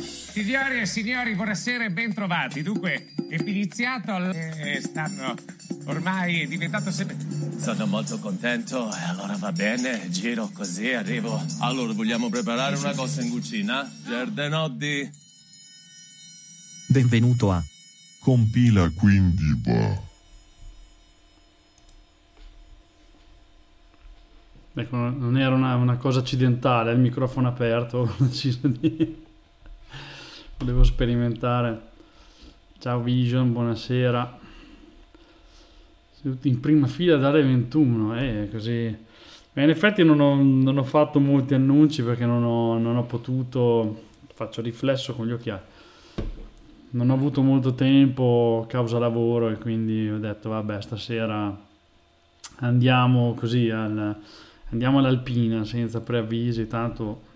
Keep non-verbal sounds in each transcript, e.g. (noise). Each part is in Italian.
Signori e signori, buonasera e bentrovati. Dunque, è iniziato, eh, stanno ormai è diventato sempre... Sono molto contento, allora va bene, giro così, arrivo. Allora, vogliamo preparare una cosa in cucina? Gerdenotti. Benvenuto a... Compila quindi va. Ecco, non era una, una cosa accidentale, il microfono aperto, ho deciso di... Volevo sperimentare. Ciao Vision, buonasera. Seduti in prima fila dalle 21, eh, così... Beh, in effetti non ho, non ho, fatto molti annunci perché non ho, non ho potuto... Faccio riflesso con gli occhiali non ho avuto molto tempo causa lavoro e quindi ho detto vabbè stasera andiamo così al, andiamo all'alpina senza preavvisi, tanto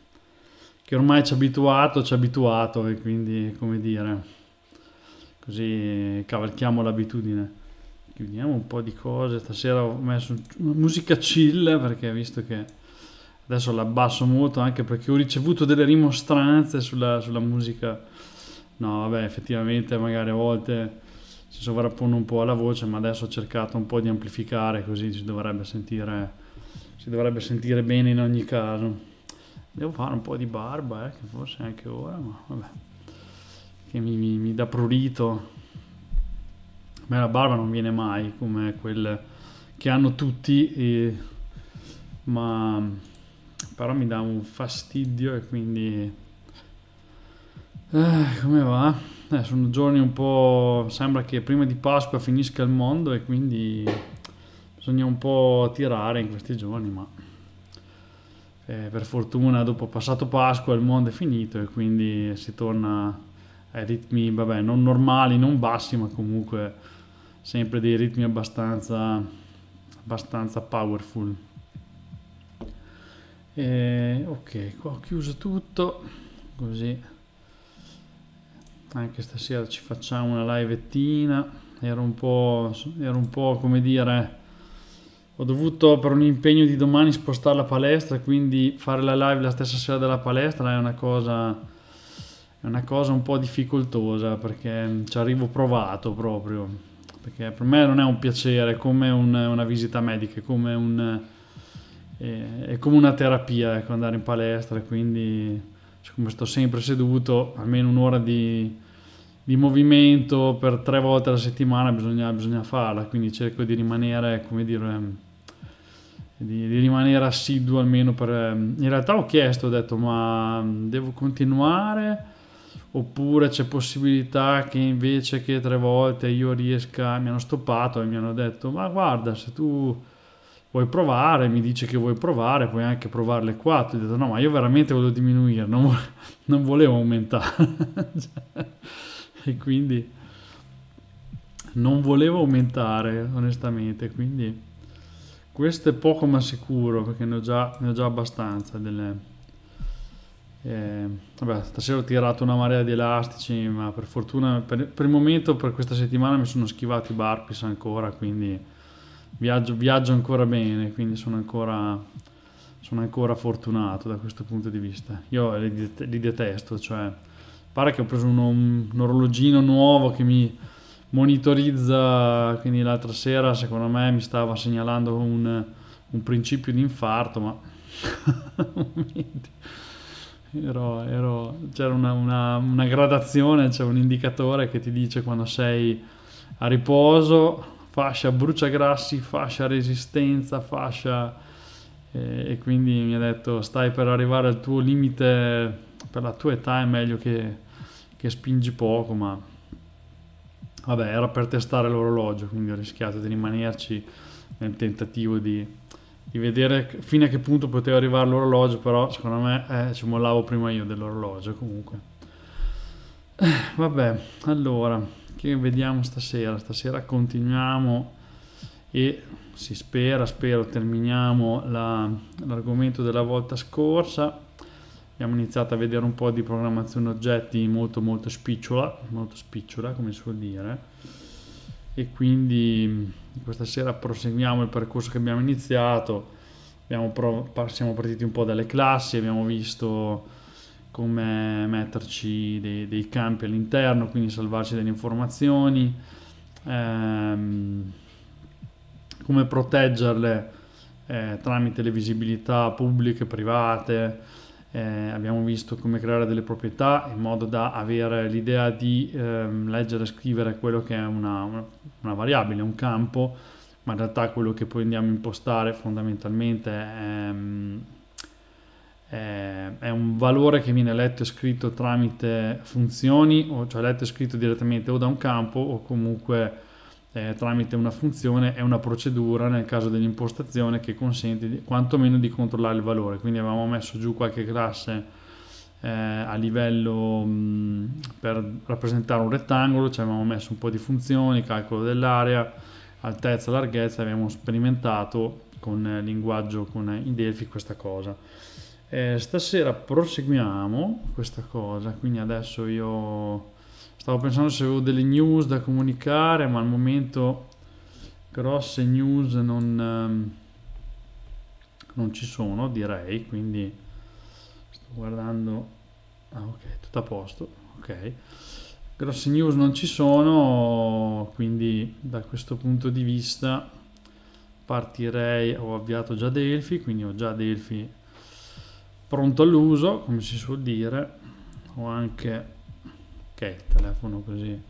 che ormai ci ha abituato, ci ha abituato e quindi come dire, così cavalchiamo l'abitudine. Chiudiamo un po' di cose, stasera ho messo musica chill perché visto che adesso l'abbasso molto anche perché ho ricevuto delle rimostranze sulla, sulla musica, no vabbè effettivamente magari a volte si sovrappone un po' alla voce ma adesso ho cercato un po' di amplificare così si dovrebbe sentire si dovrebbe sentire bene in ogni caso. Devo fare un po' di barba, eh, che forse anche ora, ma vabbè, che mi, mi, mi dà prurito. A me la barba non viene mai come quelle che hanno tutti, e... ma però mi dà un fastidio e quindi... Eh, come va? Eh, sono giorni un po'... sembra che prima di Pasqua finisca il mondo e quindi bisogna un po' tirare in questi giorni, ma eh, per fortuna dopo passato Pasqua il mondo è finito e quindi si torna ai ritmi, vabbè, non normali, non bassi, ma comunque sempre dei ritmi abbastanza, abbastanza powerful. E, ok, qua ho chiuso tutto, così anche stasera ci facciamo una livettina, ero un po', ero un po' come dire ho dovuto per un impegno di domani spostare la palestra, quindi fare la live la stessa sera della palestra è una cosa, è una cosa un po' difficoltosa perché mm, ci arrivo provato proprio, perché per me non è un piacere, è come un, una visita medica, è come, un, è, è come una terapia ecco, andare in palestra, quindi siccome sto sempre seduto, almeno un'ora di, di movimento per tre volte alla settimana bisogna, bisogna farla, quindi cerco di rimanere, come dire mm, di, di, rimanere assiduo almeno per... Ehm, in realtà ho chiesto, ho detto ma mm, devo continuare oppure c'è possibilità che invece che tre volte io riesca... Mi hanno stoppato e mi hanno detto ma guarda se tu vuoi provare, mi dice che vuoi provare, puoi anche provare le quattro. Ho detto no ma io veramente volevo diminuire, non, vo (laughs) non volevo aumentare. (laughs) Cioè, e quindi non volevo aumentare onestamente, quindi questo è poco ma sicuro perché ne ho già, ne ho già abbastanza delle... Eh, vabbè, stasera ho tirato una marea di elastici, ma per fortuna per, per, il momento, per questa settimana mi sono schivato i barpis ancora, quindi viaggio, viaggio ancora bene, quindi sono ancora, sono ancora, fortunato da questo punto di vista. Io li, li detesto, cioè pare che ho preso uno, un orologino nuovo che mi monitorizza, quindi l'altra sera secondo me mi stava segnalando un, un principio di infarto, ma (laughs) ero, ero, c'era una, una, una gradazione, c'è un indicatore che ti dice quando sei a riposo, fascia bruciagrassi, fascia resistenza, fascia... Eh, e quindi mi ha detto stai per arrivare al tuo limite, per la tua età è meglio che, che spingi poco, ma Vabbè, era per testare l'orologio, quindi ho rischiato di rimanerci nel tentativo di, di vedere fino a che punto poteva arrivare l'orologio, però secondo me eh, ci mollavo prima io dell'orologio comunque. Eh, vabbè, allora, che vediamo stasera? Stasera continuiamo e si spera, spero, terminiamo la, l'argomento della volta scorsa abbiamo iniziato a vedere un po' di programmazione oggetti molto molto spicciola, molto spicciola come si vuol dire e quindi mm, questa sera proseguiamo il percorso che abbiamo iniziato abbiamo pro- siamo partiti un po' dalle classi abbiamo visto come metterci dei, dei campi all'interno quindi salvarci delle informazioni ehm, come proteggerle eh, tramite le visibilità pubbliche private eh, abbiamo visto come creare delle proprietà in modo da avere l'idea di ehm, leggere e scrivere quello che è una, una, variabile, un campo, ma in realtà quello che poi andiamo a impostare fondamentalmente è, ehm, è, è un valore che viene letto e scritto tramite funzioni, o cioè letto e scritto direttamente o da un campo o comunque eh, tramite una funzione è una procedura nel caso dell'impostazione che consente di, quantomeno di controllare il valore quindi avevamo messo giù qualche classe eh, a livello mh, mm, per rappresentare un rettangolo ci avevamo messo un po' di funzioni calcolo dell'area altezza larghezza abbiamo sperimentato con eh, linguaggio con eh, i Delphi questa cosa eh, stasera proseguiamo questa cosa quindi adesso io Stavo pensando se avevo delle news da comunicare, ma al momento grosse news non, ehm, non ci sono, direi, quindi sto guardando... Ah, ok, tutto a posto, ok. Grosse news non ci sono, quindi da questo punto di vista partirei, ho avviato già Delphi, quindi ho già Delphi pronto all'uso, come si suol dire, ho anche ok il telefono così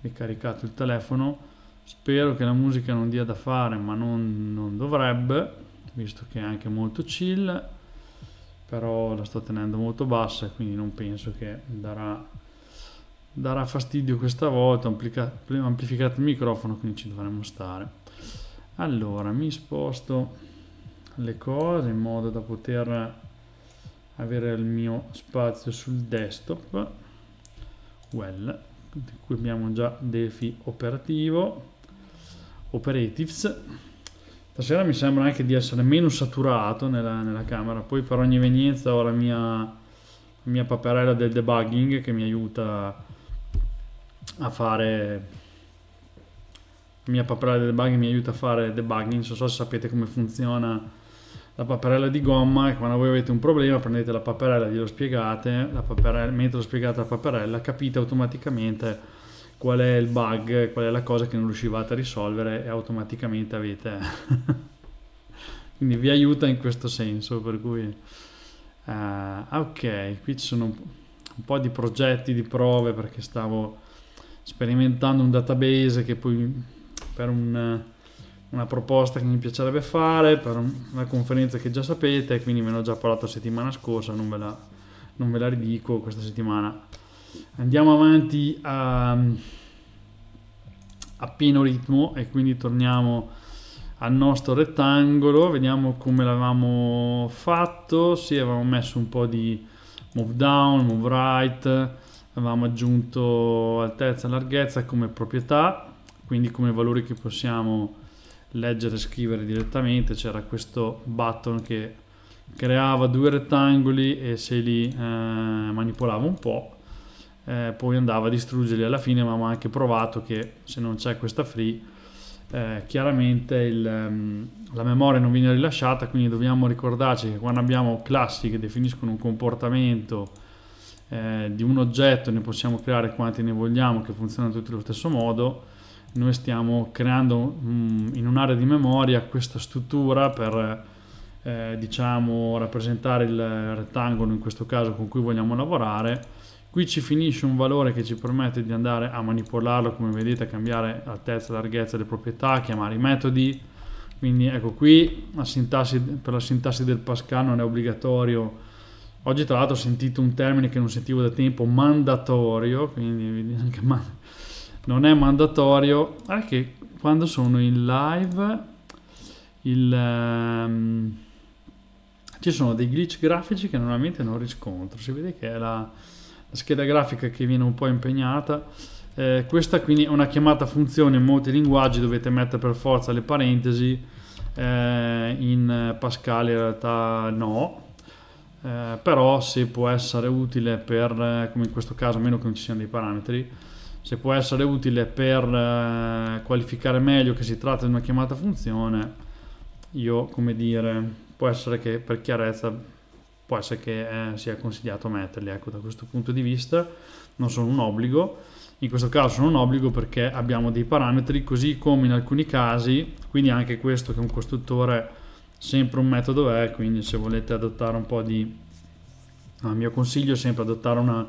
ricaricato il telefono spero che la musica non dia da fare ma non, non dovrebbe visto che è anche molto chill però la sto tenendo molto bassa quindi non penso che darà, darà fastidio questa volta amplica, amplificato il microfono quindi ci dovremmo stare allora mi sposto le cose in modo da poter avere il mio spazio sul desktop SQL, di cui abbiamo già defi operativo, operatives. Stasera mi sembra anche di essere meno saturato nella, nella camera, poi per ogni evenienza ho la mia, la mia paperella del debugging che mi aiuta a fare la mia paperella del debugging mi aiuta a fare debugging, non so se sapete come funziona la paperella di gomma e quando voi avete un problema prendete la paperella, glielo spiegate, paperella, mentre spiegate la paperella capite automaticamente qual è il bug, qual è la cosa che non riuscivate a risolvere e automaticamente avete... (laughs) Quindi vi aiuta in questo senso, per cui... Uh, ok, qui ci sono un po' di progetti, di prove perché stavo sperimentando un database che poi per un una proposta che mi piacerebbe fare per una conferenza che già sapete, quindi ve l'ho già parlato la settimana scorsa, non ve la, non ve la ridico questa settimana. Andiamo avanti a, a pieno ritmo e quindi torniamo al nostro rettangolo, vediamo come l'avevamo fatto, sì avevamo messo un po' di move down, move right, avevamo aggiunto altezza, e larghezza come proprietà, quindi come valori che possiamo leggere e scrivere direttamente c'era questo button che creava due rettangoli e se li eh, manipolava un po' eh, poi andava a distruggerli alla fine ma abbiamo anche provato che se non c'è questa free eh, chiaramente il, ehm, la memoria non viene rilasciata quindi dobbiamo ricordarci che quando abbiamo classi che definiscono un comportamento eh, di un oggetto ne possiamo creare quanti ne vogliamo che funzionano tutti allo stesso modo noi stiamo creando mh, mm, in un'area di memoria questa struttura per eh, diciamo rappresentare il rettangolo in questo caso con cui vogliamo lavorare qui ci finisce un valore che ci permette di andare a manipolarlo come vedete a cambiare altezza larghezza le proprietà chiamare i metodi quindi ecco qui la sintassi, per la sintassi del Pascal non è obbligatorio oggi tra l'altro ho sentito un termine che non sentivo da tempo mandatorio quindi anche mandatorio non è mandatorio anche quando sono in live il, um, ci sono dei glitch grafici che normalmente non riscontro si vede che è la, la scheda grafica che viene un po' impegnata eh, questa quindi è una chiamata funzione in molti linguaggi dovete mettere per forza le parentesi eh, in Pascal in realtà no eh, però se può essere utile per eh, come in questo caso a meno che non ci siano dei parametri se può essere utile per eh, qualificare meglio che si tratta di una chiamata funzione, io come dire, può essere che per chiarezza può essere che eh, sia consigliato metterli, ecco da questo punto di vista non sono un obbligo, in questo caso sono un obbligo perché abbiamo dei parametri così come in alcuni casi, quindi anche questo che un costruttore sempre un metodo è, quindi se volete adottare un po' di... a mio consiglio è sempre adottare una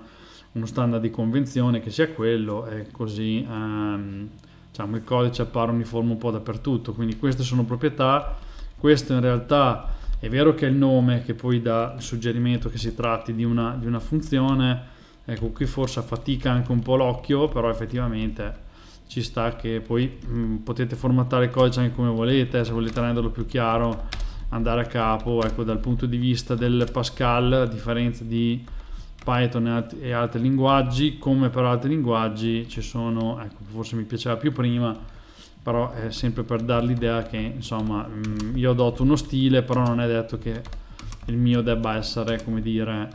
uno standard di convenzione che sia quello e così um, diciamo, il codice appare uniforme un po' dappertutto. Quindi queste sono proprietà, questo in realtà è vero che è il nome che poi dà il suggerimento che si tratti di una, di una funzione, ecco qui forse affatica anche un po' l'occhio, però effettivamente ci sta che poi mh, mm, potete formattare il codice anche come volete, se volete renderlo più chiaro andare a capo, ecco dal punto di vista del Pascal, a differenza di Python e altri linguaggi, come per altri linguaggi ci sono, ecco, forse mi piaceva più prima, però è sempre per dare l'idea che insomma mm, io adoto uno stile, però non è detto che il mio debba essere, come dire,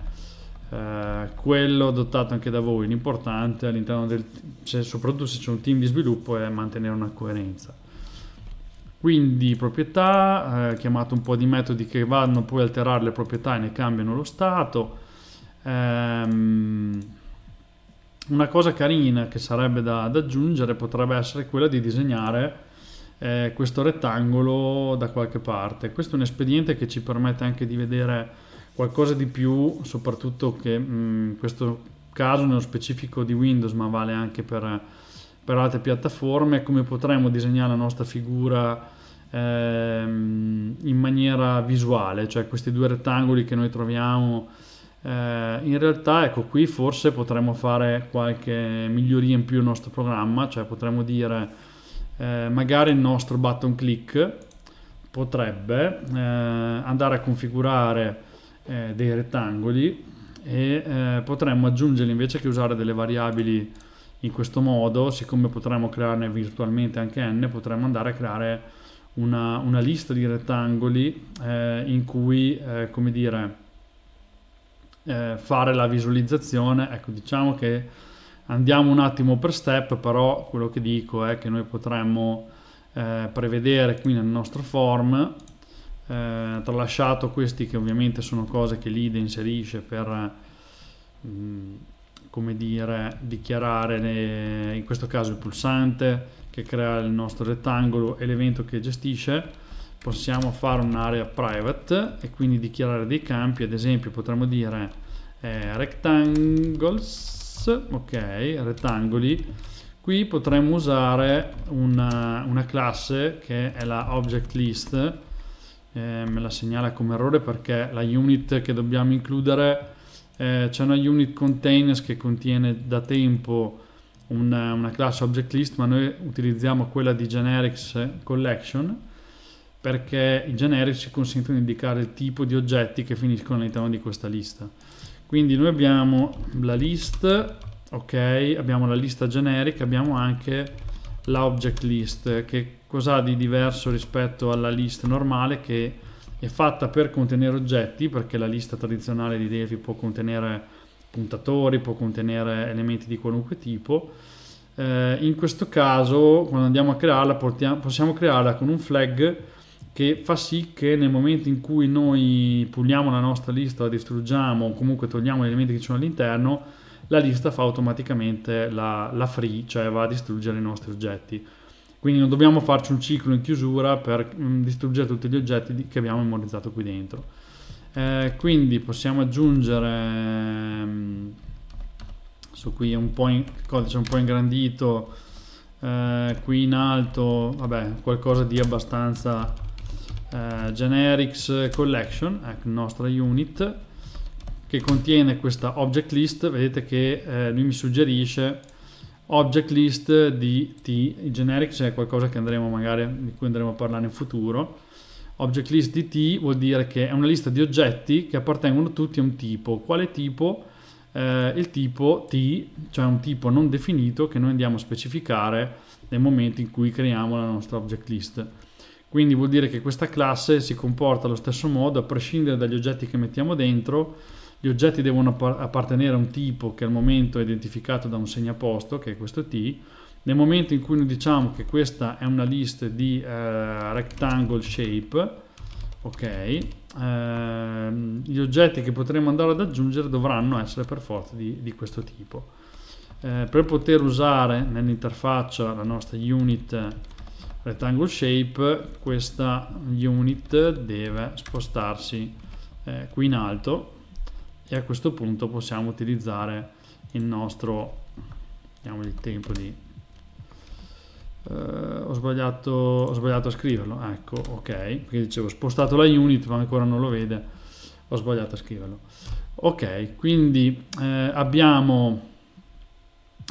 eh, quello adottato anche da voi. L'importante all'interno del, cioè, soprattutto se c'è un team di sviluppo, è mantenere una coerenza. Quindi proprietà, eh, chiamato un po' di metodi che vanno poi a alterare le proprietà e ne cambiano lo stato Ehm, una cosa carina che sarebbe da, da, aggiungere potrebbe essere quella di disegnare eh, questo rettangolo da qualche parte. Questo è un espediente che ci permette anche di vedere qualcosa di più, soprattutto che in mm, questo caso nello specifico di Windows, ma vale anche per, per altre piattaforme, come potremmo disegnare la nostra figura ehm, in maniera visuale, cioè questi due rettangoli che noi troviamo eh, in realtà, ecco qui forse potremmo fare qualche miglioria in più al nostro programma, cioè potremmo dire eh, magari il nostro button click potrebbe eh, andare a configurare eh, dei rettangoli e eh, potremmo aggiungere invece che usare delle variabili in questo modo, siccome potremmo crearne virtualmente anche n, potremmo andare a creare una, una lista di rettangoli eh, in cui, come dire, eh, fare la visualizzazione, ecco diciamo che andiamo un attimo per step, però quello che dico è che noi potremmo eh, prevedere qui nel nostro form, eh, tralasciato questi che ovviamente sono cose che l'IDE inserisce per... Mm, come dire, dichiarare le, in questo caso il pulsante che crea il nostro rettangolo e l'evento che gestisce possiamo fare un'area private e quindi dichiarare dei campi, ad esempio potremmo dire eh, rectangles, ok, rettangoli, qui potremmo usare una, eh, una, classe che è la object list, eh, me la segnala come errore perché la unit che dobbiamo includere, eh, c'è una unit containers che contiene da tempo una, una classe object list, ma noi utilizziamo quella di generics collection, perché i generici ci consentono di indicare il tipo di oggetti che finiscono all'interno di questa lista. Quindi noi abbiamo la list, ok, abbiamo la lista generica, abbiamo anche l'object list, che cos'ha di diverso rispetto alla list normale che è fatta per contenere oggetti, perché la lista tradizionale di Delphi può contenere puntatori, può contenere elementi di qualunque tipo, eh, in questo caso, quando andiamo a crearla, possiamo crearla con un flag che fa sì che nel momento in cui noi puliamo la nostra lista, la distruggiamo o comunque togliamo gli elementi che ci sono all'interno, la lista fa automaticamente la, la free, cioè va a distruggere i nostri oggetti. Quindi non dobbiamo farci un ciclo in chiusura per mm, distruggere tutti gli oggetti che abbiamo memorizzato qui dentro. Eh, quindi possiamo aggiungere, adesso mm, qui è un po' in, il codice è un po' ingrandito, eh, qui in alto, vabbè, qualcosa di abbastanza eh, generics collection, ecco, nostra unit, che contiene questa object list, vedete che eh, lui mi suggerisce object list di t, generics è qualcosa magari, di cui andremo a parlare in futuro, object list di t vuol dire che è una lista di oggetti che appartengono tutti a un tipo, quale tipo? Eh, il tipo t, cioè un tipo non definito che noi andiamo a specificare nel momento in cui creiamo la nostra object list. Quindi vuol dire che questa classe si comporta allo stesso modo a prescindere dagli oggetti che mettiamo dentro. Gli oggetti devono appartenere a un tipo che al momento è identificato da un segnaposto, che è questo t. Nel momento in cui noi diciamo che questa è una list di eh, rectangle shape, ok, eh, gli oggetti che potremo andare ad aggiungere dovranno essere per forza di, di questo tipo. Eh, per poter usare nell'interfaccia la nostra unit rectangle shape questa unit deve spostarsi eh, qui in alto e a questo punto possiamo utilizzare il nostro diamo il tempo di eh, ho, sbagliato, ho sbagliato a scriverlo ecco ok perché dicevo spostato la unit ma ancora non lo vede ho sbagliato a scriverlo ok quindi eh, abbiamo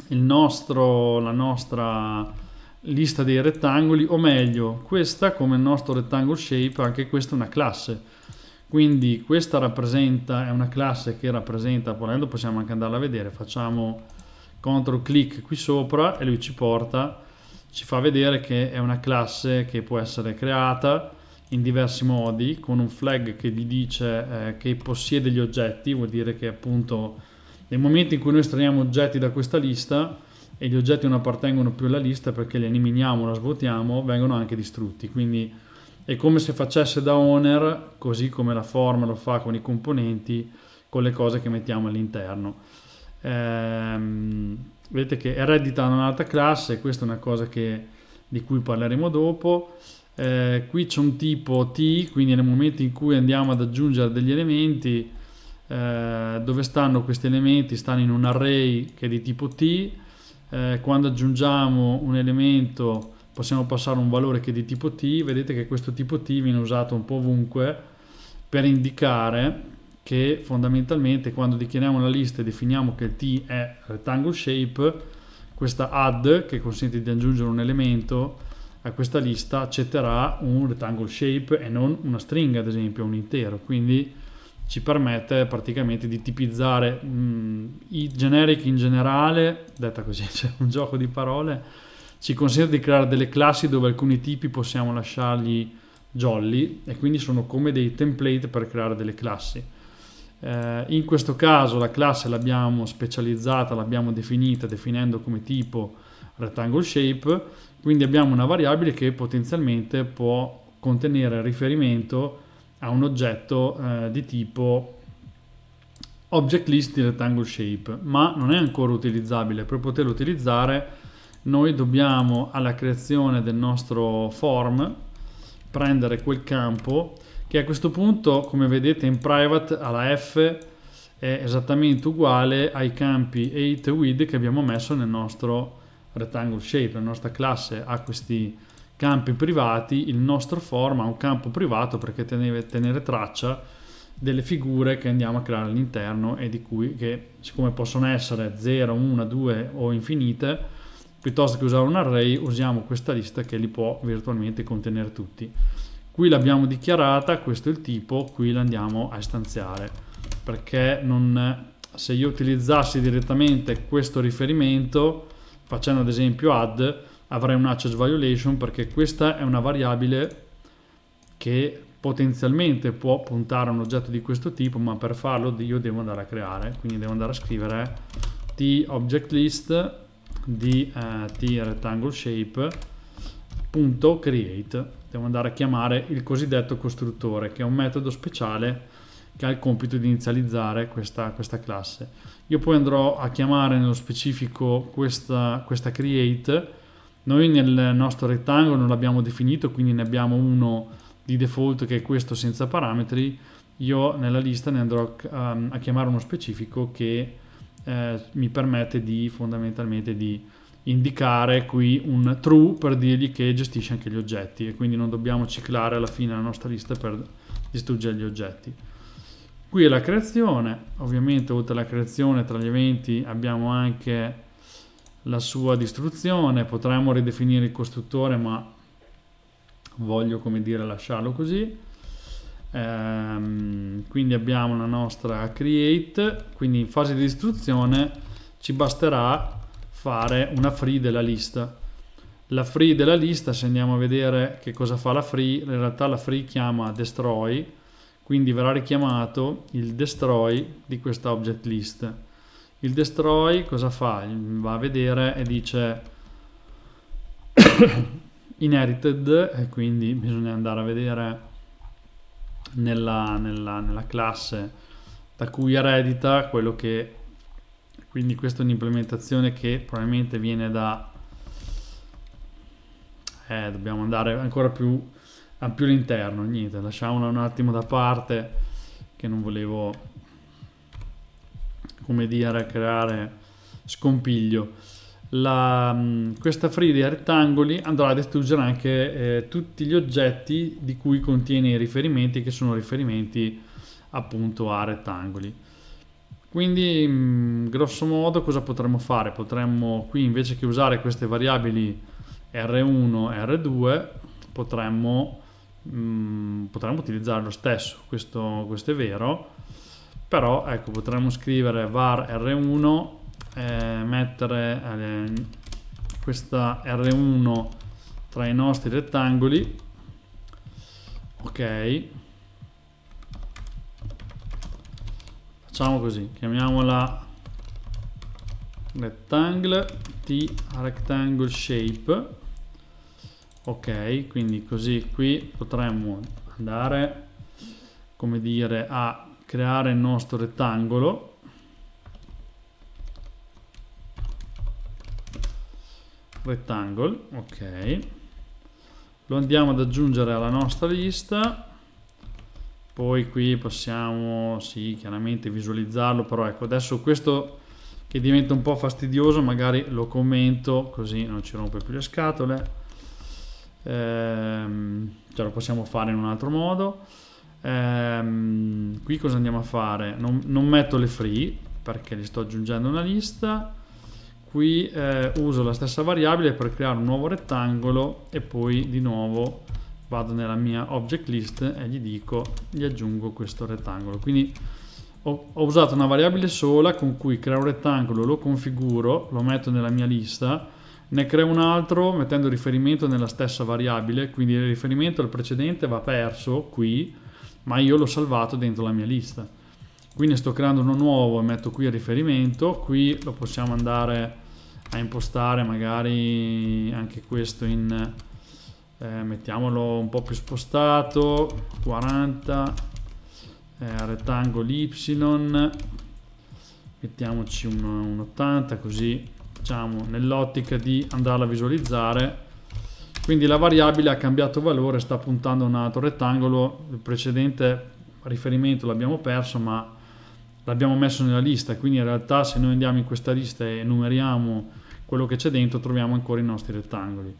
il nostro la nostra lista dei rettangoli o meglio questa come il nostro rectangle shape anche questa è una classe quindi questa rappresenta è una classe che rappresenta volendo possiamo anche andarla a vedere facciamo CTRL clic qui sopra e lui ci porta ci fa vedere che è una classe che può essere creata in diversi modi con un flag che gli dice eh, che possiede gli oggetti vuol dire che appunto nel momento in cui noi estraniamo oggetti da questa lista e gli oggetti non appartengono più alla lista perché li eliminiamo, la svuotiamo, vengono anche distrutti. Quindi è come se facesse da owner, così come la forma lo fa con i componenti, con le cose che mettiamo all'interno. Ehm, vedete che eredita un'altra classe, questa è una cosa che, di cui parleremo dopo. Eh, qui c'è un tipo T, quindi nel momento in cui andiamo ad aggiungere degli elementi, eh, dove stanno questi elementi? Stanno in un array che è di tipo T, eh, quando aggiungiamo un elemento possiamo passare un valore che è di tipo t, vedete che questo tipo t viene usato un po' ovunque per indicare che fondamentalmente quando dichiariamo una lista e definiamo che t è rectangle shape, questa add che consente di aggiungere un elemento a questa lista accetterà un rectangle shape e non una stringa ad esempio, un intero, quindi ci permette praticamente di tipizzare mh, mm, i generic in generale, detta così, c'è (laughs) cioè un gioco di parole, ci consente di creare delle classi dove alcuni tipi possiamo lasciargli jolly e quindi sono come dei template per creare delle classi. Eh, in questo caso la classe l'abbiamo specializzata, l'abbiamo definita definendo come tipo rectangle shape, quindi abbiamo una variabile che potenzialmente può contenere riferimento a un oggetto eh, di tipo object list di rectangle shape, ma non è ancora utilizzabile. Per poterlo utilizzare noi dobbiamo alla creazione del nostro form prendere quel campo che a questo punto, come vedete in private, alla F è esattamente uguale ai campi 8 width che abbiamo messo nel nostro rectangle shape, la nostra classe ha questi campi privati, il nostro form ha un campo privato perché deve tenere traccia delle figure che andiamo a creare all'interno e di cui, che siccome possono essere 0, 1, 2 o infinite, piuttosto che usare un array usiamo questa lista che li può virtualmente contenere tutti. Qui l'abbiamo dichiarata, questo è il tipo, qui l'andiamo a istanziare, perché non, se io utilizzassi direttamente questo riferimento, facendo ad esempio add, avrei un access violation perché questa è una variabile che potenzialmente può puntare a un oggetto di questo tipo ma per farlo io devo andare a creare quindi devo andare a scrivere t object list di eh, t rectangle shape punto create devo andare a chiamare il cosiddetto costruttore che è un metodo speciale che ha il compito di inizializzare questa, questa classe io poi andrò a chiamare nello specifico questa, questa create noi nel nostro rettangolo non l'abbiamo definito, quindi ne abbiamo uno di default che è questo senza parametri. Io nella lista ne andrò ehm, a chiamare uno specifico che eh, mi permette di fondamentalmente di indicare qui un true per dirgli che gestisce anche gli oggetti e quindi non dobbiamo ciclare alla fine la nostra lista per distruggere gli oggetti. Qui è la creazione, ovviamente oltre alla creazione tra gli eventi abbiamo anche la sua distruzione, potremmo ridefinire il costruttore ma voglio come dire lasciarlo così ehm, quindi abbiamo la nostra create quindi in fase di distruzione ci basterà fare una free della lista la free della lista se andiamo a vedere che cosa fa la free in realtà la free chiama destroy quindi verrà richiamato il destroy di questa object list il destroy cosa fa? Va a vedere e dice (coughs) inherited e quindi bisogna andare a vedere nella, nella, nella classe da cui eredita quello che quindi questa è un'implementazione che probabilmente viene da eh, dobbiamo andare ancora più, più all'interno niente lasciamola un attimo da parte che non volevo come dire, creare scompiglio. La, mm, questa frida a rettangoli andrà a distruggere anche eh, tutti gli oggetti di cui contiene i riferimenti che sono riferimenti appunto a rettangoli quindi mh, mm, grosso modo cosa potremmo fare potremmo qui invece che usare queste variabili r1 r2 potremmo, mh, mm, potremmo utilizzare lo stesso questo, questo è vero però ecco potremmo scrivere var r1 eh, mettere eh, questa r1 tra i nostri rettangoli ok facciamo così chiamiamola rectangle t rectangle shape ok quindi così qui potremmo andare come dire a creare il nostro rettangolo rettangolo ok lo andiamo ad aggiungere alla nostra lista poi qui possiamo sì chiaramente visualizzarlo però ecco adesso questo che diventa un po' fastidioso magari lo commento così non ci rompe più le scatole ehm, ce lo possiamo fare in un altro modo Ehm, qui cosa andiamo a fare? Non, non, metto le free perché le sto aggiungendo una lista. Qui eh, uso la stessa variabile per creare un nuovo rettangolo e poi di nuovo vado nella mia object list e gli dico, gli aggiungo questo rettangolo. Quindi ho, ho usato una variabile sola con cui creo un rettangolo, lo configuro, lo metto nella mia lista ne creo un altro mettendo riferimento nella stessa variabile, quindi il riferimento al precedente va perso qui ma io l'ho salvato dentro la mia lista qui ne sto creando uno nuovo e metto qui il riferimento qui lo possiamo andare a impostare magari anche questo in eh, mettiamolo un po' più spostato 40 eh, rettangolo y mettiamoci un, un 80 così diciamo nell'ottica di andarla a visualizzare quindi la variabile ha cambiato valore sta puntando a un altro rettangolo il precedente riferimento l'abbiamo perso ma l'abbiamo messo nella lista quindi in realtà se noi andiamo in questa lista e numeriamo quello che c'è dentro troviamo ancora i nostri rettangoli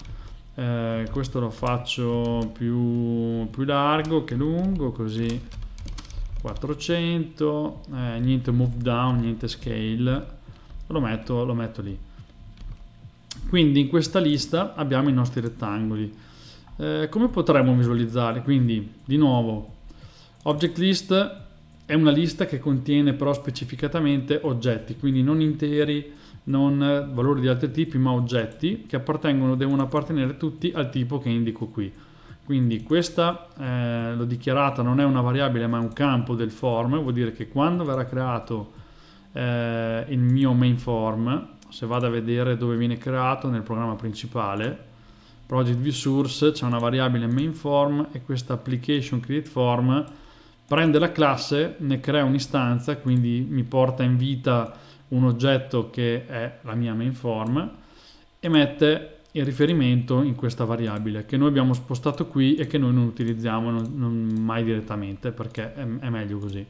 eh, questo lo faccio più, più, largo che lungo così 400 eh, niente move down niente scale lo metto, lo metto lì quindi in questa lista abbiamo i nostri rettangoli. Eh, come potremmo visualizzare? Quindi di nuovo, object list è una lista che contiene però specificatamente oggetti, quindi non interi, non valori di altri tipi, ma oggetti che appartengono, devono appartenere tutti al tipo che indico qui. Quindi questa, eh, l'ho dichiarata, non è una variabile ma è un campo del form, vuol dire che quando verrà creato eh, il mio main form, se vado a vedere dove viene creato nel programma principale project vSource c'è una variabile mainForm e questa application create form prende la classe, ne crea un'istanza, quindi mi porta in vita un oggetto che è la mia mainForm e mette il riferimento in questa variabile che noi abbiamo spostato qui e che noi non utilizziamo non, non mai direttamente perché è, è meglio così.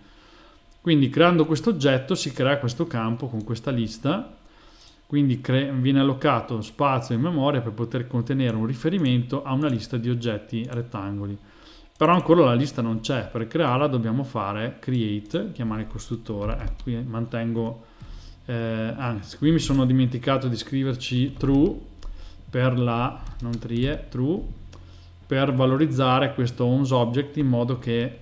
Quindi creando questo oggetto si crea questo campo con questa lista quindi cre- viene allocato spazio in memoria per poter contenere un riferimento a una lista di oggetti rettangoli. Però ancora la lista non c'è, per crearla dobbiamo fare create, chiamare il costruttore, eh, qui mantengo, eh, anzi qui mi sono dimenticato di scriverci true per la, non trie, true, per valorizzare questo object in modo che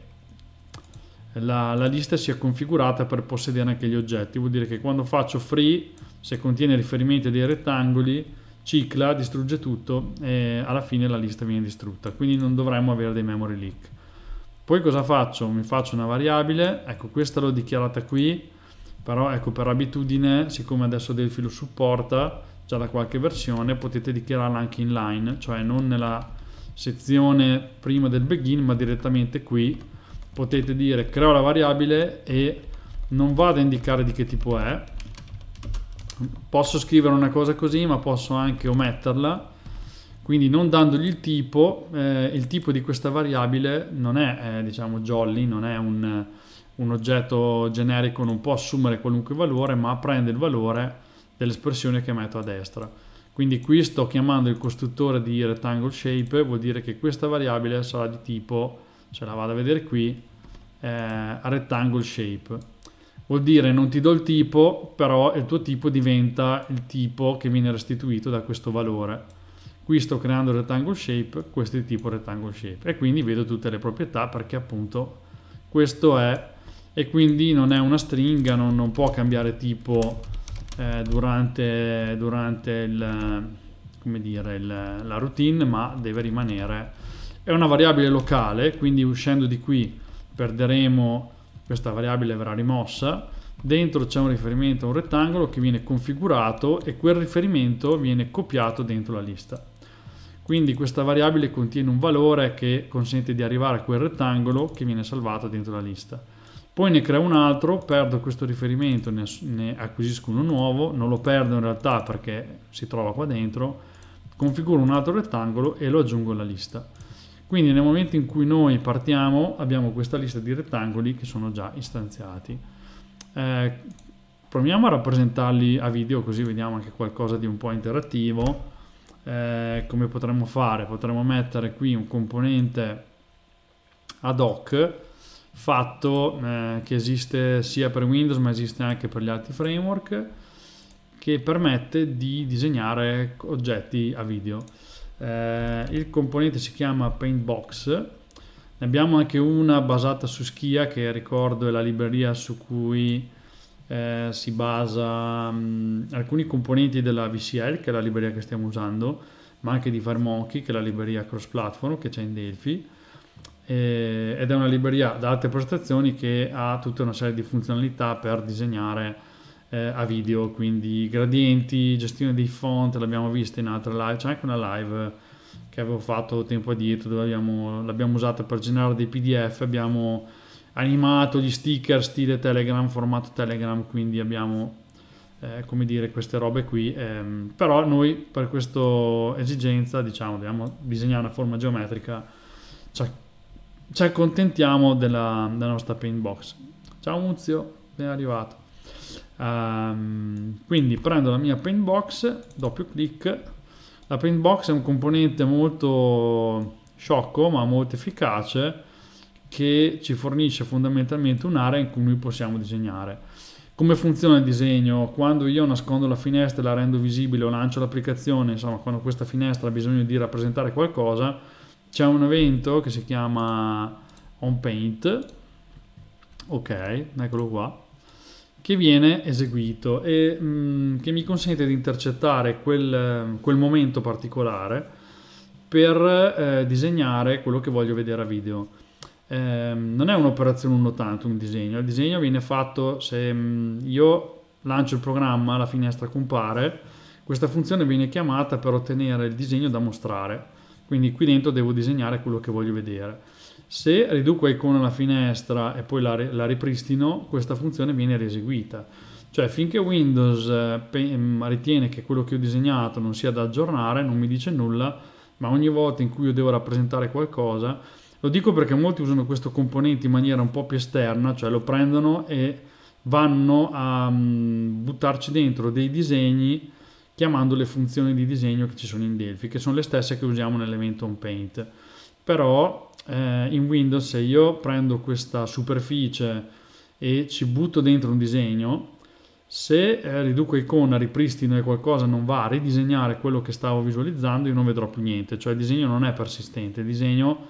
la, la lista sia configurata per possedere anche gli oggetti, vuol dire che quando faccio free se contiene riferimenti a dei rettangoli, cicla, distrugge tutto e alla fine la lista viene distrutta, quindi non dovremmo avere dei memory leak. Poi cosa faccio? Mi faccio una variabile, ecco questa l'ho dichiarata qui, però ecco per abitudine, siccome adesso Delphi lo supporta già da qualche versione, potete dichiararla anche in line, cioè non nella sezione prima del begin ma direttamente qui potete dire creo la variabile e non vado a indicare di che tipo è posso scrivere una cosa così ma posso anche ometterla quindi non dandogli il tipo eh, il tipo di questa variabile non è eh, diciamo jolly non è un, un, oggetto generico non può assumere qualunque valore ma prende il valore dell'espressione che metto a destra quindi qui sto chiamando il costruttore di rectangle shape vuol dire che questa variabile sarà di tipo se la vado a vedere qui eh, rectangle shape Vuol dire non ti do il tipo, però il tuo tipo diventa il tipo che viene restituito da questo valore. Qui sto creando il rectangle shape, questo è il tipo rectangle shape. E quindi vedo tutte le proprietà perché appunto questo è, e quindi non è una stringa, non, non può cambiare tipo eh, durante, durante il, dire, il, la routine, ma deve rimanere. È una variabile locale, quindi uscendo di qui perderemo questa variabile verrà rimossa, dentro c'è un riferimento a un rettangolo che viene configurato e quel riferimento viene copiato dentro la lista. Quindi questa variabile contiene un valore che consente di arrivare a quel rettangolo che viene salvato dentro la lista. Poi ne creo un altro, perdo questo riferimento, ne acquisisco uno nuovo, non lo perdo in realtà perché si trova qua dentro, configuro un altro rettangolo e lo aggiungo alla lista. Quindi nel momento in cui noi partiamo abbiamo questa lista di rettangoli che sono già istanziati. Eh, proviamo a rappresentarli a video così vediamo anche qualcosa di un po' interattivo. Eh, come potremmo fare? Potremmo mettere qui un componente ad hoc fatto eh, che esiste sia per Windows ma esiste anche per gli altri framework che permette di disegnare oggetti a video eh, il componente si chiama Paintbox ne abbiamo anche una basata su Schia che ricordo è la libreria su cui eh, si basa mh, mm, alcuni componenti della VCL che è la libreria che stiamo usando ma anche di Farmonkey che è la libreria cross platform che c'è in Delphi eh, ed è una libreria da alte prestazioni che ha tutta una serie di funzionalità per disegnare eh, a video, quindi gradienti, gestione dei font, l'abbiamo vista in altre live, c'è anche una live che avevo fatto tempo addietro dove abbiamo, l'abbiamo usata per generare dei PDF, abbiamo animato gli sticker stile Telegram, formato Telegram, quindi abbiamo eh, come dire queste robe qui, ehm, però noi per questa esigenza diciamo dobbiamo disegnare una forma geometrica, cioè, ci accontentiamo della, della nostra paintbox. Ciao Muzio, ben arrivato. Um, quindi prendo la mia paint box, doppio clic. La paint box è un componente molto sciocco ma molto efficace che ci fornisce fondamentalmente un'area in cui noi possiamo disegnare. Come funziona il disegno? Quando io nascondo la finestra e la rendo visibile o lancio l'applicazione, insomma quando questa finestra ha bisogno di rappresentare qualcosa, c'è un evento che si chiama onPaint, ok, eccolo qua, che viene eseguito e mh, mm, che mi consente di intercettare quel, quel momento particolare per eh, disegnare quello che voglio vedere a video. Eh, non è un'operazione uno tanto un disegno, il disegno viene fatto se mh, mm, io lancio il programma, la finestra compare, questa funzione viene chiamata per ottenere il disegno da mostrare, quindi qui dentro devo disegnare quello che voglio vedere se riduco icona alla finestra e poi la, la ripristino, questa funzione viene rieseguita. Cioè finché Windows eh, mm, ritiene che quello che ho disegnato non sia da aggiornare, non mi dice nulla, ma ogni volta in cui io devo rappresentare qualcosa, lo dico perché molti usano questo componente in maniera un po' più esterna, cioè lo prendono e vanno a mm, buttarci dentro dei disegni chiamando le funzioni di disegno che ci sono in Delphi, che sono le stesse che usiamo nell'evento onPaint. Però eh, in Windows se io prendo questa superficie e ci butto dentro un disegno, se eh, riduco icona, ripristino e qualcosa non va a ridisegnare quello che stavo visualizzando, io non vedrò più niente, cioè il disegno non è persistente, il disegno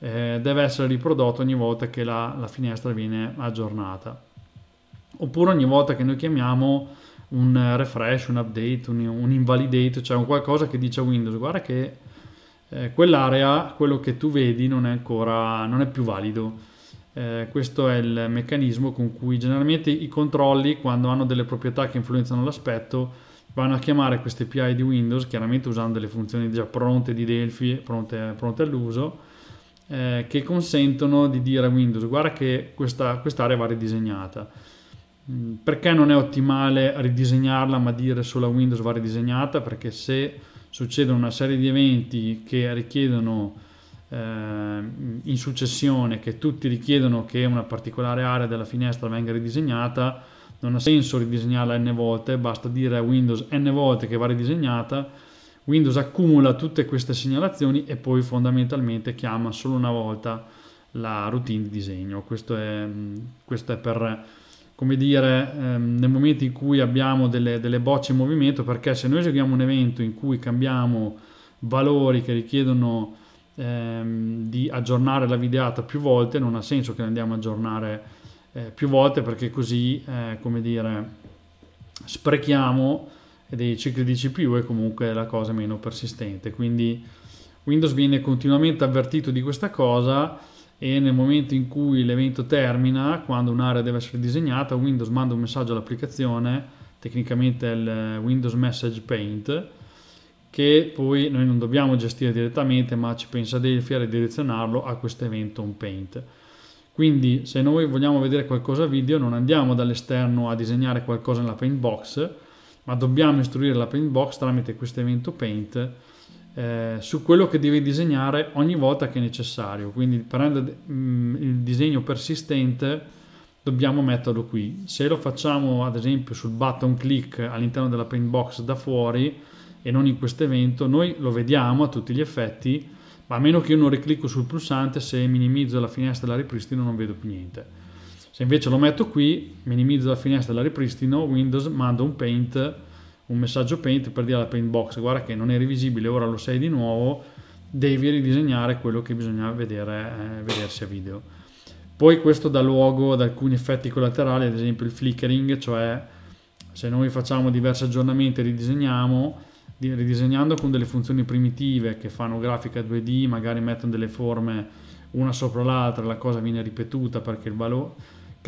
eh, deve essere riprodotto ogni volta che la, la, finestra viene aggiornata. Oppure ogni volta che noi chiamiamo un refresh, un update, un, un invalidate, cioè un qualcosa che dice a Windows, guarda che eh, quell'area, quello che tu vedi non è ancora, non è più valido. Eh, questo è il meccanismo con cui generalmente i controlli, quando hanno delle proprietà che influenzano l'aspetto, vanno a chiamare queste API di Windows, chiaramente usando delle funzioni già pronte di Delphi, pronte, pronte all'uso, eh, che consentono di dire a Windows guarda che questa, quest'area va ridisegnata. Mm, perché non è ottimale ridisegnarla ma dire solo a Windows va ridisegnata? Perché se succedono una serie di eventi che richiedono eh, in successione, che tutti richiedono che una particolare area della finestra venga ridisegnata, non ha senso ridisegnarla n volte, basta dire a Windows n volte che va ridisegnata, Windows accumula tutte queste segnalazioni e poi fondamentalmente chiama solo una volta la routine di disegno. Questo è, mm, questo è per come dire, ehm, nel momento in cui abbiamo delle, delle, bocce in movimento, perché se noi eseguiamo un evento in cui cambiamo valori che richiedono ehm, di aggiornare la videata più volte, non ha senso che andiamo a aggiornare eh, più volte perché così, eh, come dire, sprechiamo dei cicli di CPU e comunque è la cosa meno persistente. Quindi Windows viene continuamente avvertito di questa cosa e nel momento in cui l'evento termina, quando un'area deve essere disegnata, Windows manda un messaggio all'applicazione, tecnicamente è il Windows Message Paint, che poi noi non dobbiamo gestire direttamente, ma ci pensa Delphi a ridirezionarlo a questo evento on paint. Quindi se noi vogliamo vedere qualcosa video non andiamo dall'esterno a disegnare qualcosa nella paint box, ma dobbiamo istruire la paint box tramite questo evento paint eh, su quello che devi disegnare ogni volta che è necessario. Quindi per rendere mh, mm, il disegno persistente dobbiamo metterlo qui. Se lo facciamo ad esempio sul button click all'interno della paint box da fuori e non in questo evento, noi lo vediamo a tutti gli effetti, ma a meno che io non riclicco sul pulsante, se minimizzo la finestra e la ripristino non vedo più niente. Se invece lo metto qui, minimizzo la finestra e la ripristino, Windows manda un paint un messaggio paint per dire alla paint box guarda che non eri visibile, ora lo sei di nuovo, devi ridisegnare quello che bisogna vedere, eh, vedersi a video. Poi questo dà luogo ad alcuni effetti collaterali, ad esempio il flickering, cioè se noi facciamo diversi aggiornamenti e ridisegniamo, ridisegnando con delle funzioni primitive che fanno grafica 2D, magari mettono delle forme una sopra l'altra, la cosa viene ripetuta perché il valore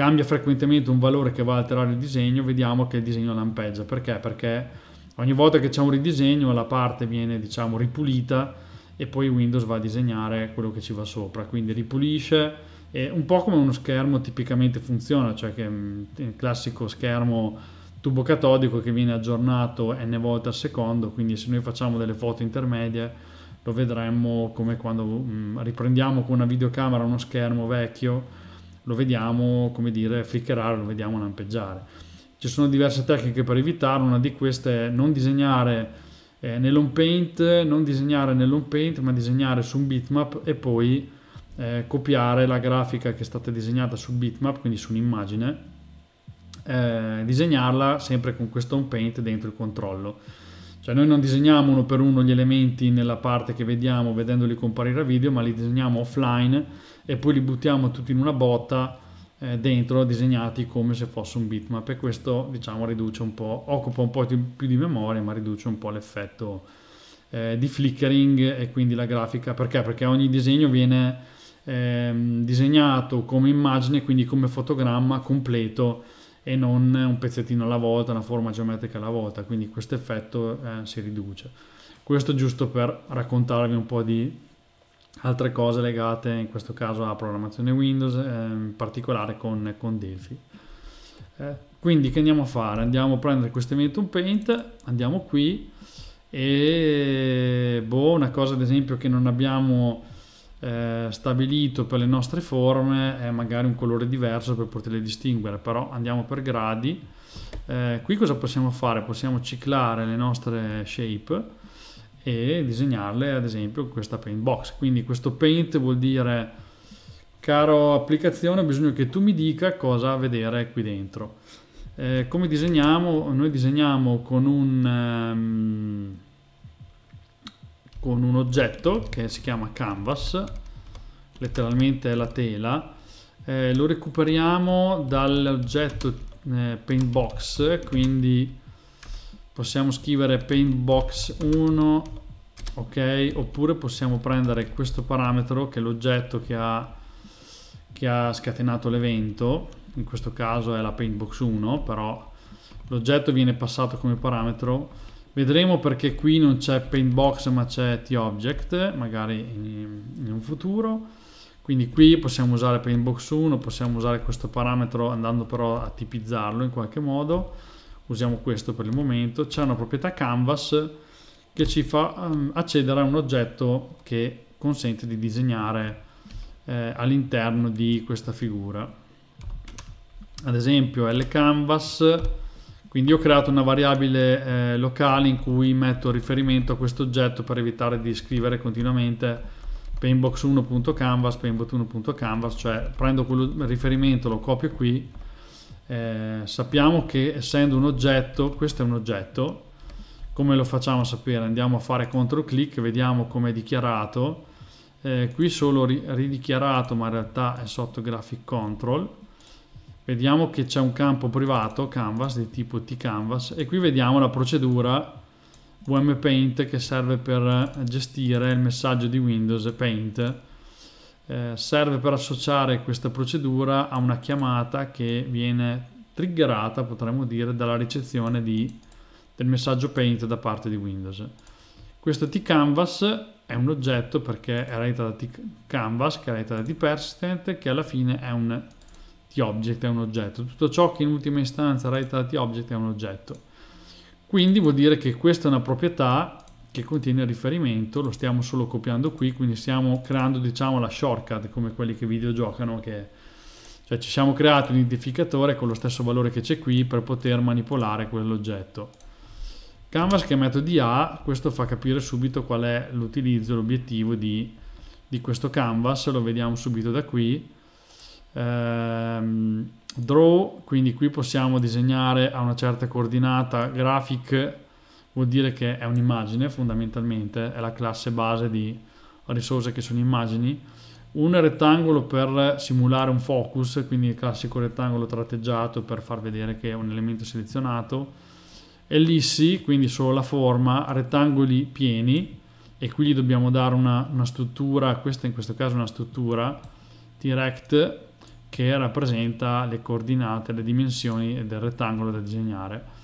cambia frequentemente un valore che va a alterare il disegno, vediamo che il disegno lampeggia. Perché? Perché ogni volta che c'è un ridisegno la parte viene diciamo ripulita e poi Windows va a disegnare quello che ci va sopra, quindi ripulisce è un po' come uno schermo tipicamente funziona, cioè che è il classico schermo tubo catodico che viene aggiornato n volte al secondo, quindi se noi facciamo delle foto intermedie lo vedremmo come quando riprendiamo con una videocamera uno schermo vecchio lo vediamo, come dire, flickerare, lo vediamo lampeggiare. Ci sono diverse tecniche per evitarlo, una di queste è non disegnare eh, nell'home paint, non disegnare nell'home paint, ma disegnare su un bitmap e poi eh, copiare la grafica che è stata disegnata su bitmap, quindi su un'immagine, eh, disegnarla sempre con questo home paint dentro il controllo. Cioè noi non disegniamo uno per uno gli elementi nella parte che vediamo vedendoli comparire a video, ma li disegniamo offline e poi li buttiamo tutti in una botta eh, dentro disegnati come se fosse un bitmap e questo diciamo riduce un po', occupa un po' di, più di memoria ma riduce un po' l'effetto eh, di flickering e quindi la grafica perché? Perché ogni disegno viene ehm, disegnato come immagine quindi come fotogramma completo e non un pezzettino alla volta, una forma geometrica alla volta, quindi questo effetto eh, si riduce. Questo giusto per raccontarvi un po' di altre cose legate in questo caso alla programmazione Windows, eh, in particolare con, con Delphi. Eh, quindi che andiamo a fare? Andiamo a prendere questo Event Paint, andiamo qui e boh, una cosa ad esempio che non abbiamo eh, stabilito per le nostre forme è magari un colore diverso per poterle distinguere, però andiamo per gradi. Eh, qui cosa possiamo fare? Possiamo ciclare le nostre shape e disegnarle ad esempio questa paint box quindi questo paint vuol dire caro applicazione ho bisogno che tu mi dica cosa vedere qui dentro eh, come disegniamo noi disegniamo con un um, con un oggetto che si chiama canvas letteralmente è la tela eh, lo recuperiamo dall'oggetto eh, paint box quindi possiamo scrivere paintbox 1 ok oppure possiamo prendere questo parametro che è l'oggetto che ha, che ha scatenato l'evento in questo caso è la paintbox 1 però l'oggetto viene passato come parametro Vedremo perché qui non c'è paintbox ma c'è t-object, magari in, in, un futuro. Quindi qui possiamo usare paintbox 1, possiamo usare questo parametro andando però a tipizzarlo in qualche modo usiamo questo per il momento, c'è una proprietà canvas che ci fa um, accedere a un oggetto che consente di disegnare eh, all'interno di questa figura. Ad esempio lcanvas, quindi ho creato una variabile eh, locale in cui metto riferimento a questo oggetto per evitare di scrivere continuamente painbox1.canvas, painbox1.canvas, cioè prendo quel riferimento, lo copio qui eh, sappiamo che essendo un oggetto, questo è un oggetto, come lo facciamo sapere? Andiamo a fare CTRL clic, vediamo come è dichiarato, eh, qui solo ri ridichiarato ma in realtà è sotto graphic control, vediamo che c'è un campo privato, canvas, di tipo T-Canvas, e qui vediamo la procedura VM Paint che serve per gestire il messaggio di Windows Paint eh, serve per associare questa procedura a una chiamata che viene triggerata, potremmo dire, dalla ricezione di, del messaggio Paint da parte di Windows. Questo tcanvas è un oggetto perché è realizzato da tcanvas, che è realizzato da tpersistent, che alla fine è un tobject, è un oggetto. Tutto ciò che in ultima istanza è realizzato da tobject è un oggetto. Quindi vuol dire che questa è una proprietà che contiene il riferimento, lo stiamo solo copiando qui, quindi stiamo creando diciamo la shortcut come quelli che videogiocano, che, cioè ci siamo creati un identificatore con lo stesso valore che c'è qui per poter manipolare quell'oggetto. Canvas che è metodi A, questo fa capire subito qual è l'utilizzo, l'obiettivo di, di, questo canvas, lo vediamo subito da qui. Ehm, draw, quindi qui possiamo disegnare a una certa coordinata graphic vuol dire che è un'immagine fondamentalmente, è la classe base di risorse che sono immagini, un rettangolo per simulare un focus, quindi il classico rettangolo tratteggiato per far vedere che è un elemento selezionato, ellissi, quindi solo la forma, rettangoli pieni e qui gli dobbiamo dare una, una struttura, questa in questo caso è una struttura direct che rappresenta le coordinate, le dimensioni del rettangolo da disegnare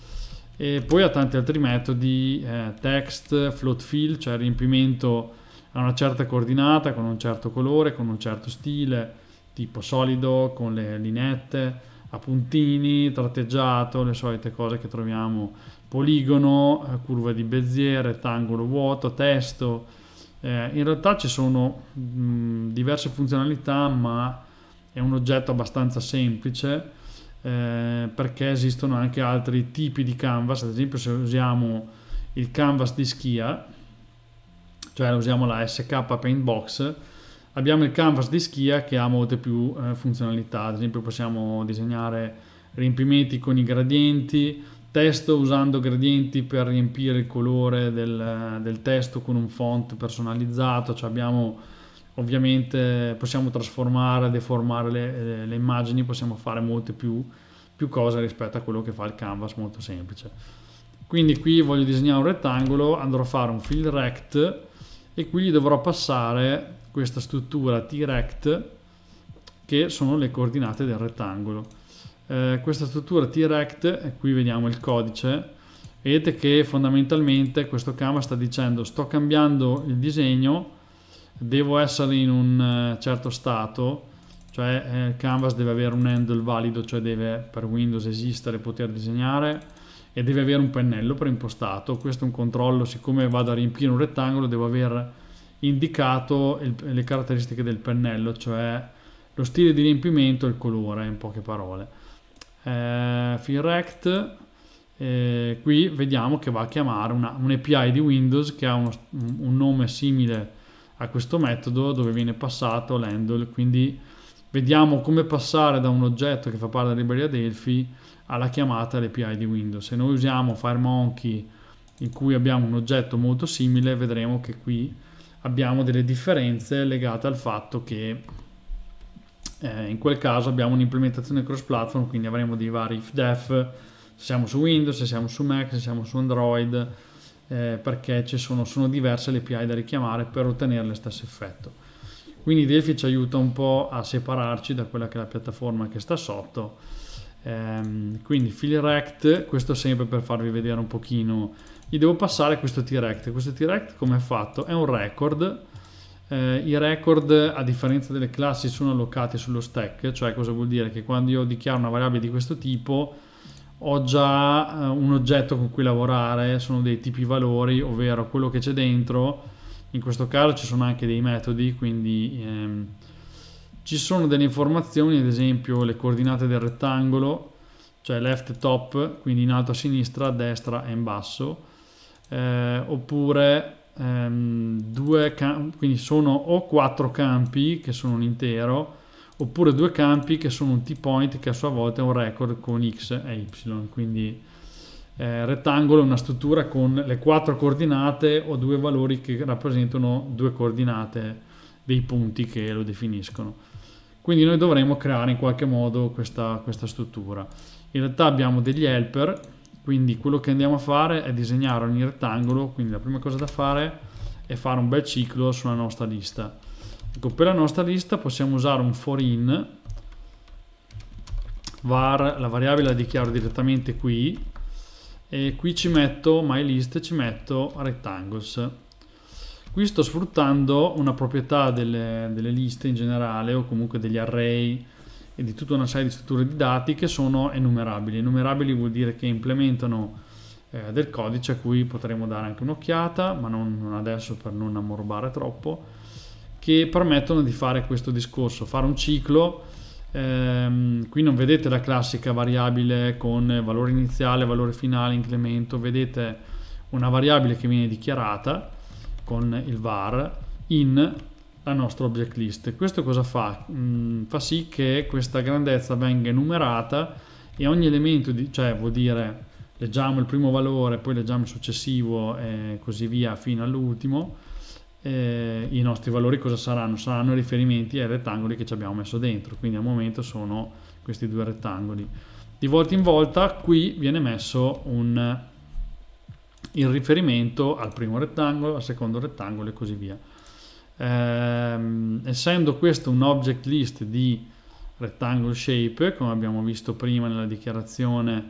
e poi ha tanti altri metodi eh, text, float fill, cioè riempimento a una certa coordinata con un certo colore, con un certo stile, tipo solido, con le linette a puntini, tratteggiato, le solite cose che troviamo, poligono, eh, curva di Bezier, rettangolo vuoto, testo. Eh, in realtà ci sono mh, diverse funzionalità, ma è un oggetto abbastanza semplice eh, perché esistono anche altri tipi di canvas, ad esempio se usiamo il canvas di schia, cioè usiamo la SK Paintbox, abbiamo il canvas di schia che ha molte più eh, funzionalità, ad esempio possiamo disegnare riempimenti con i gradienti, testo usando gradienti per riempire il colore del, del testo con un font personalizzato, cioè abbiamo ovviamente possiamo trasformare, deformare le, le immagini, possiamo fare molte più, più cose rispetto a quello che fa il canvas molto semplice. Quindi qui voglio disegnare un rettangolo, andrò a fare un fill rect e qui dovrò passare questa struttura t-rect che sono le coordinate del rettangolo. Eh, questa struttura t-rect, qui vediamo il codice, vedete che fondamentalmente questo canvas sta dicendo sto cambiando il disegno devo essere in un eh, certo stato cioè il eh, Canvas deve avere un handle valido cioè deve per Windows esistere poter disegnare e deve avere un pennello preimpostato questo è un controllo siccome vado a riempire un rettangolo devo aver indicato il, le caratteristiche del pennello cioè lo stile di riempimento e il colore in poche parole eh, FinRect eh, qui vediamo che va a chiamare una, un API di Windows che ha uno, un nome simile a questo metodo dove viene passato l'handle, quindi vediamo come passare da un oggetto che fa parte della libreria Delphi alla chiamata all'API di Windows. Se noi usiamo FireMonkey in cui abbiamo un oggetto molto simile, vedremo che qui abbiamo delle differenze legate al fatto che eh, in quel caso abbiamo un'implementazione cross platform, quindi avremo dei vari if def, se siamo su Windows, se siamo su Mac, se siamo su Android, eh, perché sono, sono, diverse le API da richiamare per ottenere lo stesso effetto. Quindi Delphi ci aiuta un po' a separarci da quella che è la piattaforma che sta sotto. Ehm, quindi FileRect, questo sempre per farvi vedere un pochino, gli devo passare questo T-Rect. Questo T-Rect come è fatto? È un record. Eh, I record, a differenza delle classi, sono allocati sullo stack, cioè cosa vuol dire? Che quando io dichiaro una variabile di questo tipo, ho già eh, un oggetto con cui lavorare, sono dei tipi valori, ovvero quello che c'è dentro. In questo caso ci sono anche dei metodi, quindi ehm, ci sono delle informazioni, ad esempio le coordinate del rettangolo, cioè left top, quindi in alto a sinistra, a destra e in basso, eh, oppure ehm, due campi, quindi sono o quattro campi che sono un intero, oppure due campi che sono un t-point che a sua volta è un record con x e y, quindi eh, rettangolo è una struttura con le quattro coordinate o due valori che rappresentano due coordinate dei punti che lo definiscono. Quindi noi dovremo creare in qualche modo questa, questa struttura. In realtà abbiamo degli helper, quindi quello che andiamo a fare è disegnare ogni rettangolo, quindi la prima cosa da fare è fare un bel ciclo sulla nostra lista Ecco, per la nostra lista possiamo usare un forin var, la variabile la dichiaro direttamente qui e qui ci metto my list ci metto rectangles. Qui sto sfruttando una proprietà delle, delle liste in generale o comunque degli array e di tutta una serie di strutture di dati che sono enumerabili. Enumerabili vuol dire che implementano eh, del codice a cui potremo dare anche un'occhiata, ma non, non adesso per non ammorbare troppo che permettono di fare questo discorso, fare un ciclo. Ehm, qui non vedete la classica variabile con valore iniziale, valore finale, incremento, vedete una variabile che viene dichiarata con il var in la nostra object list. Questo cosa fa? Mm, fa sì che questa grandezza venga enumerata e ogni elemento, di, cioè vuol dire leggiamo il primo valore, poi leggiamo il successivo e così via fino all'ultimo, eh, i nostri valori cosa saranno? Saranno riferimenti ai rettangoli che ci abbiamo messo dentro, quindi al momento sono questi due rettangoli. Di volta in volta qui viene messo un, il riferimento al primo rettangolo, al secondo rettangolo e così via. Ehm, essendo questo un object list di rectangle shape, come abbiamo visto prima nella dichiarazione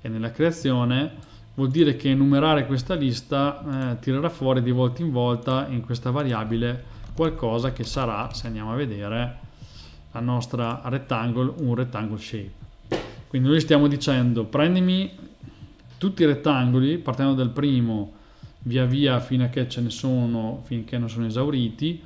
e nella creazione, vuol dire che enumerare questa lista eh, tirerà fuori di volta in volta in questa variabile qualcosa che sarà, se andiamo a vedere, la nostra rectangle, un rectangle shape. Quindi noi stiamo dicendo prendimi tutti i rettangoli, partendo dal primo, via via fino a che ce ne sono, finché non sono esauriti,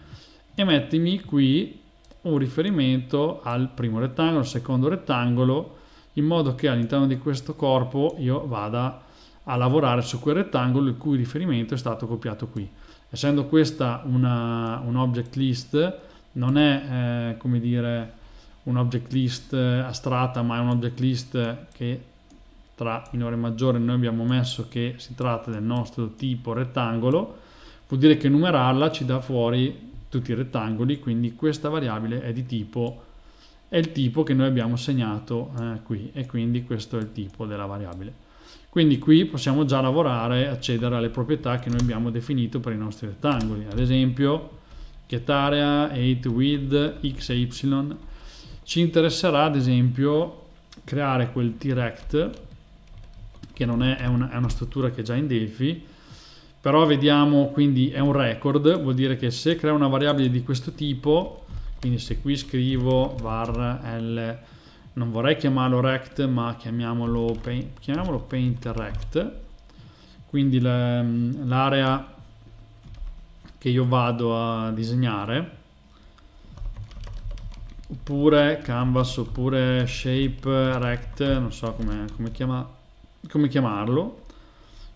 e mettimi qui un riferimento al primo rettangolo, al secondo rettangolo, in modo che all'interno di questo corpo io vada a a lavorare su quel rettangolo il cui riferimento è stato copiato qui. Essendo questa una, un object list, non è eh, come dire un object list eh, astratta, ma è un object list che tra minore e maggiore noi abbiamo messo che si tratta del nostro tipo rettangolo, vuol dire che numerarla ci dà fuori tutti i rettangoli, quindi questa variabile è di tipo è il tipo che noi abbiamo segnato eh, qui e quindi questo è il tipo della variabile. Quindi qui possiamo già lavorare, accedere alle proprietà che noi abbiamo definito per i nostri rettangoli. Ad esempio, get area, 8 width, x e y. Ci interesserà ad esempio creare quel direct che non è, è, una, è una struttura che è già in Delphi, però vediamo quindi è un record, vuol dire che se crea una variabile di questo tipo, quindi se qui scrivo var l non vorrei chiamarlo rect ma chiamiamolo, paint, chiamiamolo paint rect quindi l'area che io vado a disegnare oppure canvas oppure shape rect non so come, come, chiama, come chiamarlo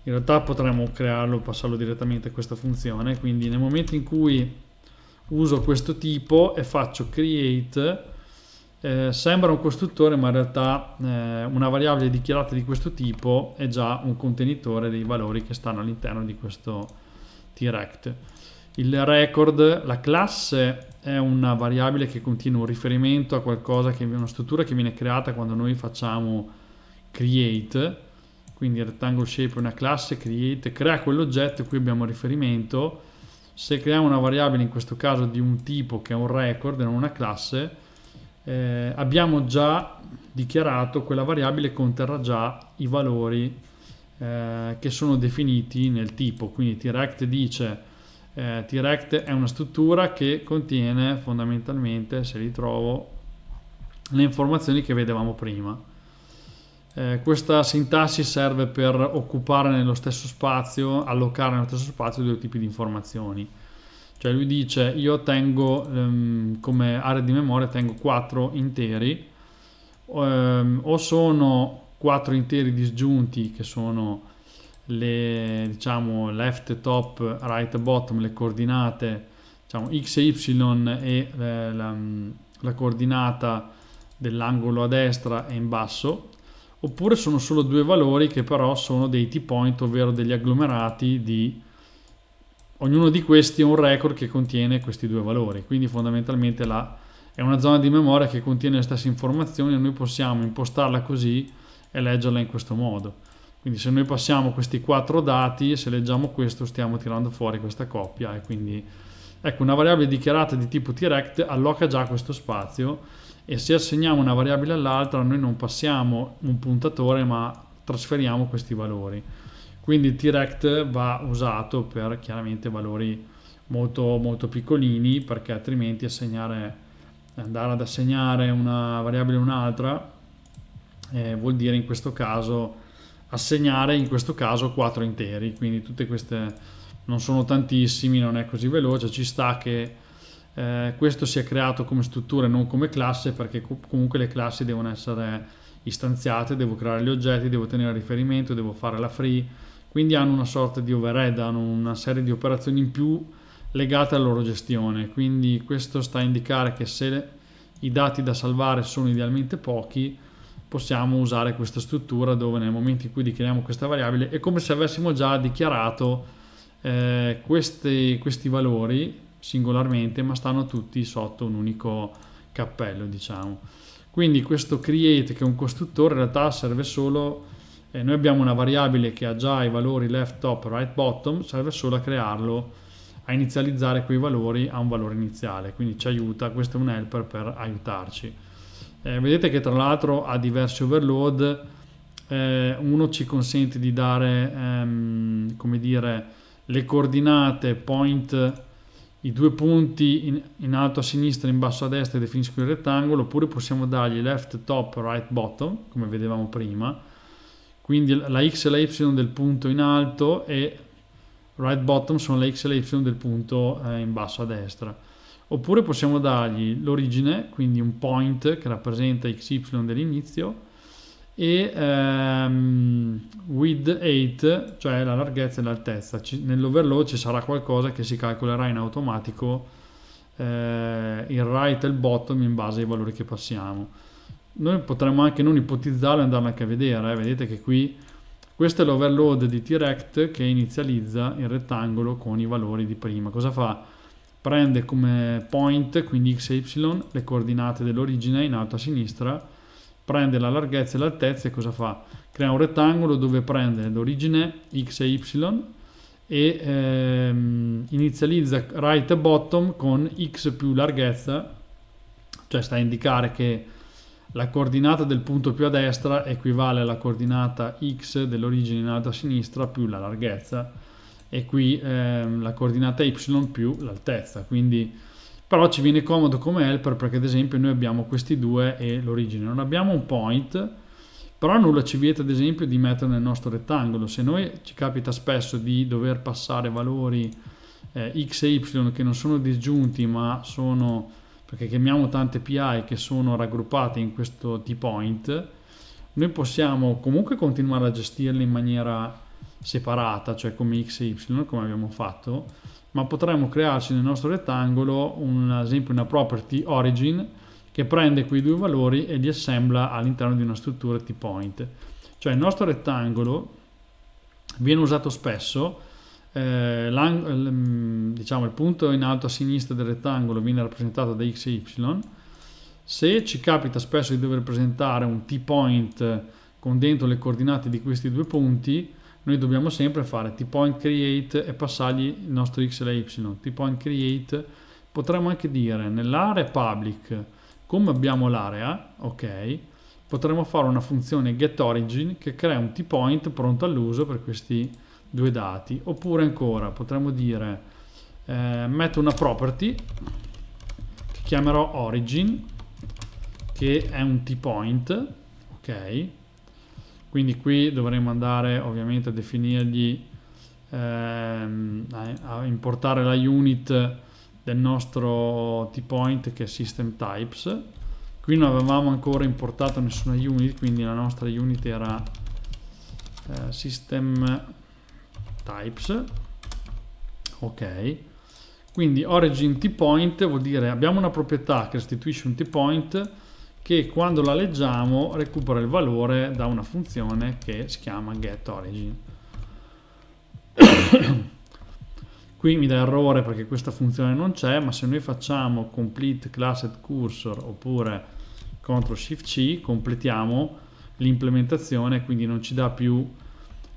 in realtà potremmo crearlo passarlo direttamente a questa funzione quindi nel momento in cui uso questo tipo e faccio create eh, sembra un costruttore, ma in realtà eh, una variabile dichiarata di questo tipo è già un contenitore dei valori che stanno all'interno di questo direct. Il record, la classe è una variabile che contiene un riferimento a qualcosa che è una struttura che viene creata quando noi facciamo create, quindi rectangle shape è una classe create, crea quell'oggetto, cui abbiamo riferimento. Se creiamo una variabile, in questo caso di un tipo che è un record, non una classe, eh, abbiamo già dichiarato quella variabile conterrà già i valori eh, che sono definiti nel tipo. Quindi T-Rect dice eh, T-Rect è una struttura che contiene fondamentalmente, se li trovo, le informazioni che vedevamo prima. Eh, questa sintassi serve per occupare nello stesso spazio, allocare nello stesso spazio due tipi di informazioni. Cioè lui dice io tengo um, come area di memoria tengo 4 interi um, o sono 4 interi disgiunti che sono le diciamo left top, right bottom, le coordinate diciamo x e y e eh, la, la coordinata dell'angolo a destra e in basso oppure sono solo due valori che però sono dei t-point ovvero degli agglomerati di ognuno di questi è un record che contiene questi due valori, quindi fondamentalmente la, è una zona di memoria che contiene le stesse informazioni e noi possiamo impostarla così e leggerla in questo modo. Quindi se noi passiamo questi quattro dati, se leggiamo questo stiamo tirando fuori questa coppia e quindi ecco una variabile dichiarata di tipo direct alloca già questo spazio e se assegniamo una variabile all'altra noi non passiamo un puntatore ma trasferiamo questi valori. Quindi il T-Rect va usato per chiaramente valori molto, molto piccolini perché altrimenti assegnare, andare ad assegnare una variabile a un'altra eh, vuol dire in questo caso assegnare in questo caso 4 interi quindi tutte queste non sono tantissimi non è così veloce ci sta che eh, questo sia creato come struttura e non come classe perché co comunque le classi devono essere istanziate devo creare gli oggetti devo tenere riferimento devo fare la free quindi hanno una sorta di overhead, hanno una serie di operazioni in più legate alla loro gestione, quindi questo sta a indicare che se i dati da salvare sono idealmente pochi, possiamo usare questa struttura dove nel momento in cui dichiariamo questa variabile è come se avessimo già dichiarato eh, questi, questi valori singolarmente, ma stanno tutti sotto un unico cappello, diciamo. Quindi questo create che è un costruttore in realtà serve solo eh, noi abbiamo una variabile che ha già i valori left top, right bottom, serve solo a crearlo, a inizializzare quei valori a un valore iniziale, quindi ci aiuta, questo è un helper per aiutarci. Eh, vedete che tra l'altro ha diversi overload, eh, uno ci consente di dare, ehm, come dire, le coordinate point i due punti in, in, alto a sinistra e in basso a destra definiscono il rettangolo oppure possiamo dargli left top right bottom come vedevamo prima quindi la x e la y del punto in alto e right bottom sono la x e la y del punto eh, in basso a destra oppure possiamo dargli l'origine quindi un point che rappresenta x y dell'inizio e um, width 8 cioè la larghezza e l'altezza nell'overload ci sarà qualcosa che si calcolerà in automatico eh, il right e il bottom in base ai valori che passiamo noi potremmo anche non ipotizzare e andarla anche a vedere, eh? vedete che qui questo è l'overload di T-Rect che inizializza il rettangolo con i valori di prima. Cosa fa? Prende come point, quindi x e y, le coordinate dell'origine in alto a sinistra, prende la larghezza e l'altezza e cosa fa? Crea un rettangolo dove prende l'origine x e y e ehm, inizializza right bottom con x più larghezza, cioè sta a indicare che la coordinata del punto più a destra equivale alla coordinata x dell'origine in alto a sinistra più la larghezza e qui ehm, la coordinata y più l'altezza. Quindi però ci viene comodo come helper perché ad esempio noi abbiamo questi due e l'origine. Non abbiamo un point, però nulla ci vieta ad esempio di metterlo nel nostro rettangolo. Se noi ci capita spesso di dover passare valori eh, x e y che non sono disgiunti ma sono perché chiamiamo tante PI che sono raggruppate in questo T-point, noi possiamo comunque continuare a gestirle in maniera separata, cioè come X e Y, come abbiamo fatto, ma potremmo crearci nel nostro rettangolo, un, ad esempio, una property origin che prende quei due valori e li assembla all'interno di una struttura T-point. Cioè il nostro rettangolo viene usato spesso eh, mm, diciamo, il punto in alto a sinistra del rettangolo viene rappresentato da x e y, se ci capita spesso di dover presentare un t-point con dentro le coordinate di questi due punti, noi dobbiamo sempre fare t-point create e passargli il nostro x e la y. t-point create potremmo anche dire nell'area public, come abbiamo l'area, ok, potremmo fare una funzione getOrigin che crea un t-point pronto all'uso per questi due dati oppure ancora potremmo dire eh, metto una property che chiamerò origin che è un t-point ok quindi qui dovremmo andare ovviamente a definirgli ehm, a importare la unit del nostro t-point che è system types qui non avevamo ancora importato nessuna unit quindi la nostra unit era eh, system types ok quindi origin t-point vuol dire abbiamo una proprietà che restituisce un t-point che quando la leggiamo recupera il valore da una funzione che si chiama getOrigin (coughs) qui mi dà errore perché questa funzione non c'è ma se noi facciamo complete classed cursor oppure CTRL SHIFT C completiamo l'implementazione quindi non ci dà più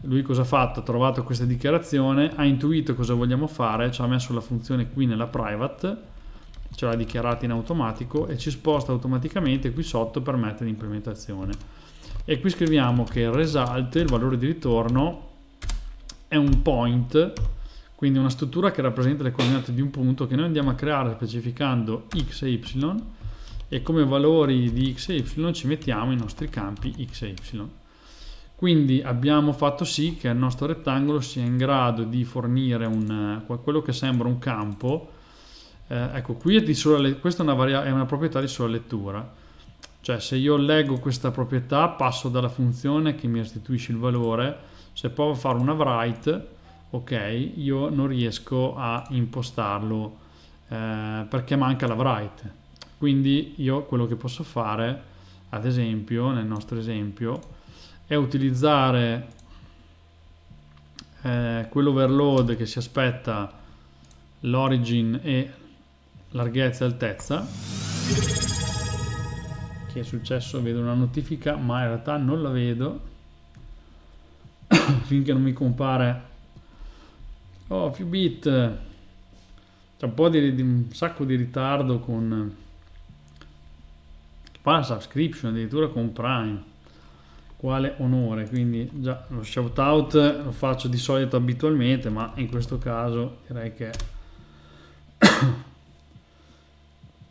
lui cosa ha fatto? Ha trovato questa dichiarazione, ha intuito cosa vogliamo fare, ci ha messo la funzione qui nella private, ce l'ha dichiarata in automatico e ci sposta automaticamente qui sotto per mettere l'implementazione. E qui scriviamo che il result, il valore di ritorno, è un point, quindi una struttura che rappresenta le coordinate di un punto che noi andiamo a creare specificando x e y e come valori di x e y ci mettiamo i nostri campi x e y. Quindi abbiamo fatto sì che il nostro rettangolo sia in grado di fornire un, eh, quello che sembra un campo. Eh, ecco, qui è di sola, questa è una, è una proprietà di sola lettura. Cioè se io leggo questa proprietà passo dalla funzione che mi restituisce il valore, se poi a fare una write, ok, io non riesco a impostarlo eh, perché manca la write. Quindi io quello che posso fare, ad esempio, nel nostro esempio, è utilizzare eh, quell'overload che si aspetta l'origin e larghezza e altezza che è successo vedo una notifica ma in realtà non la vedo (coughs) finché non mi compare oh più bit c'è un po' di, di, un sacco di ritardo con qua la subscription addirittura con prime quale onore, quindi già lo shout out lo faccio di solito abitualmente, ma in questo caso direi che, (coughs)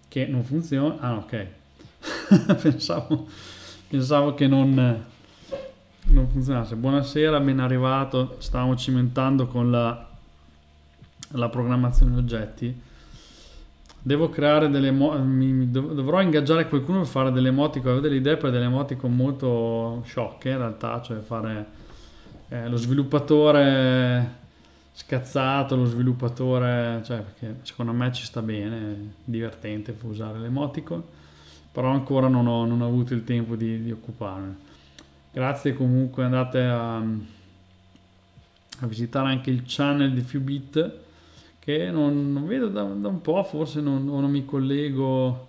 che non funziona. Ah, ok, (laughs) pensavo, pensavo, che non, non funzionasse. Buonasera, ben arrivato. Stavamo cimentando con la, la programmazione oggetti Devo creare delle mo- mi, dov- dovrò ingaggiare qualcuno per fare delle emoticon, avevo delle idee per delle emoticon molto sciocche in realtà, cioè fare eh, lo sviluppatore scazzato, lo sviluppatore, cioè perché secondo me ci sta bene, è divertente usare le emoticon, però ancora non ho, non ho avuto il tempo di, di occuparmi. Grazie comunque, andate a, a visitare anche il channel di Fubit che non, non vedo da, da, un po', forse non, non mi collego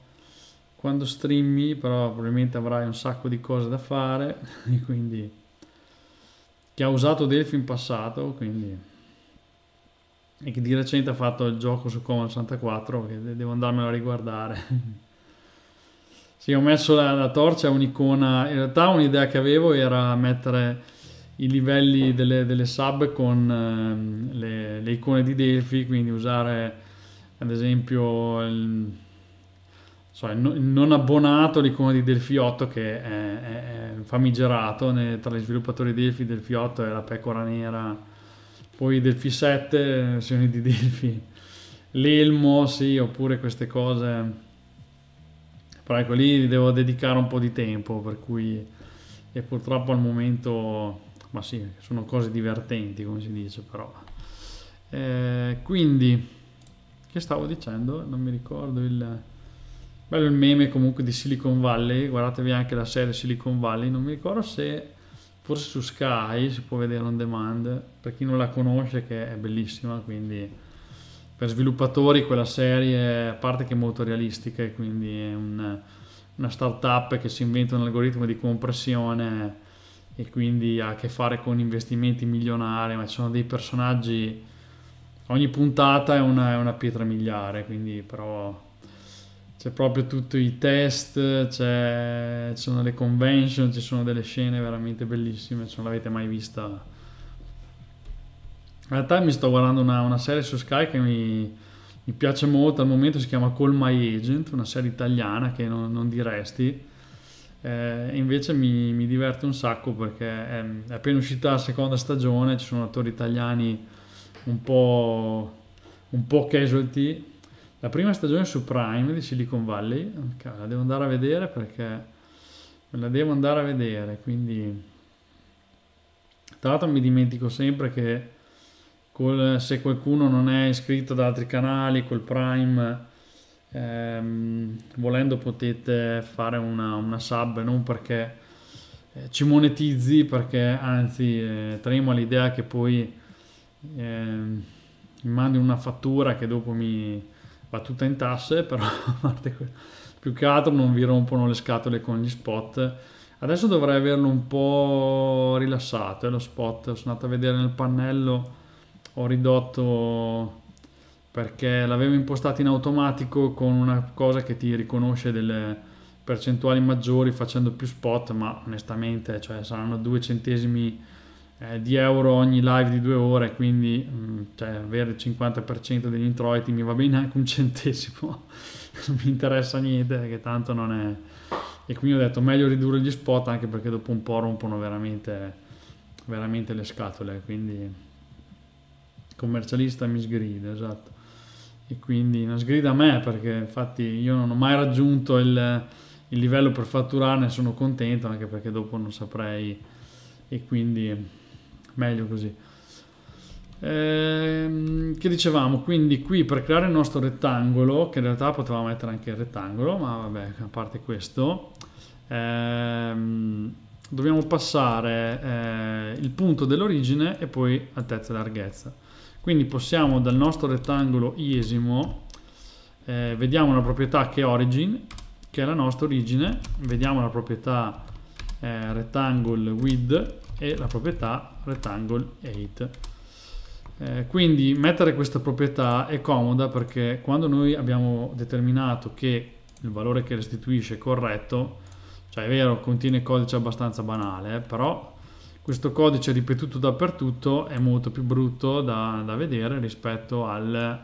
quando streami, però probabilmente avrai un sacco di cose da fare, (laughs) e quindi che ha usato Delphi in passato, quindi e che di recente ha fatto il gioco su Commodore 64 che devo andarmelo a riguardare. (laughs) sì, ho messo la, la torcia, un'icona, in realtà un'idea che avevo era mettere i livelli delle, delle sub con ehm, le, le, icone di Delphi, quindi usare ad esempio il, so, il non abbonato l'icona di Delphi 8 che è, è, è famigerato ne, tra gli sviluppatori Delphi, Delphi 8 è la pecora nera, poi Delphi 7, versioni di Delphi, l'elmo, sì, oppure queste cose. Però ecco lì devo dedicare un po' di tempo, per cui e purtroppo al momento ma sì, sono cose divertenti come si dice però. Eh, quindi, che stavo dicendo? Non mi ricordo il... Bello il meme comunque di Silicon Valley, guardatevi anche la serie Silicon Valley, non mi ricordo se forse su Sky si può vedere on demand, per chi non la conosce che è bellissima, quindi per sviluppatori quella serie, a parte che è molto realistica e quindi è un, una startup che si inventa un algoritmo di compressione e quindi ha a che fare con investimenti milionari, ma ci sono dei personaggi, ogni puntata è una, è una pietra miliare, quindi però c'è proprio tutti i test, ci sono le convention, ci sono delle scene veramente bellissime, se non l'avete mai vista. In realtà mi sto guardando una, una serie su Sky che mi, mi, piace molto, al momento si chiama Call My Agent, una serie italiana che non, non diresti eh, invece mi, mi diverto un sacco perché è, è, appena uscita la seconda stagione, ci sono attori italiani un po', un po' casualty. La prima stagione su Prime di Silicon Valley, la devo andare a vedere perché me la devo andare a vedere, quindi tra l'altro mi dimentico sempre che col, se qualcuno non è iscritto ad altri canali, col Prime ehm, volendo potete fare una, una, sub non perché eh, ci monetizzi perché anzi eh, tremo all'idea che poi ehm, mi mandi una fattura che dopo mi va tutta in tasse (laughs) però più che altro non vi rompono le scatole con gli spot adesso dovrei averlo un po' rilassato eh, lo spot sono andato a vedere nel pannello ho ridotto perché l'avevo impostato in automatico con una cosa che ti riconosce delle percentuali maggiori facendo più spot, ma onestamente cioè, saranno due centesimi eh, di euro ogni live di due ore, quindi mh, mm, cioè, avere il 50% degli introiti mi va bene anche un centesimo, (laughs) non mi interessa niente perché tanto non è... E quindi ho detto meglio ridurre gli spot anche perché dopo un po' rompono veramente, veramente le scatole, quindi commercialista mi sgrida, esatto e quindi una sgrida a me perché infatti io non ho mai raggiunto il, il livello per fatturarne, sono contento anche perché dopo non saprei e quindi meglio così. Ehm, che dicevamo quindi qui per creare il nostro rettangolo che in realtà potevamo mettere anche il rettangolo ma vabbè a parte questo ehm, dobbiamo passare eh, il punto dell'origine e poi altezza e larghezza quindi possiamo dal nostro rettangolo iesimo, eh, vediamo la proprietà che è origin, che è la nostra origine, vediamo la proprietà eh, rectangle width e la proprietà rectangle height Eh, quindi mettere questa proprietà è comoda perché quando noi abbiamo determinato che il valore che restituisce è corretto, cioè è vero, contiene codice abbastanza banale, eh, però questo codice ripetuto dappertutto è molto più brutto da, da vedere rispetto al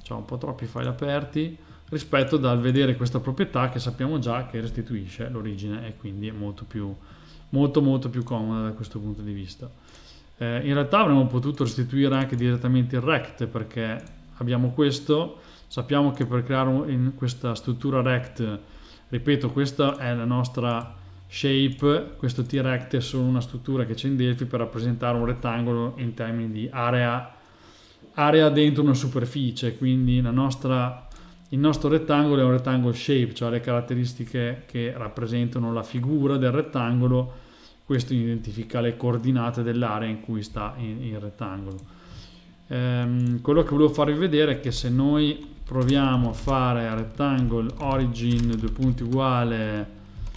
diciamo un po' troppi file aperti rispetto dal vedere questa proprietà che sappiamo già che restituisce l'origine e quindi è molto più molto molto più comoda da questo punto di vista eh, in realtà avremmo potuto restituire anche direttamente il rect perché abbiamo questo sappiamo che per creare un, questa struttura rect ripeto questa è la nostra shape, questo T-rect è solo una struttura che c'è in Delphi per rappresentare un rettangolo in termini di area, area dentro una superficie, quindi nostra, il nostro rettangolo è un rettangolo shape, cioè le caratteristiche che rappresentano la figura del rettangolo, questo identifica le coordinate dell'area in cui sta il rettangolo. Ehm, quello che volevo farvi vedere è che se noi proviamo a fare rectangle origin due punti uguale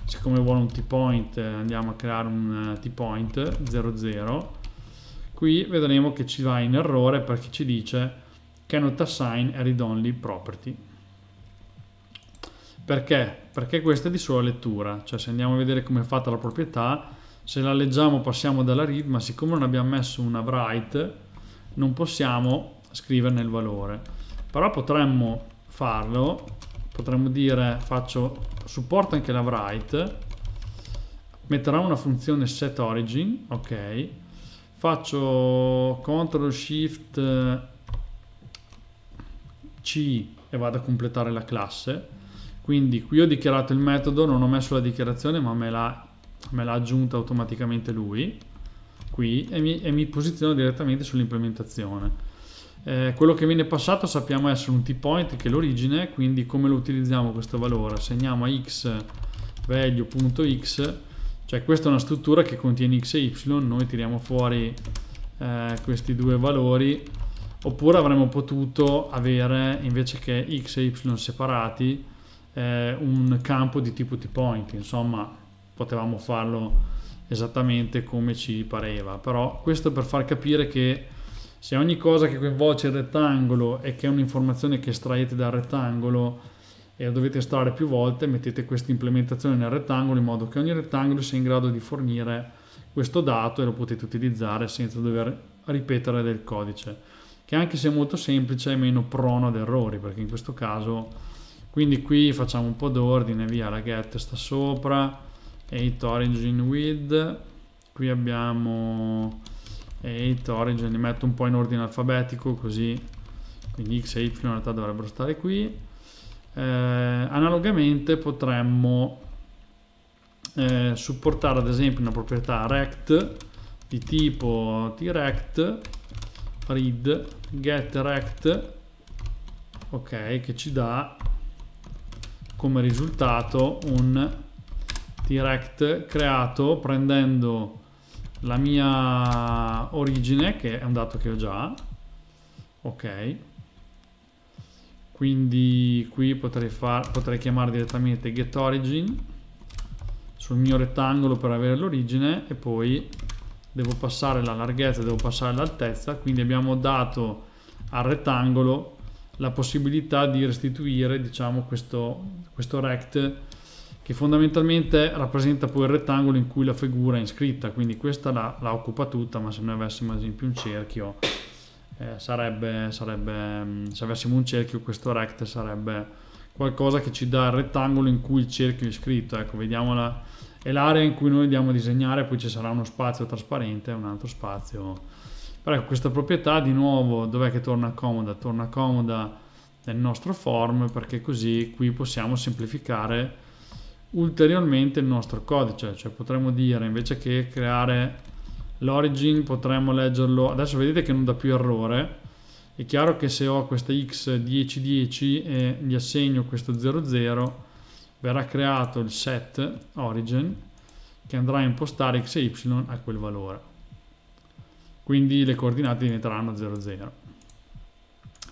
siccome vuole un t-point eh, andiamo a creare un eh, t-point 00 qui vedremo che ci va in errore perché ci dice cannot assign a read only property perché? perché questa è di sua lettura cioè se andiamo a vedere come è fatta la proprietà se la leggiamo passiamo dalla read ma siccome non abbiamo messo una write non possiamo scriverne il valore però potremmo farlo potremmo dire faccio supporta anche la write metterà una funzione set origin ok faccio ctrl shift c e vado a completare la classe quindi qui ho dichiarato il metodo non ho messo la dichiarazione ma me l'ha aggiunta automaticamente lui qui e mi, e mi posiziono direttamente sull'implementazione eh, quello che viene passato sappiamo essere un t-point che è l'origine, quindi come lo utilizziamo questo valore? Assegniamo a x value.x, cioè questa è una struttura che contiene x e y, noi tiriamo fuori eh, questi due valori, oppure avremmo potuto avere invece che x e y separati eh, un campo di tipo t-point, insomma potevamo farlo esattamente come ci pareva, però questo per far capire che se ogni cosa che coinvolge il rettangolo e che è un'informazione che estraete dal rettangolo e la dovete estrarre più volte, mettete questa implementazione nel rettangolo in modo che ogni rettangolo sia in grado di fornire questo dato e lo potete utilizzare senza dover ripetere del codice che anche se è molto semplice è meno prono ad errori perché in questo caso quindi qui facciamo un po' d'ordine via la get sta sopra 8 origin with qui abbiamo e il origin li metto un po' in ordine alfabetico così quindi x e y in realtà dovrebbero stare qui eh, analogamente potremmo eh, supportare ad esempio una proprietà rect di tipo direct read get rect ok che ci dà come risultato un direct creato prendendo la mia origine che è un dato che ho già ok quindi qui potrei, far, potrei chiamare direttamente getOrigin sul mio rettangolo per avere l'origine e poi devo passare la larghezza, devo passare l'altezza quindi abbiamo dato al rettangolo la possibilità di restituire diciamo questo, questo rect che fondamentalmente rappresenta poi il rettangolo in cui la figura è iscritta, quindi questa la, la occupa tutta, ma se noi avessimo ad esempio un cerchio, eh, sarebbe, sarebbe, mm, se avessimo un cerchio questo rect sarebbe qualcosa che ci dà il rettangolo in cui il cerchio è iscritto, ecco, vediamola, è l'area in cui noi andiamo a disegnare, poi ci sarà uno spazio trasparente, un altro spazio, però ecco, questa proprietà di nuovo, dov'è che torna comoda? Torna comoda nel nostro form perché così qui possiamo semplificare ulteriormente il nostro codice, cioè potremmo dire invece che creare l'origin potremmo leggerlo, adesso vedete che non dà più errore, è chiaro che se ho questa x 1010 10 e gli assegno questo 00 verrà creato il set origin che andrà a impostare x e y a quel valore quindi le coordinate diventeranno 00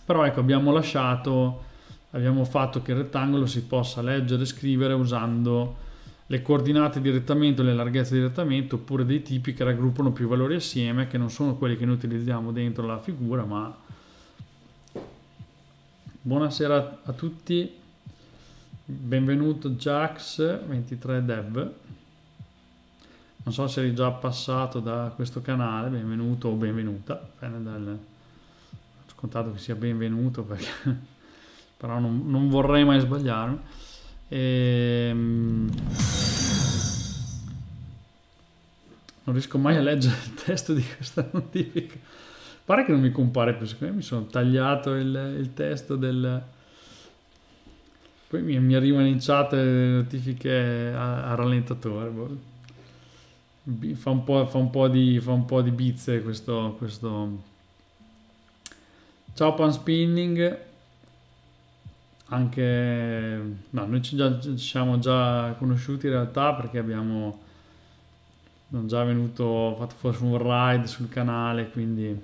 però ecco abbiamo lasciato abbiamo fatto che il rettangolo si possa leggere e scrivere usando le coordinate di direttamente le larghezze di direttamente oppure dei tipi che raggruppano più valori assieme che non sono quelli che noi utilizziamo dentro la figura ma buonasera a tutti benvenuto Jax 23 dev non so se eri già passato da questo canale benvenuto o benvenuta bene scontato che sia benvenuto perché però non, non vorrei mai sbagliarmi. Ehm... Non riesco mai a leggere il testo di questa (laughs) notifica. Pare che non mi compare più, secondo me mi sono tagliato il, il testo del... Poi mi, mi, arrivano in chat le notifiche a, a rallentatore. Boh. Fa, un fa, un po', di, fa un po' di bizze questo, questo... Ciao Pan Spinning anche no, noi ci, già, ci, siamo già conosciuti in realtà perché abbiamo già venuto fatto forse un ride sul canale quindi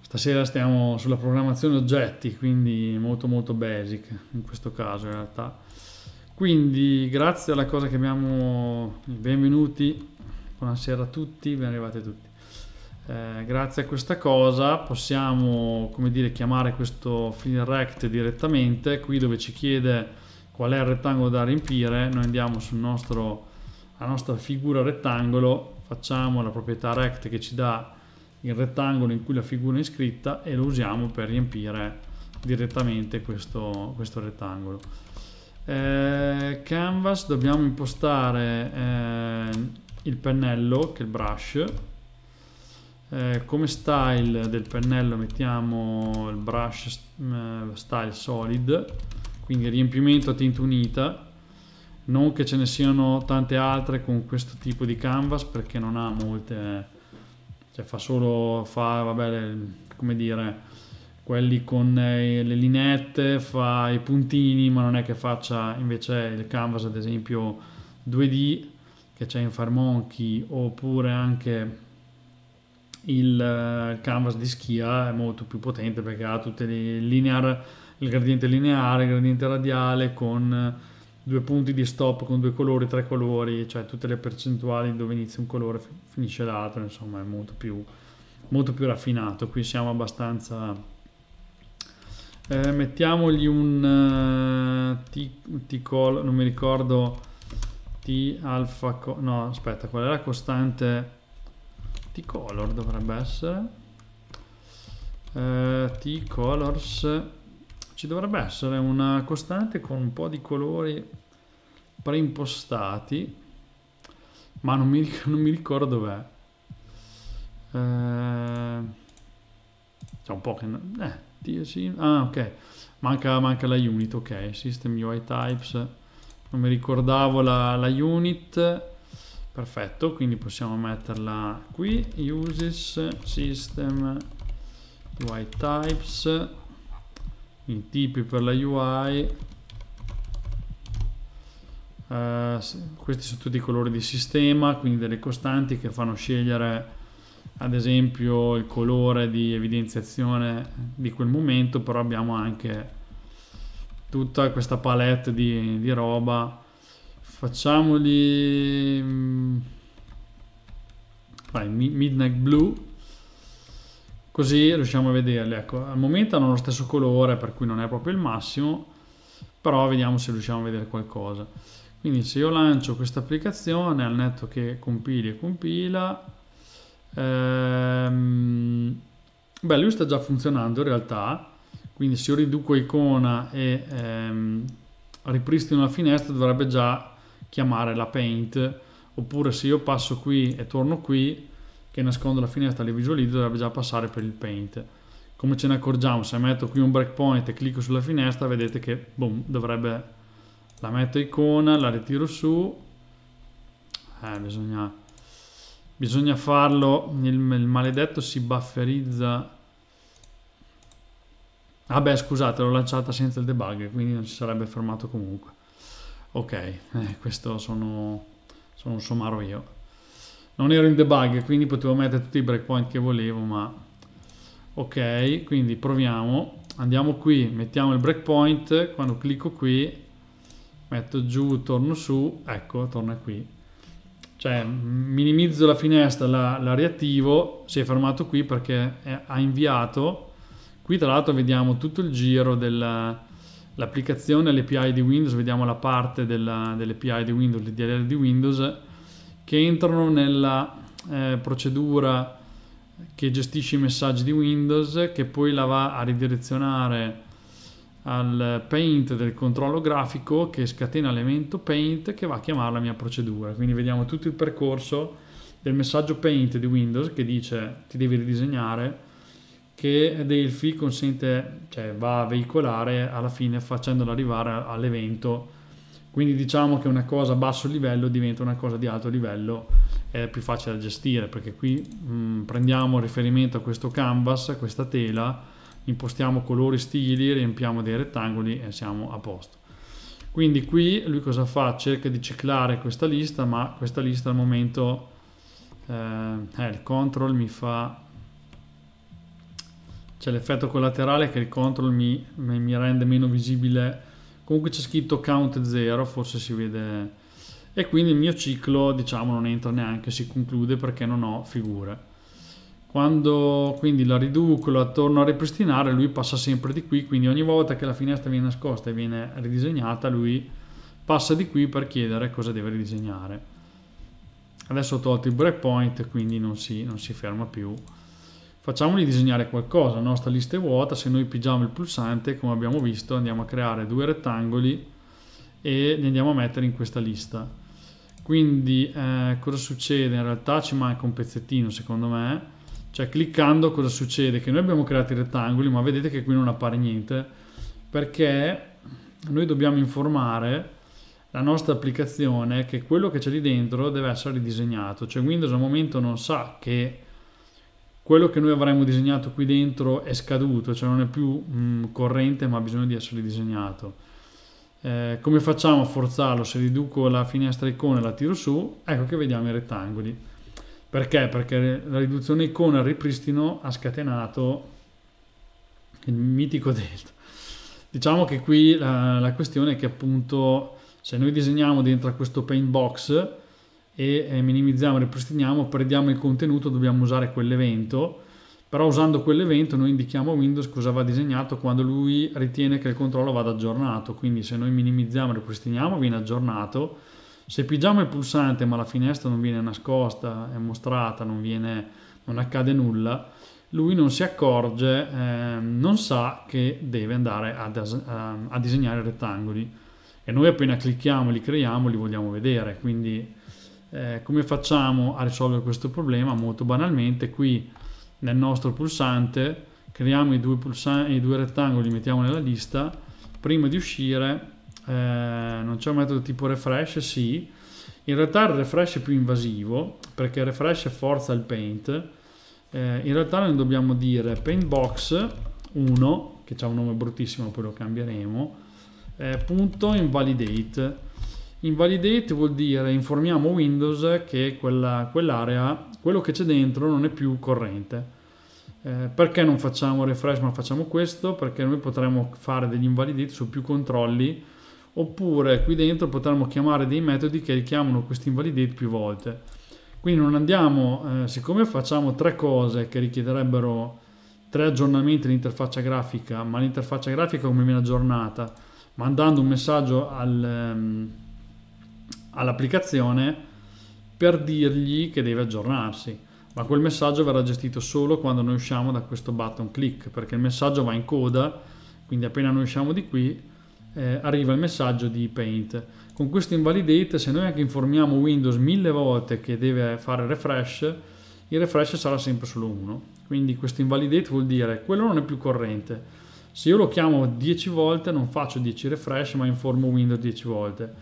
stasera stiamo sulla programmazione oggetti quindi molto molto basic in questo caso in realtà quindi grazie alla cosa che abbiamo benvenuti buonasera a tutti ben arrivati a tutti eh, grazie a questa cosa possiamo come dire, chiamare questo fill rect direttamente qui dove ci chiede qual è il rettangolo da riempire noi andiamo sul nostro la nostra figura rettangolo facciamo la proprietà rect che ci dà il rettangolo in cui la figura è iscritta e lo usiamo per riempire direttamente questo, questo rettangolo eh, canvas dobbiamo impostare eh, il pennello che è il brush eh, come style del pennello mettiamo il brush eh, style solid quindi riempimento a tinta unita non che ce ne siano tante altre con questo tipo di canvas perché non ha molte cioè fa solo fa vabbè come dire quelli con eh, le linette fa i puntini ma non è che faccia invece il canvas ad esempio 2D che c'è in Farmonkey oppure anche il eh, canvas di schia è molto più potente perché ha tutte le linear, il gradiente lineare, il gradiente radiale con eh, due punti di stop con due colori, tre colori, cioè tutte le percentuali dove inizia un colore finisce l'altro, insomma è molto più, molto più raffinato, qui siamo abbastanza... Eh, mettiamogli un uh, eh, t, t call, non mi ricordo, T alfa, no aspetta, qual è la costante? T-Color dovrebbe essere uh, T-Colors ci dovrebbe essere una costante con un po' di colori preimpostati ma non mi, (laughs) non mi ricordo dov'è uh, c'è un po' che eh, TSI, ah ok manca, manca, la unit ok system UI types non mi ricordavo la, la unit perfetto quindi possiamo metterla qui uses system UI types i tipi per la UI eh, questi sono tutti i colori di sistema quindi delle costanti che fanno scegliere ad esempio il colore di evidenziazione di quel momento però abbiamo anche tutta questa palette di, di roba facciamoli mm, vai, Midnight Blue così riusciamo a vederli ecco al momento hanno lo stesso colore per cui non è proprio il massimo però vediamo se riusciamo a vedere qualcosa quindi se io lancio questa applicazione al netto che compili e compila ehm, beh lui sta già funzionando in realtà quindi se io riduco icona e ehm, ripristino la finestra dovrebbe già chiamare la paint oppure se io passo qui e torno qui che nascondo la finestra le visualizzo dovrebbe già passare per il paint come ce ne accorgiamo se metto qui un breakpoint e clicco sulla finestra vedete che boom, dovrebbe la metto icona la ritiro su eh, bisogna, bisogna farlo il, il maledetto si bufferizza vabbè ah scusate l'ho lanciata senza il debug quindi non si sarebbe fermato comunque Ok, eh, questo sono, sono un somaro io. Non ero in debug, quindi potevo mettere tutti i breakpoint che volevo, ma... Ok, quindi proviamo. Andiamo qui, mettiamo il breakpoint. Quando clicco qui, metto giù, torno su, ecco, torna qui. Cioè, minimizzo la finestra, la, la riattivo, si è fermato qui perché è, ha inviato. Qui tra l'altro vediamo tutto il giro della l'applicazione, l'API di Windows, vediamo la parte dell'API di Windows, di DLL di Windows, che entrano nella eh, procedura che gestisce i messaggi di Windows, che poi la va a ridirezionare al paint del controllo grafico che scatena l'elemento paint che va a chiamare la mia procedura. Quindi vediamo tutto il percorso del messaggio paint di Windows che dice ti devi ridisegnare che Delphi consente, cioè va a veicolare alla fine facendolo arrivare all'evento. Quindi diciamo che una cosa a basso livello diventa una cosa di alto livello, è più facile da gestire perché qui mh, mm, prendiamo riferimento a questo canvas, a questa tela, impostiamo colori, stili, riempiamo dei rettangoli e siamo a posto. Quindi qui lui cosa fa? Cerca di ciclare questa lista, ma questa lista al momento eh, eh il control mi fa c'è l'effetto collaterale che il control mi, mi rende meno visibile comunque c'è scritto count 0 forse si vede e quindi il mio ciclo diciamo non entra neanche si conclude perché non ho figure quando quindi la riduco la torno a ripristinare lui passa sempre di qui quindi ogni volta che la finestra viene nascosta e viene ridisegnata lui passa di qui per chiedere cosa deve ridisegnare adesso ho tolto il breakpoint quindi non si, non si ferma più facciamogli disegnare qualcosa, la nostra lista è vuota, se noi pigiamo il pulsante, come abbiamo visto, andiamo a creare due rettangoli e li andiamo a mettere in questa lista. Quindi eh, cosa succede? In realtà ci manca un pezzettino secondo me, cioè cliccando cosa succede? Che noi abbiamo creato i rettangoli ma vedete che qui non appare niente perché noi dobbiamo informare la nostra applicazione che quello che c'è lì dentro deve essere ridisegnato, cioè Windows al momento non sa che quello che noi avremmo disegnato qui dentro è scaduto, cioè non è più mh, mm, corrente ma ha bisogno di essere ridisegnato. Eh, come facciamo a forzarlo? Se riduco la finestra icona e la tiro su, ecco che vediamo i rettangoli. Perché? Perché la riduzione icona al ripristino ha scatenato il mitico delta. Diciamo che qui la, la questione è che appunto se noi disegniamo dentro a questo paint box e eh, minimizziamo, ripristiniamo, perdiamo il contenuto, dobbiamo usare quell'evento, però usando quell'evento noi indichiamo a Windows cosa va disegnato quando lui ritiene che il controllo vada aggiornato, quindi se noi minimizziamo, ripristiniamo, viene aggiornato, se pigiamo il pulsante ma la finestra non viene nascosta, è mostrata, non, viene, non accade nulla, lui non si accorge, eh, non sa che deve andare a, ehm, a disegnare rettangoli e noi appena clicchiamo, li creiamo, li vogliamo vedere, quindi eh, come facciamo a risolvere questo problema? Molto banalmente, qui nel nostro pulsante creiamo i due, pulsanti, i due rettangoli, li mettiamo nella lista, prima di uscire eh, non c'è un metodo tipo refresh, sì, in realtà il refresh è più invasivo perché refresh forza il paint, eh, in realtà noi dobbiamo dire paintbox 1, che ha un nome bruttissimo, poi lo cambieremo, eh, punto invalidate, Invalidate vuol dire informiamo Windows che quella, quell'area, quello che c'è dentro non è più corrente. Eh, perché non facciamo refresh ma facciamo questo? Perché noi potremmo fare degli invalidate su più controlli oppure qui dentro potremmo chiamare dei metodi che richiamano questi invalidate più volte. Quindi non andiamo, eh, siccome facciamo tre cose che richiederebbero tre aggiornamenti all'interfaccia grafica, ma l'interfaccia grafica come viene aggiornata, mandando un messaggio al... Um, all'applicazione per dirgli che deve aggiornarsi, ma quel messaggio verrà gestito solo quando noi usciamo da questo button click, perché il messaggio va in coda, quindi appena noi usciamo di qui eh, arriva il messaggio di paint. Con questo invalidate, se noi anche informiamo Windows mille volte che deve fare refresh, il refresh sarà sempre solo uno. Quindi questo invalidate vuol dire quello non è più corrente. Se io lo chiamo 10 volte non faccio 10 refresh ma informo Windows 10 volte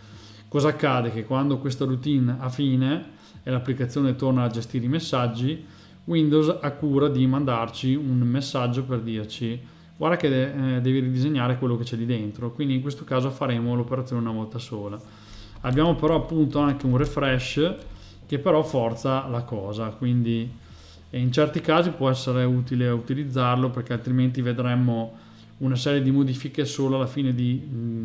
Cosa accade? Che quando questa routine ha fine e l'applicazione torna a gestire i messaggi, Windows ha cura di mandarci un messaggio per dirci guarda che de- eh, devi ridisegnare quello che c'è lì dentro, quindi in questo caso faremo l'operazione una volta sola. Abbiamo però appunto anche un refresh che però forza la cosa, quindi in certi casi può essere utile utilizzarlo perché altrimenti vedremmo una serie di modifiche solo alla fine di,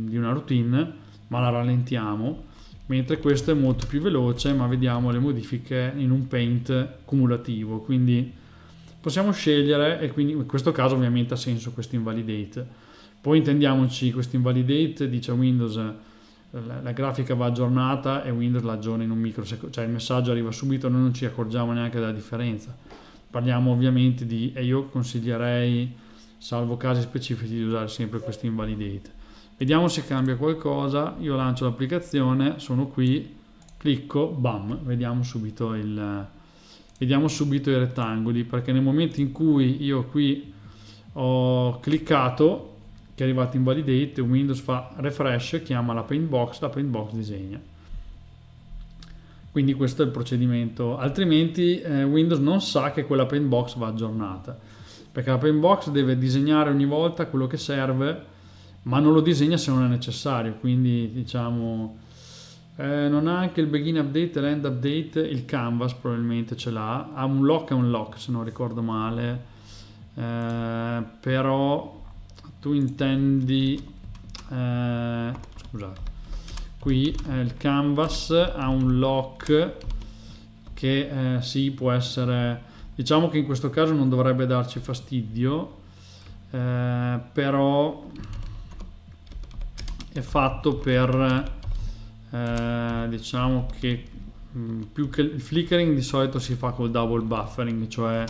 di una routine ma la rallentiamo mentre questo è molto più veloce ma vediamo le modifiche in un paint cumulativo quindi possiamo scegliere e quindi in questo caso ovviamente ha senso questo invalidate poi intendiamoci questo invalidate dice Windows eh, la, la grafica va aggiornata e Windows la aggiorna in un microsecondo cioè il messaggio arriva subito noi non ci accorgiamo neanche della differenza parliamo ovviamente di e io consiglierei salvo casi specifici di usare sempre questo invalidate Vediamo se cambia qualcosa, io lancio l'applicazione, sono qui, clicco, bam, vediamo subito, il, vediamo subito i rettangoli, perché nel momento in cui io qui ho cliccato, che è arrivato in validate, Windows fa refresh, chiama la paint box, la paint box disegna. Quindi questo è il procedimento, altrimenti eh, Windows non sa che quella paint box va aggiornata, perché la paint box deve disegnare ogni volta quello che serve ma non lo disegna se non è necessario, quindi diciamo eh, non ha anche il begin update e l'end update, il canvas probabilmente ce l'ha, ha un lock e un lock se non ricordo male, eh, però tu intendi, eh, scusate, qui eh, il canvas ha un lock che eh, sì può essere, diciamo che in questo caso non dovrebbe darci fastidio, eh, però è fatto per eh, diciamo che mh, mm, più che il flickering di solito si fa col double buffering cioè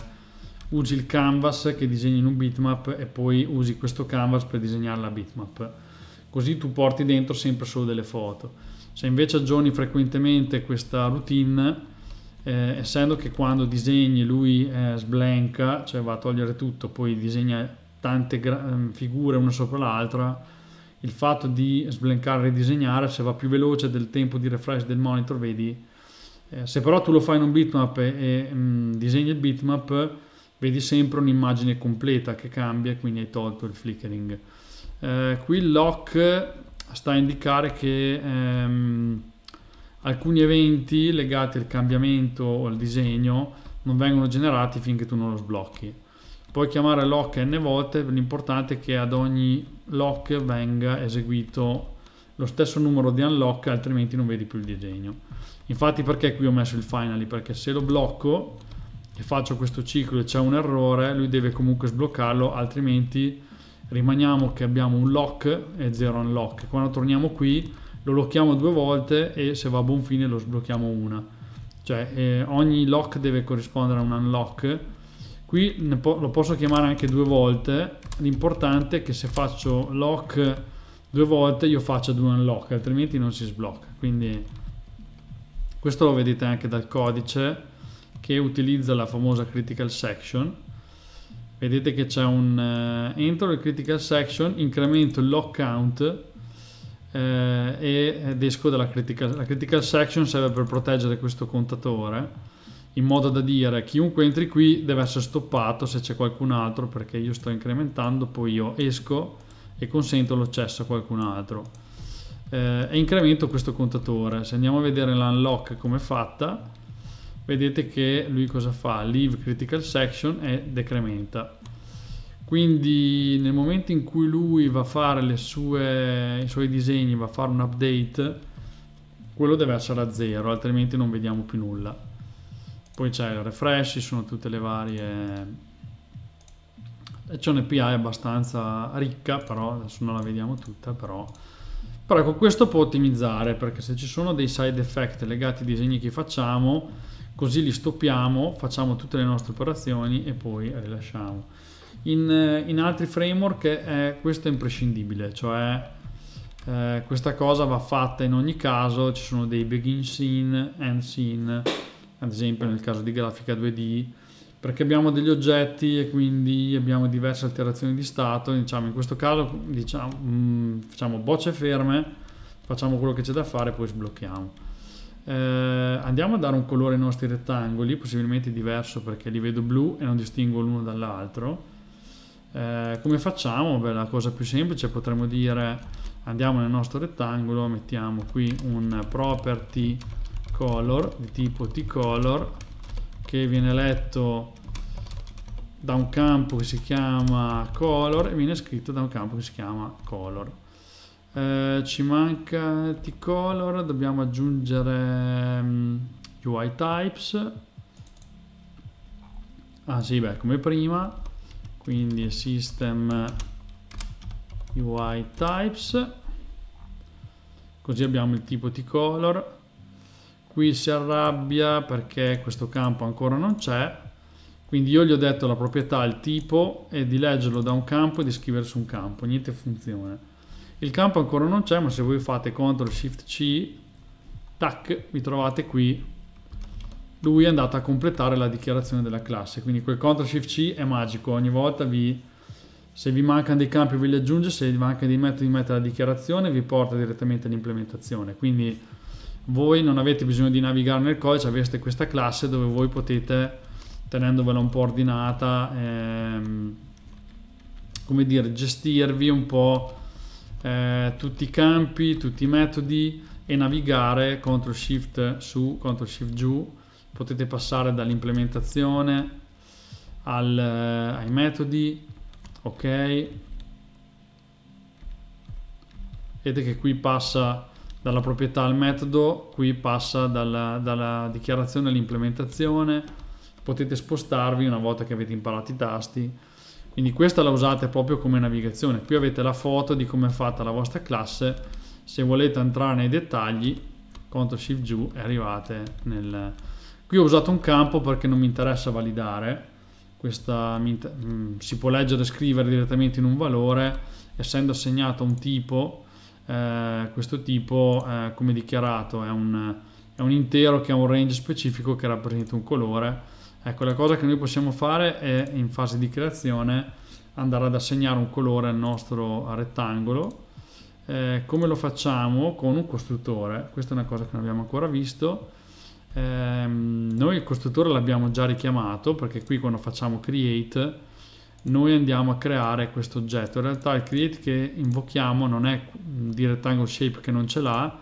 usi il canvas che disegni in un bitmap e poi usi questo canvas per disegnare la bitmap così tu porti dentro sempre solo delle foto se invece aggiorni frequentemente questa routine eh, essendo che quando disegni lui eh, sblanca cioè va a togliere tutto poi disegna tante mm, figure una sopra l'altra il fatto di sblancare e ridisegnare, se va più veloce del tempo di refresh del monitor, vedi, eh, se però tu lo fai in un bitmap e, e mh, mm, disegni il bitmap, vedi sempre un'immagine completa che cambia, quindi hai tolto il flickering. Eh, qui il lock sta a indicare che ehm, alcuni eventi legati al cambiamento o al disegno non vengono generati finché tu non lo sblocchi. Puoi chiamare lock n volte, l'importante è che ad ogni lock venga eseguito lo stesso numero di unlock altrimenti non vedi più il disegno infatti perché qui ho messo il finally perché se lo blocco e faccio questo ciclo e c'è un errore lui deve comunque sbloccarlo altrimenti rimaniamo che abbiamo un lock e zero unlock quando torniamo qui lo blocchiamo due volte e se va a buon fine lo sblocchiamo una cioè eh, ogni lock deve corrispondere a un unlock qui po lo posso chiamare anche due volte l'importante è che se faccio lock due volte io faccia due unlock altrimenti non si sblocca quindi questo lo vedete anche dal codice che utilizza la famosa critical section vedete che c'è un uh, entro il critical section incremento il lock count eh, ed esco dalla critical, la critical section serve per proteggere questo contatore in modo da dire chiunque entri qui deve essere stoppato se c'è qualcun altro perché io sto incrementando, poi io esco e consento l'accesso a qualcun altro. Eh, e incremento questo contatore. Se andiamo a vedere l'unlock come è fatta, vedete che lui cosa fa? Leave critical section e decrementa. Quindi nel momento in cui lui va a fare sue, i suoi disegni, va a fare un update, quello deve essere a zero, altrimenti non vediamo più nulla poi c'è il refresh, ci sono tutte le varie c'è un'API abbastanza ricca però adesso non la vediamo tutta però però ecco questo può ottimizzare perché se ci sono dei side effect legati ai disegni che facciamo così li stoppiamo facciamo tutte le nostre operazioni e poi rilasciamo in, in altri framework è, questo è imprescindibile cioè eh, questa cosa va fatta in ogni caso ci sono dei begin scene end scene ad esempio nel caso di grafica 2D, perché abbiamo degli oggetti e quindi abbiamo diverse alterazioni di stato, diciamo in questo caso diciamo, mh, mm, facciamo bocce ferme, facciamo quello che c'è da fare e poi sblocchiamo. Eh, andiamo a dare un colore ai nostri rettangoli, possibilmente diverso perché li vedo blu e non distingo l'uno dall'altro. Eh, come facciamo? Beh, la cosa più semplice potremmo dire andiamo nel nostro rettangolo, mettiamo qui un property color di tipo tcolor che viene letto da un campo che si chiama color e viene scritto da un campo che si chiama color eh, ci manca tcolor dobbiamo aggiungere um, mm, UI types ah sì beh come prima quindi system UI types così abbiamo il tipo tcolor qui si arrabbia perché questo campo ancora non c'è quindi io gli ho detto la proprietà il tipo e di leggerlo da un campo e di scrivere su un campo niente funzione il campo ancora non c'è ma se voi fate CTRL SHIFT C tac vi trovate qui lui è andato a completare la dichiarazione della classe quindi quel CTRL SHIFT C è magico ogni volta vi se vi mancano dei campi ve li aggiunge, se vi mancano dei metodi mettere la dichiarazione vi porta direttamente all'implementazione. Quindi voi non avete bisogno di navigare nel codice, avreste questa classe dove voi potete, tenendovela un po' ordinata, ehm, come dire, gestirvi un po' eh, tutti i campi, tutti i metodi e navigare CTRL SHIFT su, CTRL SHIFT giù, potete passare dall'implementazione al, eh, ai metodi, ok? Vedete che qui passa dalla proprietà al metodo, qui passa dalla, dalla dichiarazione all'implementazione, potete spostarvi una volta che avete imparato i tasti, quindi questa la usate proprio come navigazione, qui avete la foto di come è fatta la vostra classe, se volete entrare nei dettagli, CTRL SHIFT giù e arrivate nel... Qui ho usato un campo perché non mi interessa validare, questa, mm, si può leggere e scrivere direttamente in un valore, essendo assegnato un tipo, eh, questo tipo, eh, come dichiarato, è un, è un, intero che ha un range specifico che rappresenta un colore. Ecco, la cosa che noi possiamo fare è in fase di creazione andare ad assegnare un colore al nostro rettangolo. Eh, come lo facciamo? Con un costruttore. Questa è una cosa che non abbiamo ancora visto. Ehm, noi il costruttore l'abbiamo già richiamato perché qui quando facciamo create noi andiamo a creare questo oggetto. In realtà il create che invochiamo non è di rectangle shape che non ce l'ha,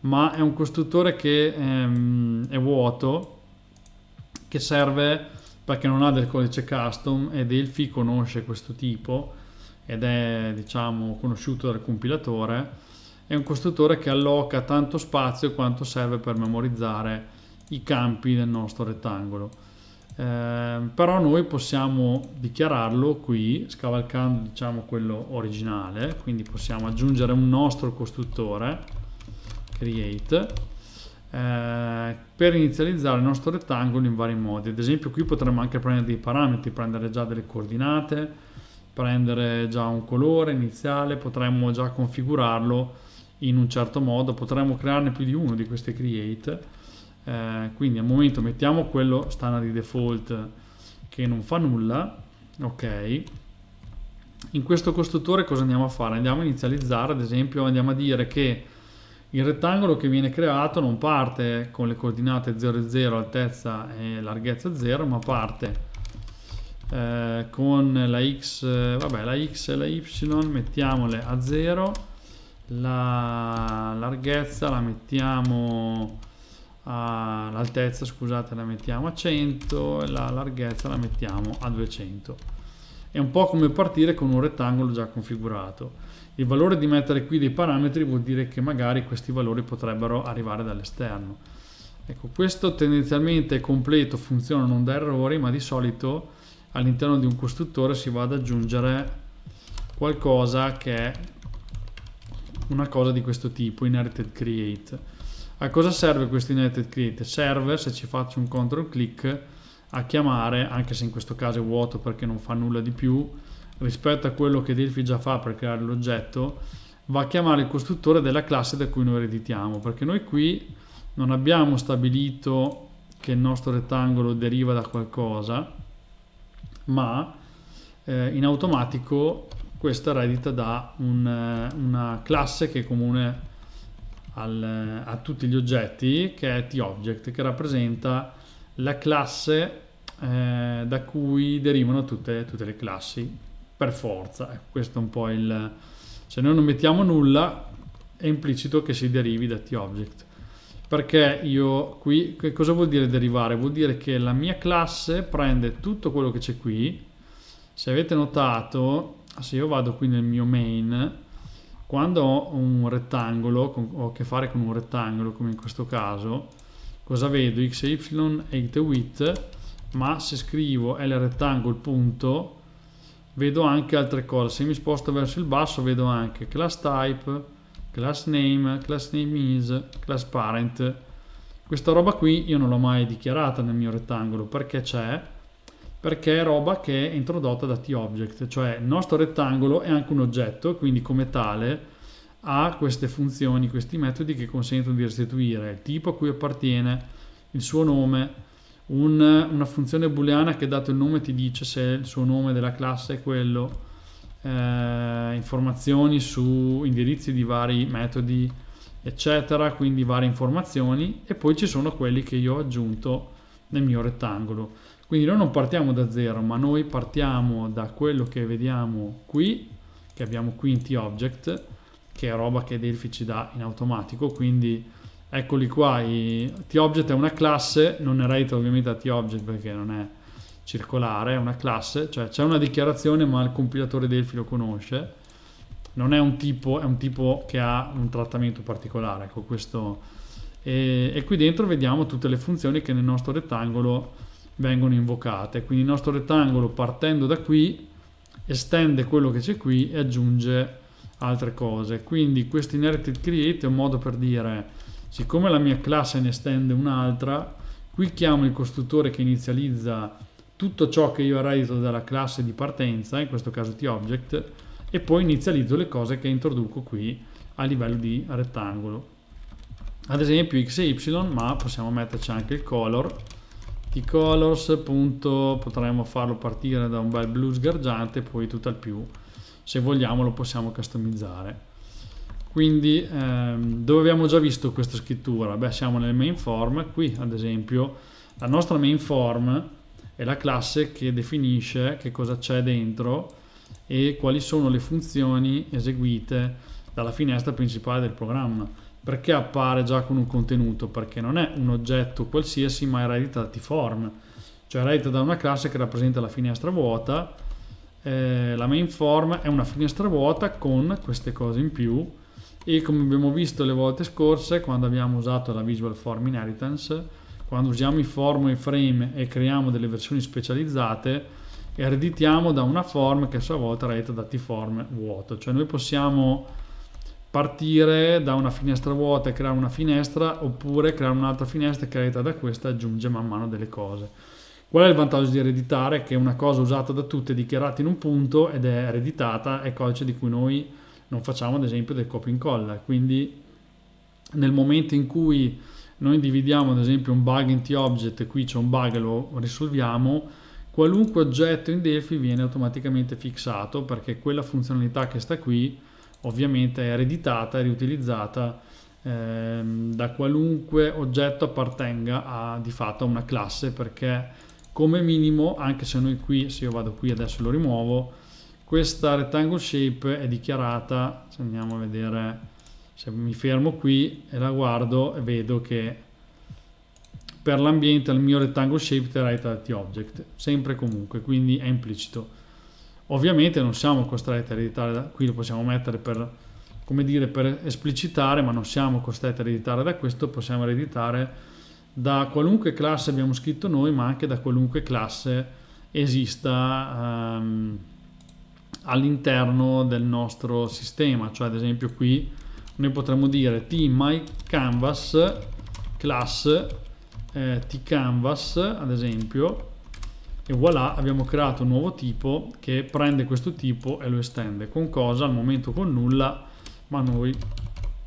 ma è un costruttore che ehm, è vuoto, che serve perché non ha del codice custom ed Elfi conosce questo tipo ed è diciamo conosciuto dal compilatore. È un costruttore che alloca tanto spazio quanto serve per memorizzare i campi del nostro rettangolo. Ehm, però noi possiamo dichiararlo qui scavalcando diciamo quello originale quindi possiamo aggiungere un nostro costruttore create eh, per inizializzare il nostro rettangolo in vari modi ad esempio qui potremmo anche prendere dei parametri prendere già delle coordinate prendere già un colore iniziale potremmo già configurarlo in un certo modo potremmo crearne più di uno di queste create eh, quindi al momento mettiamo quello standard di default che non fa nulla ok in questo costruttore cosa andiamo a fare? Andiamo a inizializzare, ad esempio andiamo a dire che il rettangolo che viene creato non parte con le coordinate 0, 0, altezza e larghezza 0, ma parte eh, con la x, vabbè la x e la y mettiamole a 0, la larghezza la mettiamo l'altezza scusate la mettiamo a 100 e la larghezza la mettiamo a 200 è un po' come partire con un rettangolo già configurato il valore di mettere qui dei parametri vuol dire che magari questi valori potrebbero arrivare dall'esterno ecco questo tendenzialmente è completo funziona non da errori ma di solito all'interno di un costruttore si va ad aggiungere qualcosa che è una cosa di questo tipo inherited create a cosa serve questo United Create? Serve, se ci faccio un control click, a chiamare, anche se in questo caso è vuoto perché non fa nulla di più, rispetto a quello che Delphi già fa per creare l'oggetto, va a chiamare il costruttore della classe da cui noi ereditiamo, perché noi qui non abbiamo stabilito che il nostro rettangolo deriva da qualcosa, ma eh, in automatico questa eredita da un, eh, una classe che è comune al, a tutti gli oggetti che è t-object che rappresenta la classe eh, da cui derivano tutte, tutte, le classi per forza ecco, questo è un po' il se noi non mettiamo nulla è implicito che si derivi da t-object perché io qui che cosa vuol dire derivare? Vuol dire che la mia classe prende tutto quello che c'è qui. Se avete notato, se io vado qui nel mio main quando ho un rettangolo, ho a che fare con un rettangolo come in questo caso, cosa vedo? X, Y, e 8 width, ma se scrivo L rettangolo punto, vedo anche altre cose. Se mi sposto verso il basso vedo anche class type, class name, class name is, class parent. Questa roba qui io non l'ho mai dichiarata nel mio rettangolo perché c'è perché è roba che è introdotta da t-object, cioè il nostro rettangolo è anche un oggetto, quindi come tale ha queste funzioni, questi metodi che consentono di restituire il tipo a cui appartiene, il suo nome, un, una funzione booleana che dato il nome ti dice se il suo nome della classe è quello, eh, informazioni su indirizzi di vari metodi, eccetera, quindi varie informazioni e poi ci sono quelli che io ho aggiunto nel mio rettangolo quindi noi non partiamo da zero, ma noi partiamo da quello che vediamo qui, che abbiamo qui in T-Object, che è roba che Delphi ci dà in automatico, quindi eccoli qua, i... T-Object è una classe, non è erato ovviamente a T-Object perché non è circolare, è una classe, cioè c'è una dichiarazione ma il compilatore Delphi lo conosce, non è un tipo, è un tipo che ha un trattamento particolare, ecco questo... E, e qui dentro vediamo tutte le funzioni che nel nostro rettangolo vengono invocate. Quindi il nostro rettangolo partendo da qui estende quello che c'è qui e aggiunge altre cose. Quindi questo inherited create è un modo per dire siccome la mia classe ne estende un'altra, qui chiamo il costruttore che inizializza tutto ciò che io eredito dalla classe di partenza, in questo caso t-object, e poi inizializzo le cose che introduco qui a livello di rettangolo. Ad esempio x e y, ma possiamo metterci anche il color, di colors appunto potremmo farlo partire da un bel blu sgargiante poi tutto al più se vogliamo lo possiamo customizzare quindi ehm, dove abbiamo già visto questa scrittura? beh siamo nel main form qui ad esempio la nostra main form è la classe che definisce che cosa c'è dentro e quali sono le funzioni eseguite dalla finestra principale del programma perché appare già con un contenuto? Perché non è un oggetto qualsiasi, ma è eredita da T-form, cioè eredita da una classe che rappresenta la finestra vuota. Eh, la main form è una finestra vuota con queste cose in più e come abbiamo visto le volte scorse quando abbiamo usato la visual form inheritance quando usiamo i form e i frame e creiamo delle versioni specializzate ereditiamo da una form che a sua volta è eredita da t-form vuoto cioè noi possiamo partire da una finestra vuota e creare una finestra oppure creare un'altra finestra e creare da questa aggiunge man mano delle cose. Qual è il vantaggio di ereditare? Che è una cosa usata da tutti, dichiarata in un punto ed è ereditata, è codice di cui noi non facciamo ad esempio del copia e incolla. Quindi nel momento in cui noi dividiamo ad esempio un bug in t-object, qui c'è un bug e lo risolviamo, qualunque oggetto in Delphi viene automaticamente fissato perché quella funzionalità che sta qui ovviamente è ereditata e riutilizzata eh, da qualunque oggetto appartenga a, di fatto a una classe perché come minimo anche se noi qui se io vado qui adesso lo rimuovo questa rectangle shape è dichiarata se andiamo a vedere se mi fermo qui e la guardo e vedo che per l'ambiente il mio rectangle shape terrà i tratti object sempre comunque quindi è implicito Ovviamente non siamo costretti a ereditare, qui lo possiamo mettere per, come dire, per esplicitare, ma non siamo costretti a ereditare da questo, possiamo ereditare da qualunque classe abbiamo scritto noi, ma anche da qualunque classe esista ehm, all'interno del nostro sistema. Cioè, ad esempio, qui noi potremmo dire tmycanvas class eh, tcanvas, ad esempio, e voilà abbiamo creato un nuovo tipo che prende questo tipo e lo estende con cosa al momento con nulla ma noi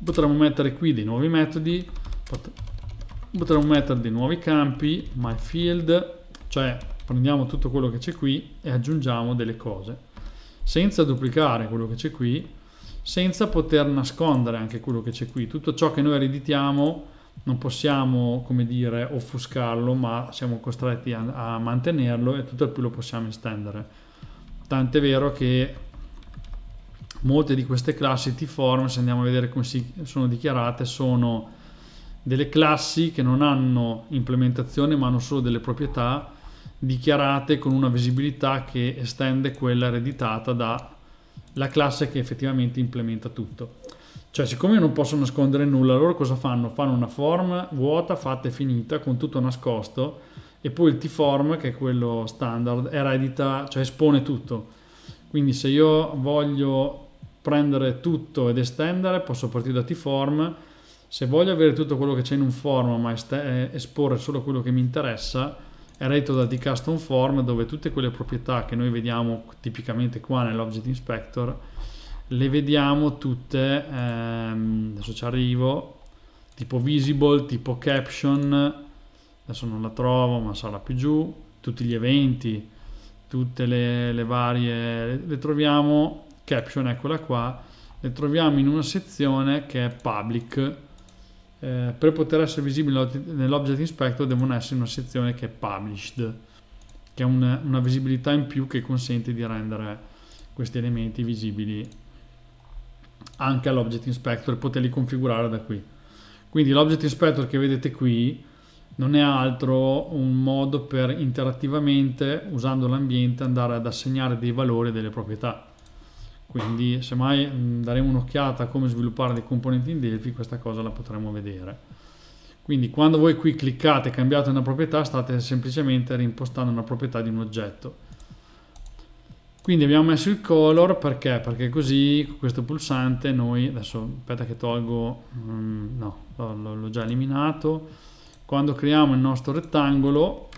potremmo mettere qui dei nuovi metodi potremmo mettere dei nuovi campi my field cioè prendiamo tutto quello che c'è qui e aggiungiamo delle cose senza duplicare quello che c'è qui senza poter nascondere anche quello che c'è qui tutto ciò che noi ereditiamo non possiamo come dire offuscarlo ma siamo costretti a, a mantenerlo e tutto il più lo possiamo estendere tant'è vero che molte di queste classi T-form se andiamo a vedere come si, sono dichiarate sono delle classi che non hanno implementazione ma hanno solo delle proprietà dichiarate con una visibilità che estende quella ereditata dalla classe che effettivamente implementa tutto cioè, siccome non posso nascondere nulla, loro cosa fanno? Fanno una form vuota, fatta e finita, con tutto nascosto, e poi il T-form, che è quello standard, eredita, cioè espone tutto. Quindi se io voglio prendere tutto ed estendere, posso partire da T-form. Se voglio avere tutto quello che c'è in un form, ma eh, esporre solo quello che mi interessa, eredito da T-custom form, dove tutte quelle proprietà che noi vediamo tipicamente qua nell'object inspector, le vediamo tutte, ehm, adesso ci arrivo, tipo visible, tipo caption, adesso non la trovo ma sarà più giù, tutti gli eventi, tutte le, le varie, le troviamo, caption eccola qua, le troviamo in una sezione che è public, eh, per poter essere visibili nell'object inspector devono essere in una sezione che è published, che è un, una visibilità in più che consente di rendere questi elementi visibili anche all'Object Inspector e poterli configurare da qui. Quindi l'Object Inspector che vedete qui non è altro un modo per interattivamente, usando l'ambiente, andare ad assegnare dei valori e delle proprietà. Quindi semmai mm, daremo un'occhiata a come sviluppare dei componenti in Delphi, questa cosa la potremo vedere. Quindi quando voi qui cliccate e cambiate una proprietà, state semplicemente rimpostando una proprietà di un oggetto quindi abbiamo messo il color perché? perché così con questo pulsante noi adesso aspetta che tolgo mm, no l'ho già eliminato quando creiamo il nostro rettangolo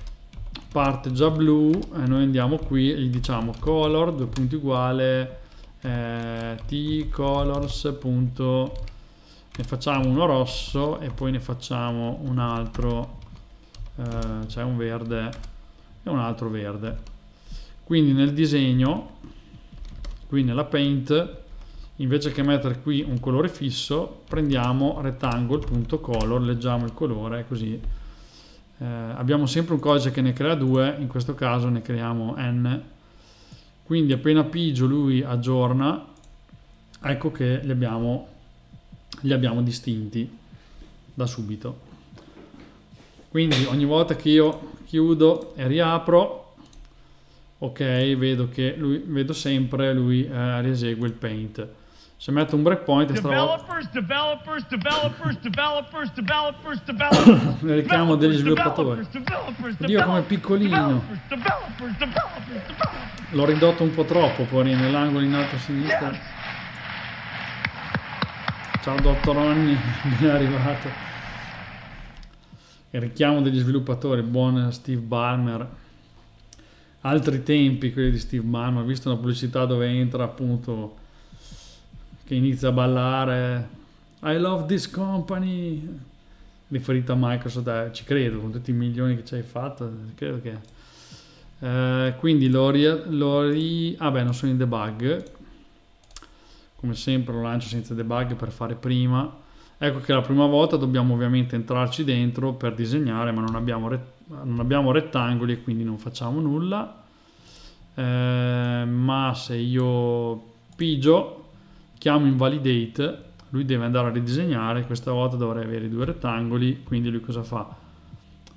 parte già blu e noi andiamo qui e gli diciamo color due punti uguale eh, t colors punto ne facciamo uno rosso e poi ne facciamo un altro eh, cioè un verde e un altro verde quindi nel disegno qui nella paint invece che mettere qui un colore fisso prendiamo rettangle.color leggiamo il colore così eh, abbiamo sempre un codice che ne crea due in questo caso ne creiamo n quindi appena pigio lui aggiorna ecco che li abbiamo, li abbiamo distinti da subito quindi ogni volta che io chiudo e riapro ok vedo che lui, vedo sempre lui eh, riesegue il paint se metto un breakpoint developers, developers, developers, developers, developers, developers, (coughs) richiamo degli sviluppatori Dio come piccolino l'ho ridotto un po' troppo poi nell'angolo in alto a sinistra yes. ciao dottor Ronny (laughs) ben arrivato il richiamo degli sviluppatori buon Steve Balmer altri tempi quelli di Steve Mann, ho visto una pubblicità dove entra appunto che inizia a ballare I love this company riferito a Microsoft, eh, ci credo con tutti i milioni che ci hai fatto, credo che eh, quindi lo, lo ri... ah beh non sono in debug come sempre lo lancio senza debug per fare prima ecco che la prima volta dobbiamo ovviamente entrarci dentro per disegnare ma non abbiamo rettangolo non abbiamo rettangoli e quindi non facciamo nulla eh, ma se io pigio chiamo invalidate lui deve andare a ridisegnare questa volta dovrei avere due rettangoli quindi lui cosa fa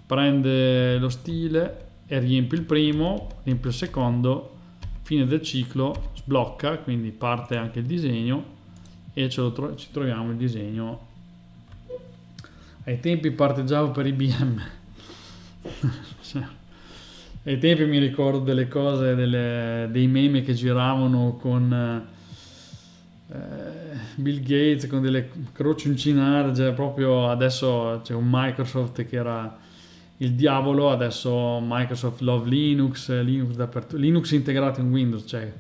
prende lo stile e riempie il primo riempie il secondo fine del ciclo sblocca quindi parte anche il disegno e tro ci troviamo il disegno ai tempi parteggiavo per IBM (laughs) ai tempi mi ricordo delle cose, delle, dei meme che giravano con eh, Bill Gates, con delle croci crocioncine, cioè proprio adesso c'è un Microsoft che era il diavolo, adesso Microsoft love Linux, Linux, Linux integrato in Windows, cioè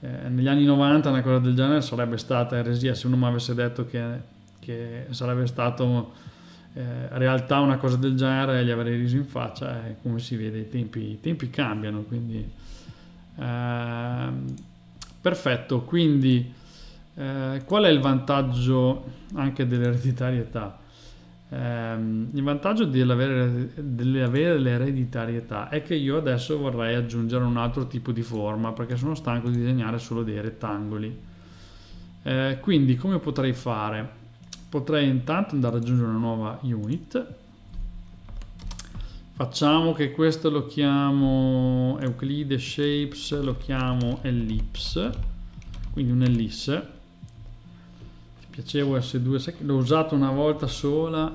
eh, negli anni 90 una cosa del genere sarebbe stata eresia se uno mi avesse detto che, che sarebbe stato eh, in realtà una cosa del genere gli avrei riso in faccia e eh, come si vede i tempi, i tempi cambiano quindi eh, perfetto quindi eh, qual è il vantaggio anche dell'ereditarietà ehm, il vantaggio dell'avere, dell'avere l'ereditarietà è che io adesso vorrei aggiungere un altro tipo di forma perché sono stanco di disegnare solo dei rettangoli eh, quindi come potrei fare potrei intanto andare a aggiungere una nuova unit facciamo che questo lo chiamo Euclide Shapes lo chiamo Ellipse quindi un'ellisse piacevo S2 l'ho usato una volta sola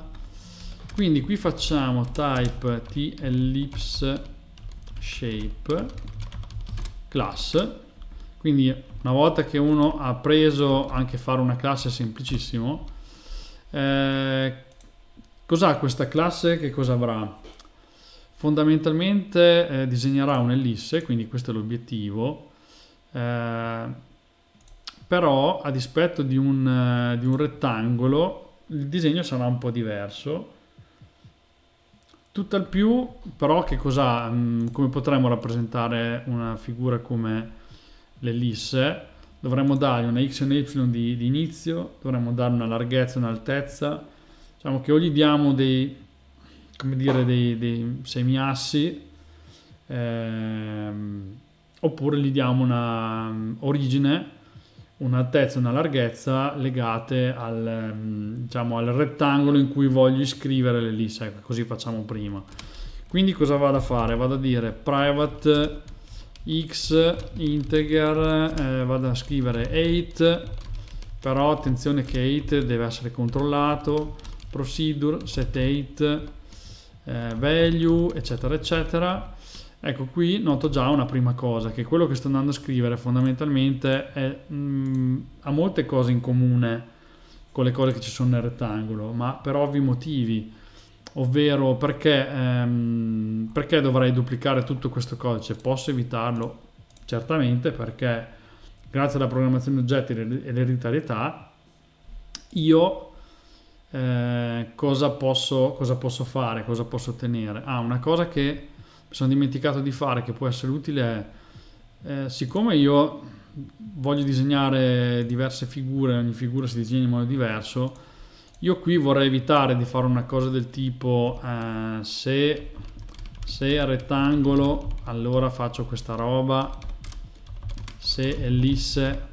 quindi qui facciamo type t ellipse shape class quindi una volta che uno ha preso anche fare una classe è semplicissimo eh, cos'ha questa classe? Che cosa avrà? Fondamentalmente eh, disegnerà un'ellisse, quindi questo è l'obiettivo, eh, però a dispetto di un, eh, di un rettangolo il disegno sarà un po' diverso. Tutt'al più, però, che cosa, mm, come potremmo rappresentare una figura come l'ellisse? dovremmo dargli una x e una y di, di inizio, dovremmo dare una larghezza e un'altezza, diciamo che o gli diamo dei, come dire, dei, dei semiassi, ehm, oppure gli diamo una mm, origine, un'altezza e una larghezza legate al, mm, diciamo, al, rettangolo in cui voglio iscrivere l'ellisse, ecco, cioè, così facciamo prima. Quindi cosa vado a fare? Vado a dire private x integer eh, vado a scrivere 8 però attenzione che 8 deve essere controllato procedure set 8 eh, value eccetera eccetera ecco qui noto già una prima cosa che quello che sto andando a scrivere fondamentalmente è, mh, mm, ha molte cose in comune con le cose che ci sono nel rettangolo ma per ovvi motivi ovvero perché, ehm, perché dovrei duplicare tutto questo codice? Posso evitarlo? Certamente perché grazie alla programmazione di oggetti e l'ereditarietà io eh, cosa, posso, cosa posso fare? Cosa posso ottenere? Ah, una cosa che mi sono dimenticato di fare che può essere utile è eh, siccome io voglio disegnare diverse figure, ogni figura si disegna in modo diverso, io qui vorrei evitare di fare una cosa del tipo eh, se, se è rettangolo allora faccio questa roba, se ellisse.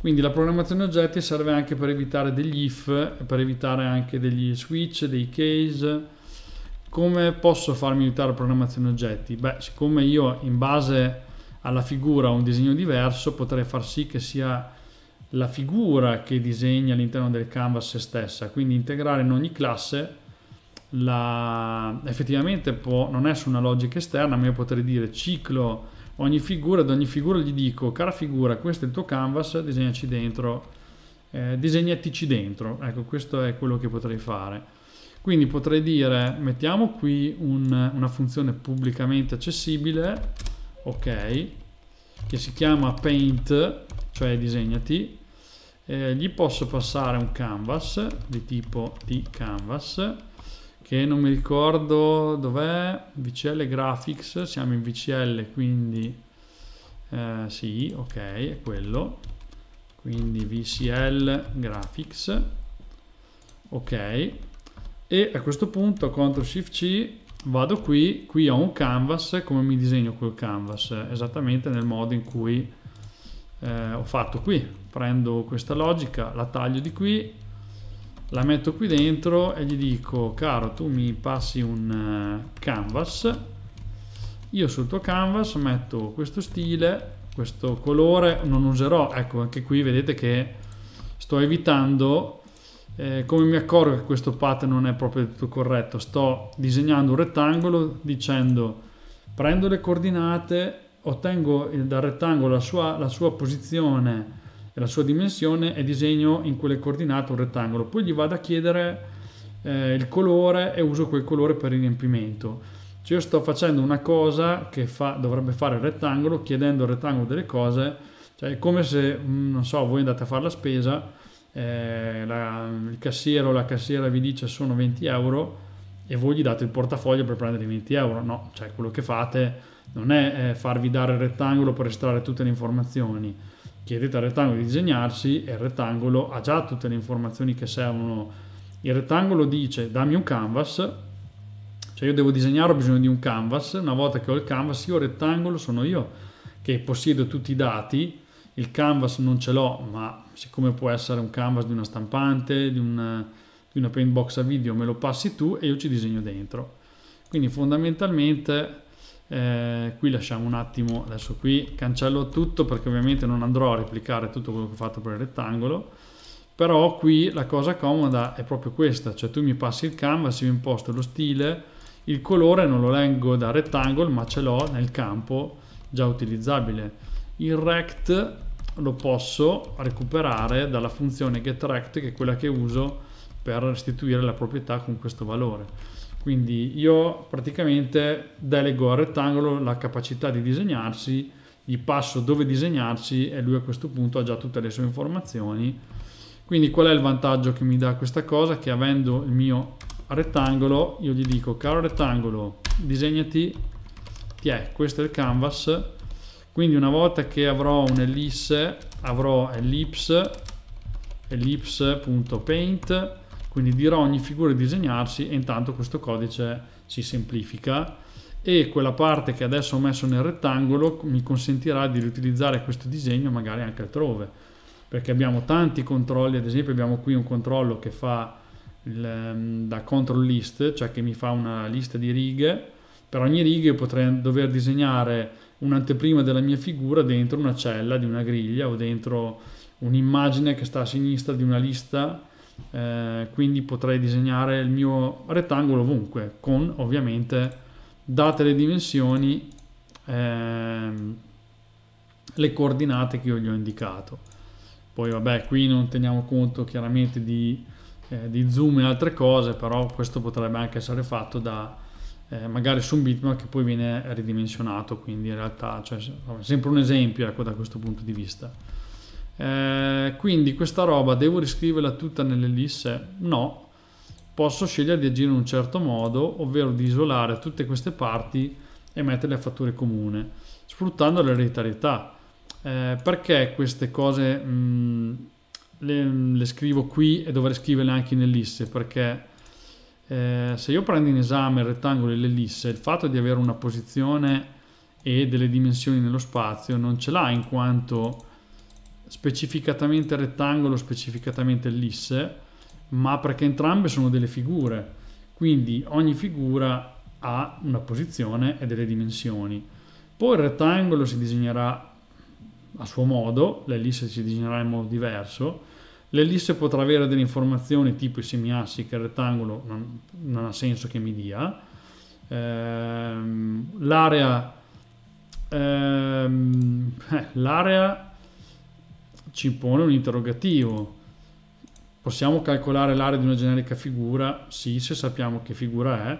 Quindi la programmazione oggetti serve anche per evitare degli if, per evitare anche degli switch, dei case. Come posso farmi aiutare la programmazione oggetti? Beh, siccome io in base alla figura ho un disegno diverso, potrei far sì che sia la figura che disegna all'interno del canvas se stessa, quindi integrare in ogni classe la... effettivamente può... non è su una logica esterna, ma io potrei dire ciclo ogni figura, ad ogni figura gli dico, cara figura, questo è il tuo canvas, disegnaci dentro, eh, disegnatici dentro, ecco questo è quello che potrei fare. Quindi potrei dire, mettiamo qui un, una funzione pubblicamente accessibile, ok, che si chiama paint, cioè disegnati, eh, gli posso passare un canvas di tipo t canvas che non mi ricordo dov'è vcl graphics siamo in vcl quindi eh, sì ok è quello quindi vcl graphics ok e a questo punto ctrl shift c vado qui qui ho un canvas come mi disegno quel canvas esattamente nel modo in cui eh, ho fatto qui prendo questa logica la taglio di qui la metto qui dentro e gli dico caro tu mi passi un eh, canvas io sul tuo canvas metto questo stile questo colore non userò ecco anche qui vedete che sto evitando eh, come mi accorgo che questo pattern non è proprio tutto corretto sto disegnando un rettangolo dicendo prendo le coordinate ottengo dal rettangolo la sua, la sua posizione e la sua dimensione e disegno in quelle coordinate un rettangolo. Poi gli vado a chiedere eh, il colore e uso quel colore per il riempimento. Cioè io sto facendo una cosa che fa, dovrebbe fare il rettangolo, chiedendo al rettangolo delle cose, cioè è come se, mm, non so, voi andate a fare la spesa, eh, la, il cassiere o la cassiera vi dice sono 20 euro e voi gli date il portafoglio per prendere i 20 euro, no, cioè quello che fate non è eh, farvi dare il rettangolo per estrarre tutte le informazioni. Chiedete al rettangolo di disegnarsi e il rettangolo ha già tutte le informazioni che servono. Il rettangolo dice dammi un canvas, cioè io devo disegnare ho bisogno di un canvas, una volta che ho il canvas io il rettangolo sono io che possiedo tutti i dati, il canvas non ce l'ho, ma siccome può essere un canvas di una stampante, di una, di una paintbox a video, me lo passi tu e io ci disegno dentro. Quindi fondamentalmente eh, qui lasciamo un attimo adesso qui cancello tutto perché ovviamente non andrò a replicare tutto quello che ho fatto per il rettangolo però qui la cosa comoda è proprio questa cioè tu mi passi il canvas io imposto lo stile il colore non lo leggo da rettangolo ma ce l'ho nel campo già utilizzabile il rect lo posso recuperare dalla funzione getRect che è quella che uso per restituire la proprietà con questo valore quindi io praticamente delego al rettangolo la capacità di disegnarsi, gli passo dove disegnarsi e lui a questo punto ha già tutte le sue informazioni. Quindi qual è il vantaggio che mi dà questa cosa? Che avendo il mio rettangolo io gli dico caro rettangolo disegnati ti è, questo è il canvas. Quindi una volta che avrò un'ellisse avrò ellipse ellipse.paint quindi dirò ogni figura di disegnarsi e intanto questo codice si semplifica e quella parte che adesso ho messo nel rettangolo mi consentirà di riutilizzare questo disegno magari anche altrove perché abbiamo tanti controlli, ad esempio abbiamo qui un controllo che fa il, ehm, da control list, cioè che mi fa una lista di righe, per ogni riga io potrei dover disegnare un'anteprima della mia figura dentro una cella di una griglia o dentro un'immagine che sta a sinistra di una lista eh, quindi potrei disegnare il mio rettangolo ovunque con ovviamente date le dimensioni ehm, le coordinate che io gli ho indicato poi vabbè qui non teniamo conto chiaramente di, eh, di zoom e altre cose però questo potrebbe anche essere fatto da eh, magari su un bitmap che poi viene ridimensionato quindi in realtà cioè, sempre un esempio ecco da questo punto di vista eh, quindi questa roba devo riscriverla tutta nell'ellisse? No, posso scegliere di agire in un certo modo, ovvero di isolare tutte queste parti e metterle a fattore comune, sfruttando l'ereditarietà. Eh, perché queste cose mh, mm, le, le, scrivo qui e dovrei scriverle anche in ellisse? Perché eh, se io prendo in esame il rettangolo e l'ellisse, il fatto di avere una posizione e delle dimensioni nello spazio non ce l'ha in quanto specificatamente rettangolo, specificatamente ellisse, ma perché entrambe sono delle figure, quindi ogni figura ha una posizione e delle dimensioni. Poi il rettangolo si disegnerà a suo modo, l'ellisse si disegnerà in modo diverso, l'ellisse potrà avere delle informazioni tipo i semiassi che il rettangolo non, non ha senso che mi dia, ehm, l'area, ehm, eh, l'area ci pone un interrogativo. Possiamo calcolare l'area di una generica figura? Sì, se sappiamo che figura è,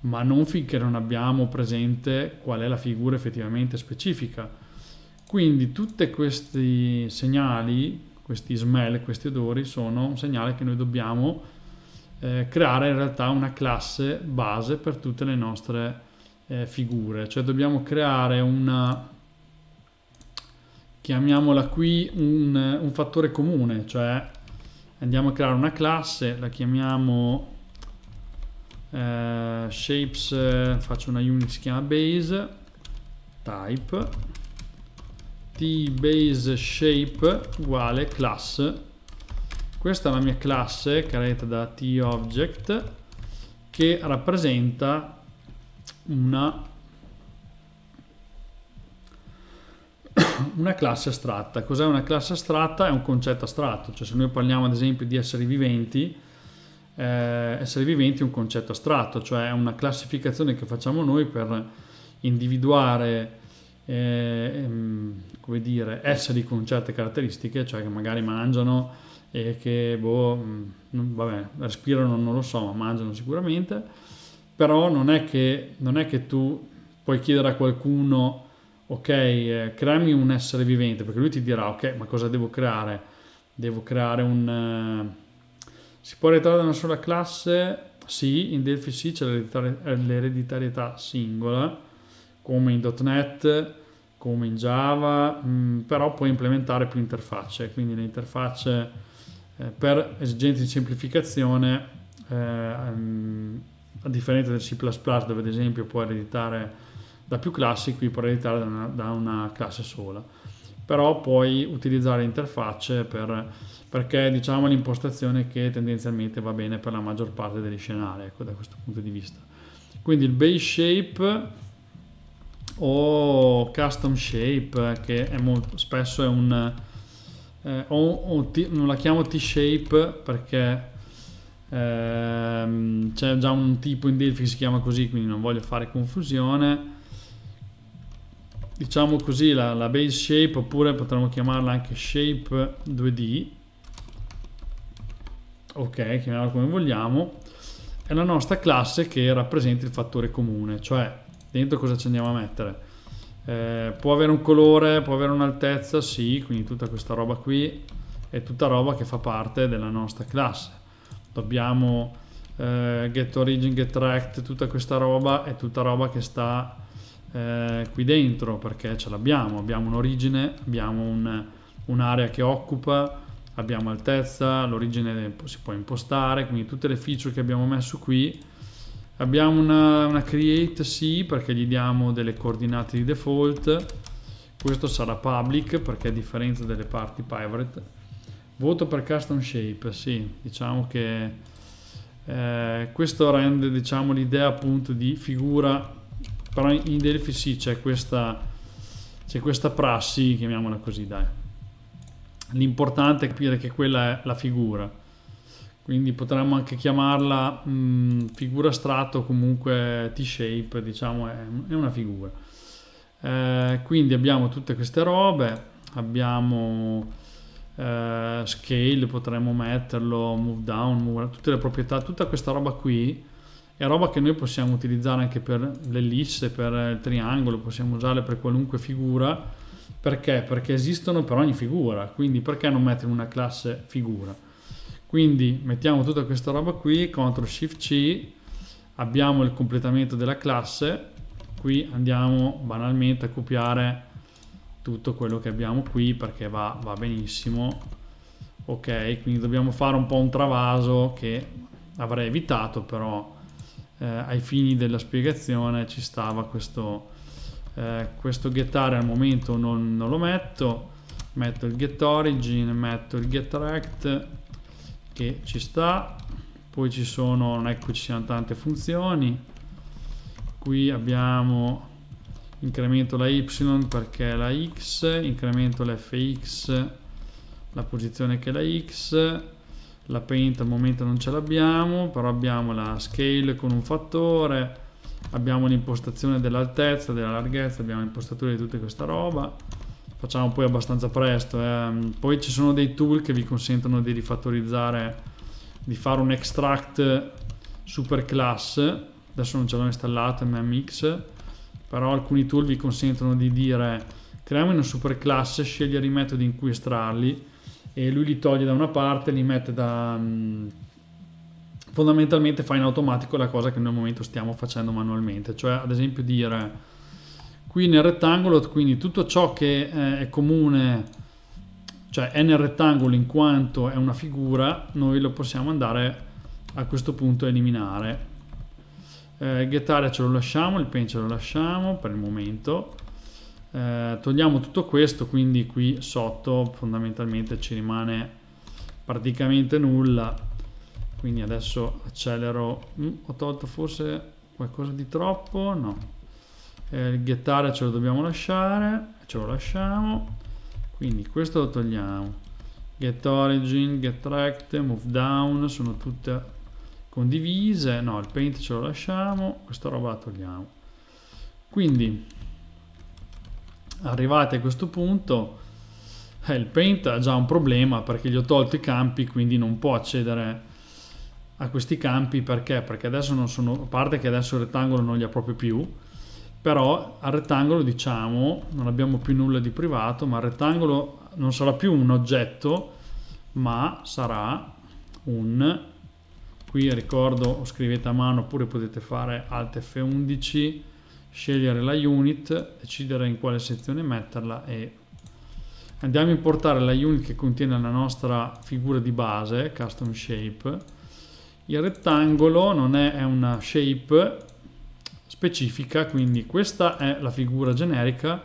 ma non finché non abbiamo presente qual è la figura effettivamente specifica. Quindi tutti questi segnali, questi smell, questi odori, sono un segnale che noi dobbiamo eh, creare in realtà una classe base per tutte le nostre eh, figure. Cioè dobbiamo creare una chiamiamola qui un, un fattore comune, cioè andiamo a creare una classe, la chiamiamo Uh, shapes faccio una unit si chiama base type t base shape uguale class questa è la mia classe creata da t object che rappresenta una (coughs) una classe astratta. Cos'è una classe astratta? È un concetto astratto, cioè se noi parliamo ad esempio di esseri viventi, eh, esseri viventi è un concetto astratto, cioè è una classificazione che facciamo noi per individuare eh, ehm, come dire, esseri con certe caratteristiche, cioè che magari mangiano e che boh, mm, vabbè, respirano, non lo so, ma mangiano sicuramente, però non è che, non è che tu puoi chiedere a qualcuno ok, eh, creami un essere vivente, perché lui ti dirà, ok, ma cosa devo creare? Devo creare un... Eh, si può ereditare da una sola classe? Sì, in Delphi sì, c'è l'ereditarietà singola, come in .NET, come in Java, mh, mm, però puoi implementare più interfacce, quindi le interfacce eh, per esigenze di semplificazione, eh, mm, a differenza del C++ dove ad esempio puoi ereditare da più classi qui per editare da una, da una classe sola però puoi utilizzare interfacce per, perché diciamo l'impostazione che tendenzialmente va bene per la maggior parte degli scenari ecco da questo punto di vista quindi il base shape o custom shape che è molto, spesso è un eh, o, o t, non la chiamo t-shape perché ehm, c'è già un tipo in Delphi che si chiama così quindi non voglio fare confusione diciamo così la, la base shape oppure potremmo chiamarla anche shape 2D ok chiamiamola come vogliamo è la nostra classe che rappresenta il fattore comune cioè dentro cosa ci andiamo a mettere eh, può avere un colore può avere un'altezza sì quindi tutta questa roba qui è tutta roba che fa parte della nostra classe dobbiamo eh, get origin get rect tutta questa roba è tutta roba che sta eh, qui dentro perché ce l'abbiamo, abbiamo un'origine, abbiamo un, un'area che occupa, abbiamo altezza, l'origine si può impostare, quindi tutte le feature che abbiamo messo qui. Abbiamo una, una create sì perché gli diamo delle coordinate di default, questo sarà public perché a differenza delle parti private. Voto per custom shape, sì, diciamo che eh, questo rende diciamo, l'idea appunto di figura però in Delphi sì c'è questa, questa prassi chiamiamola così dai l'importante è capire che quella è la figura quindi potremmo anche chiamarla mh, mm, figura strato comunque T-shape diciamo è, è, una figura eh, quindi abbiamo tutte queste robe abbiamo eh, scale potremmo metterlo move down move, tutte le proprietà tutta questa roba qui è roba che noi possiamo utilizzare anche per l'ellisse, per il triangolo, possiamo usarle per qualunque figura. Perché? Perché esistono per ogni figura, quindi perché non mettere una classe figura? Quindi mettiamo tutta questa roba qui, CTRL SHIFT C, abbiamo il completamento della classe, qui andiamo banalmente a copiare tutto quello che abbiamo qui perché va, va benissimo, ok? Quindi dobbiamo fare un po' un travaso che avrei evitato però eh, ai fini della spiegazione ci stava questo, eh, questo gettare al momento non, non, lo metto, metto il get origin, metto il get rect che ci sta, poi ci sono, non ci siano tante funzioni, qui abbiamo incremento la y perché la x, incremento l'fx, la posizione che è la x, la paint al momento non ce l'abbiamo però abbiamo la scale con un fattore abbiamo l'impostazione dell'altezza della larghezza abbiamo l'impostatura di tutta questa roba facciamo poi abbastanza presto eh. poi ci sono dei tool che vi consentono di rifattorizzare di fare un extract super class adesso non ce l'ho installato mmx però alcuni tool vi consentono di dire creiamo una super classe scegliere i metodi in cui estrarli e lui li toglie da una parte, li mette da... Mm, fondamentalmente fa in automatico la cosa che nel momento stiamo facendo manualmente, cioè ad esempio dire qui nel rettangolo, quindi tutto ciò che eh, è comune cioè è nel rettangolo in quanto è una figura, noi lo possiamo andare a questo punto a eliminare. Eh, il get ce lo lasciamo, il pen ce lo lasciamo per il momento eh, togliamo tutto questo quindi qui sotto fondamentalmente ci rimane praticamente nulla quindi adesso accelero mm, ho tolto forse qualcosa di troppo no eh, il ghettare ce lo dobbiamo lasciare ce lo lasciamo quindi questo lo togliamo get origin, get rect, move down sono tutte condivise no il paint ce lo lasciamo questa roba la togliamo quindi arrivati a questo punto eh, il paint ha già un problema perché gli ho tolto i campi quindi non può accedere a questi campi perché perché adesso non sono a parte che adesso il rettangolo non li ha proprio più però al rettangolo diciamo non abbiamo più nulla di privato ma il rettangolo non sarà più un oggetto ma sarà un qui ricordo o scrivete a mano oppure potete fare alt F11 scegliere la unit, decidere in quale sezione metterla e andiamo a importare la unit che contiene la nostra figura di base, custom shape. Il rettangolo non è, è una shape specifica, quindi questa è la figura generica.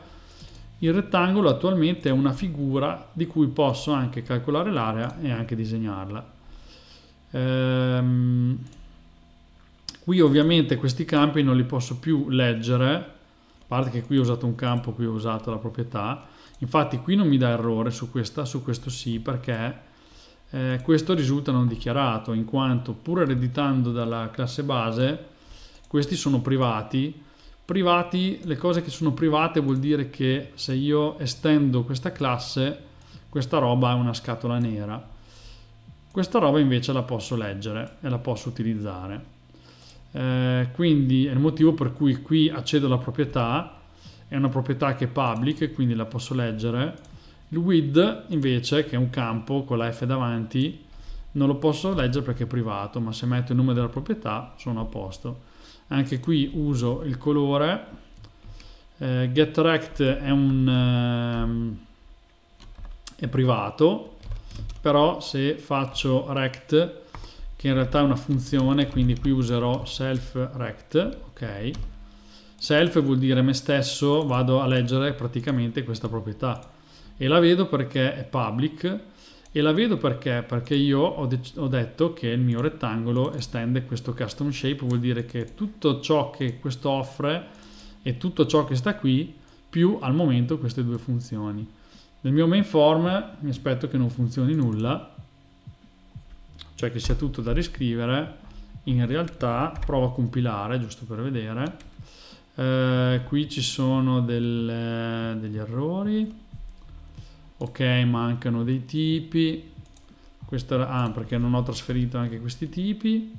Il rettangolo attualmente è una figura di cui posso anche calcolare l'area e anche disegnarla. Ehm qui ovviamente questi campi non li posso più leggere a parte che qui ho usato un campo qui ho usato la proprietà infatti qui non mi dà errore su questa su questo sì perché eh, questo risulta non dichiarato in quanto pur ereditando dalla classe base questi sono privati privati le cose che sono private vuol dire che se io estendo questa classe questa roba è una scatola nera questa roba invece la posso leggere e la posso utilizzare eh, quindi è il motivo per cui qui accedo alla proprietà è una proprietà che è public quindi la posso leggere il with invece che è un campo con la f davanti non lo posso leggere perché è privato ma se metto il nome della proprietà sono a posto anche qui uso il colore eh, getRect è un eh, è privato però se faccio rect che in realtà è una funzione, quindi qui userò self-rect, ok? Self vuol dire me stesso, vado a leggere praticamente questa proprietà e la vedo perché è public e la vedo perché? Perché io ho, ho detto che il mio rettangolo estende questo custom shape, vuol dire che tutto ciò che questo offre e tutto ciò che sta qui più al momento queste due funzioni. Nel mio main form mi aspetto che non funzioni nulla cioè che sia tutto da riscrivere, in realtà provo a compilare, giusto per vedere, eh, qui ci sono del, degli errori, ok mancano dei tipi, questo era, ah, perché non ho trasferito anche questi tipi,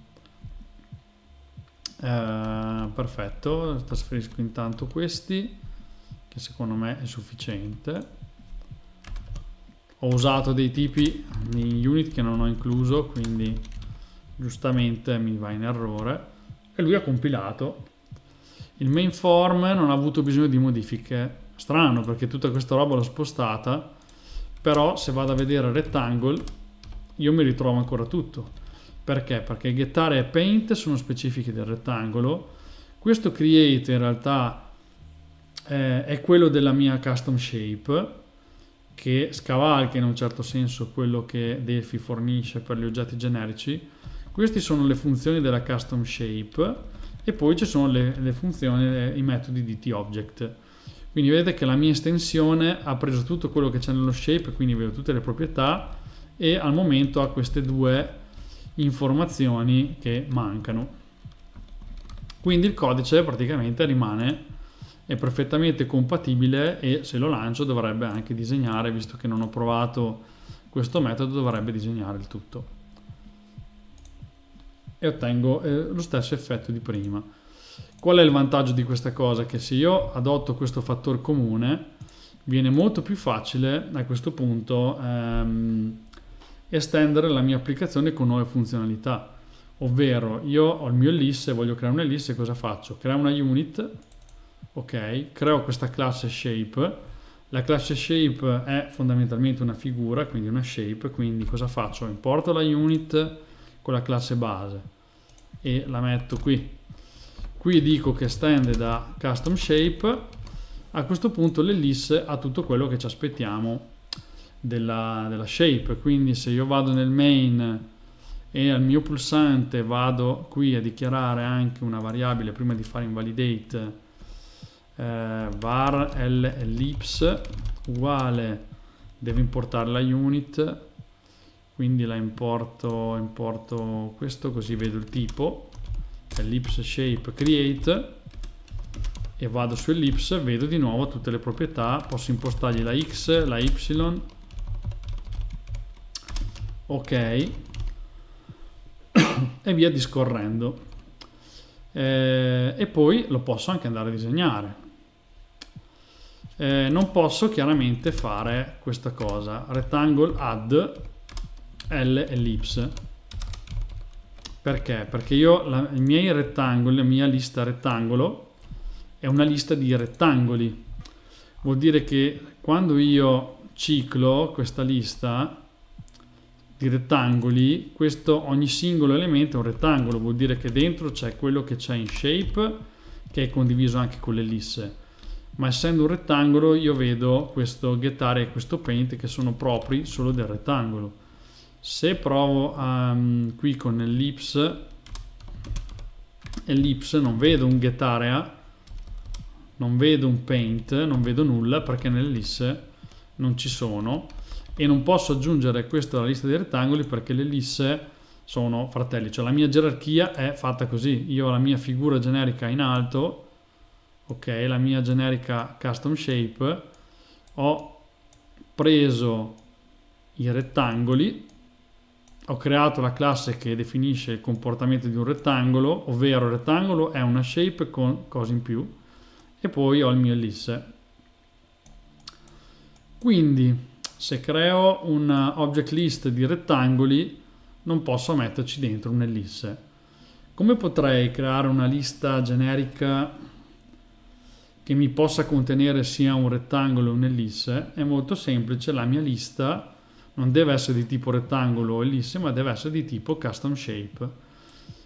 eh, perfetto, trasferisco intanto questi, che secondo me è sufficiente, ho usato dei tipi in unit che non ho incluso, quindi giustamente mi va in errore. E lui ha compilato. Il main form non ha avuto bisogno di modifiche. Strano perché tutta questa roba l'ho spostata, però se vado a vedere rectangle io mi ritrovo ancora tutto. Perché? Perché gettare e paint sono specifiche del rettangolo. Questo create in realtà eh, è quello della mia custom shape che scavalca in un certo senso quello che Delphi fornisce per gli oggetti generici. Queste sono le funzioni della custom shape e poi ci sono le, le funzioni, eh, i metodi di t-object. Quindi vedete che la mia estensione ha preso tutto quello che c'è nello shape, quindi vedo tutte le proprietà e al momento ha queste due informazioni che mancano. Quindi il codice praticamente rimane è perfettamente compatibile e se lo lancio dovrebbe anche disegnare, visto che non ho provato questo metodo, dovrebbe disegnare il tutto. E ottengo eh, lo stesso effetto di prima. Qual è il vantaggio di questa cosa? Che se io adotto questo fattore comune, viene molto più facile a questo punto ehm, estendere la mia applicazione con nuove funzionalità. Ovvero, io ho il mio ellisse, voglio creare un'ellisse, cosa faccio? Creo una unit ok, creo questa classe shape, la classe shape è fondamentalmente una figura, quindi una shape, quindi cosa faccio? Importo la unit con la classe base e la metto qui. Qui dico che stende da custom shape, a questo punto l'ellisse ha tutto quello che ci aspettiamo della, della shape, quindi se io vado nel main e al mio pulsante vado qui a dichiarare anche una variabile prima di fare invalidate eh, var l uguale devo importare la unit quindi la importo, importo questo così vedo il tipo ellipse shape create e vado su ellipse vedo di nuovo tutte le proprietà posso impostargli la x la y ok (coughs) e via discorrendo eh, e poi lo posso anche andare a disegnare eh, non posso chiaramente fare questa cosa rectangle add l ellipse perché? Perché io la, i miei rettangoli, la mia lista rettangolo è una lista di rettangoli. Vuol dire che quando io ciclo questa lista di rettangoli, questo, ogni singolo elemento è un rettangolo, vuol dire che dentro c'è quello che c'è in shape che è condiviso anche con l'ellisse. ellisse ma essendo un rettangolo io vedo questo gettare e questo paint che sono propri solo del rettangolo se provo um, qui con ellipse ellipse non vedo un get eh. non vedo un paint non vedo nulla perché nell'ellisse non ci sono e non posso aggiungere questo alla lista dei rettangoli perché le ellisse sono fratelli cioè la mia gerarchia è fatta così io ho la mia figura generica in alto ok la mia generica custom shape ho preso i rettangoli ho creato la classe che definisce il comportamento di un rettangolo ovvero il rettangolo è una shape con cose in più e poi ho il mio ellisse quindi se creo un object list di rettangoli non posso metterci dentro un'ellisse come potrei creare una lista generica che mi possa contenere sia un rettangolo o un'ellisse è molto semplice, la mia lista non deve essere di tipo rettangolo o ellisse, ma deve essere di tipo custom shape.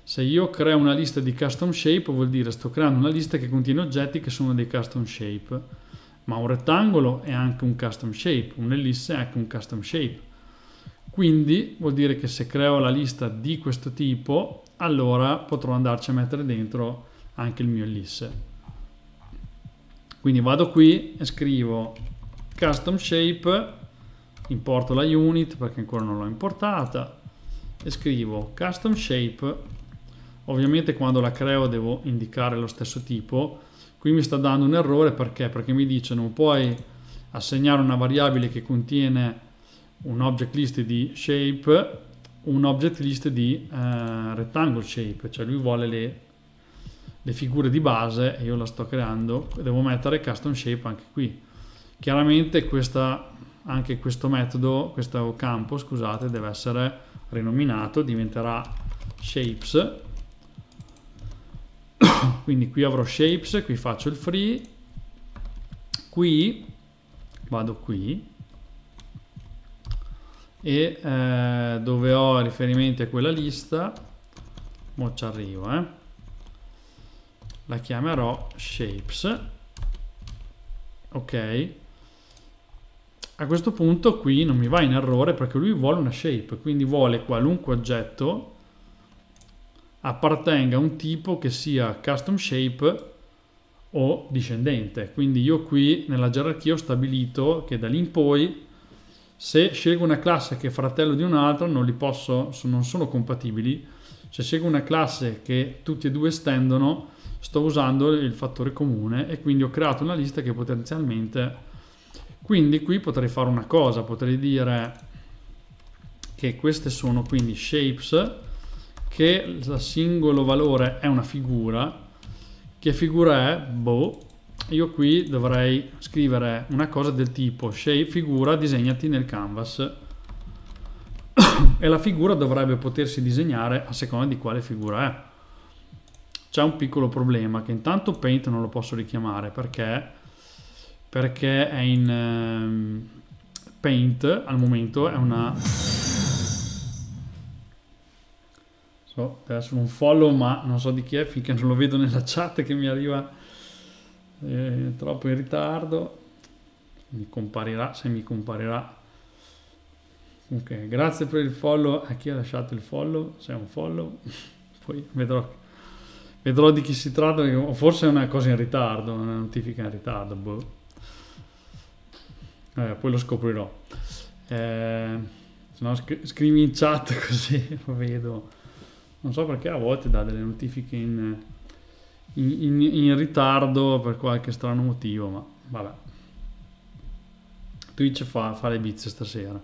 Se io creo una lista di custom shape vuol dire sto creando una lista che contiene oggetti che sono dei custom shape, ma un rettangolo è anche un custom shape, un'ellisse è anche un custom shape. Quindi vuol dire che se creo la lista di questo tipo, allora potrò andarci a mettere dentro anche il mio ellisse quindi vado qui e scrivo custom shape importo la unit perché ancora non l'ho importata e scrivo custom shape ovviamente quando la creo devo indicare lo stesso tipo qui mi sta dando un errore perché perché mi dice non puoi assegnare una variabile che contiene un object list di shape un object list di eh, rectangle shape cioè lui vuole le le figure di base, io la sto creando, devo mettere custom shape anche qui. Chiaramente questa, anche questo metodo, questo campo, scusate, deve essere rinominato, diventerà shapes. (coughs) Quindi qui avrò shapes, qui faccio il free, qui vado qui e eh, dove ho riferimenti a quella lista, mo ci arrivo, eh la chiamerò shapes ok a questo punto qui non mi va in errore perché lui vuole una shape quindi vuole qualunque oggetto appartenga a un tipo che sia custom shape o discendente quindi io qui nella gerarchia ho stabilito che da lì in poi se scelgo una classe che è fratello di un'altra non li posso non sono compatibili se scelgo una classe che tutti e due estendono sto usando il fattore comune e quindi ho creato una lista che potenzialmente... Quindi qui potrei fare una cosa, potrei dire che queste sono quindi shapes, che il singolo valore è una figura, che figura è? Boh, io qui dovrei scrivere una cosa del tipo shape figura disegnati nel canvas (coughs) e la figura dovrebbe potersi disegnare a seconda di quale figura è c'è un piccolo problema che intanto Paint non lo posso richiamare perché, perché è in um, Paint al momento è una so, adesso un follow ma non so di chi è finché non lo vedo nella chat che mi arriva eh, troppo in ritardo mi comparirà se mi comparirà ok grazie per il follow a chi ha lasciato il follow se è un follow (laughs) poi vedrò vedrò di chi si tratta, forse è una cosa in ritardo, una notifica in ritardo, boh. Vabbè, poi lo scoprirò. Eh, se no sc- scrivi in chat (laughs) così lo vedo. Non so perché a volte dà delle notifiche in, in, in, in ritardo per qualche strano motivo, ma vabbè. Twitch fa, fa le bizze stasera.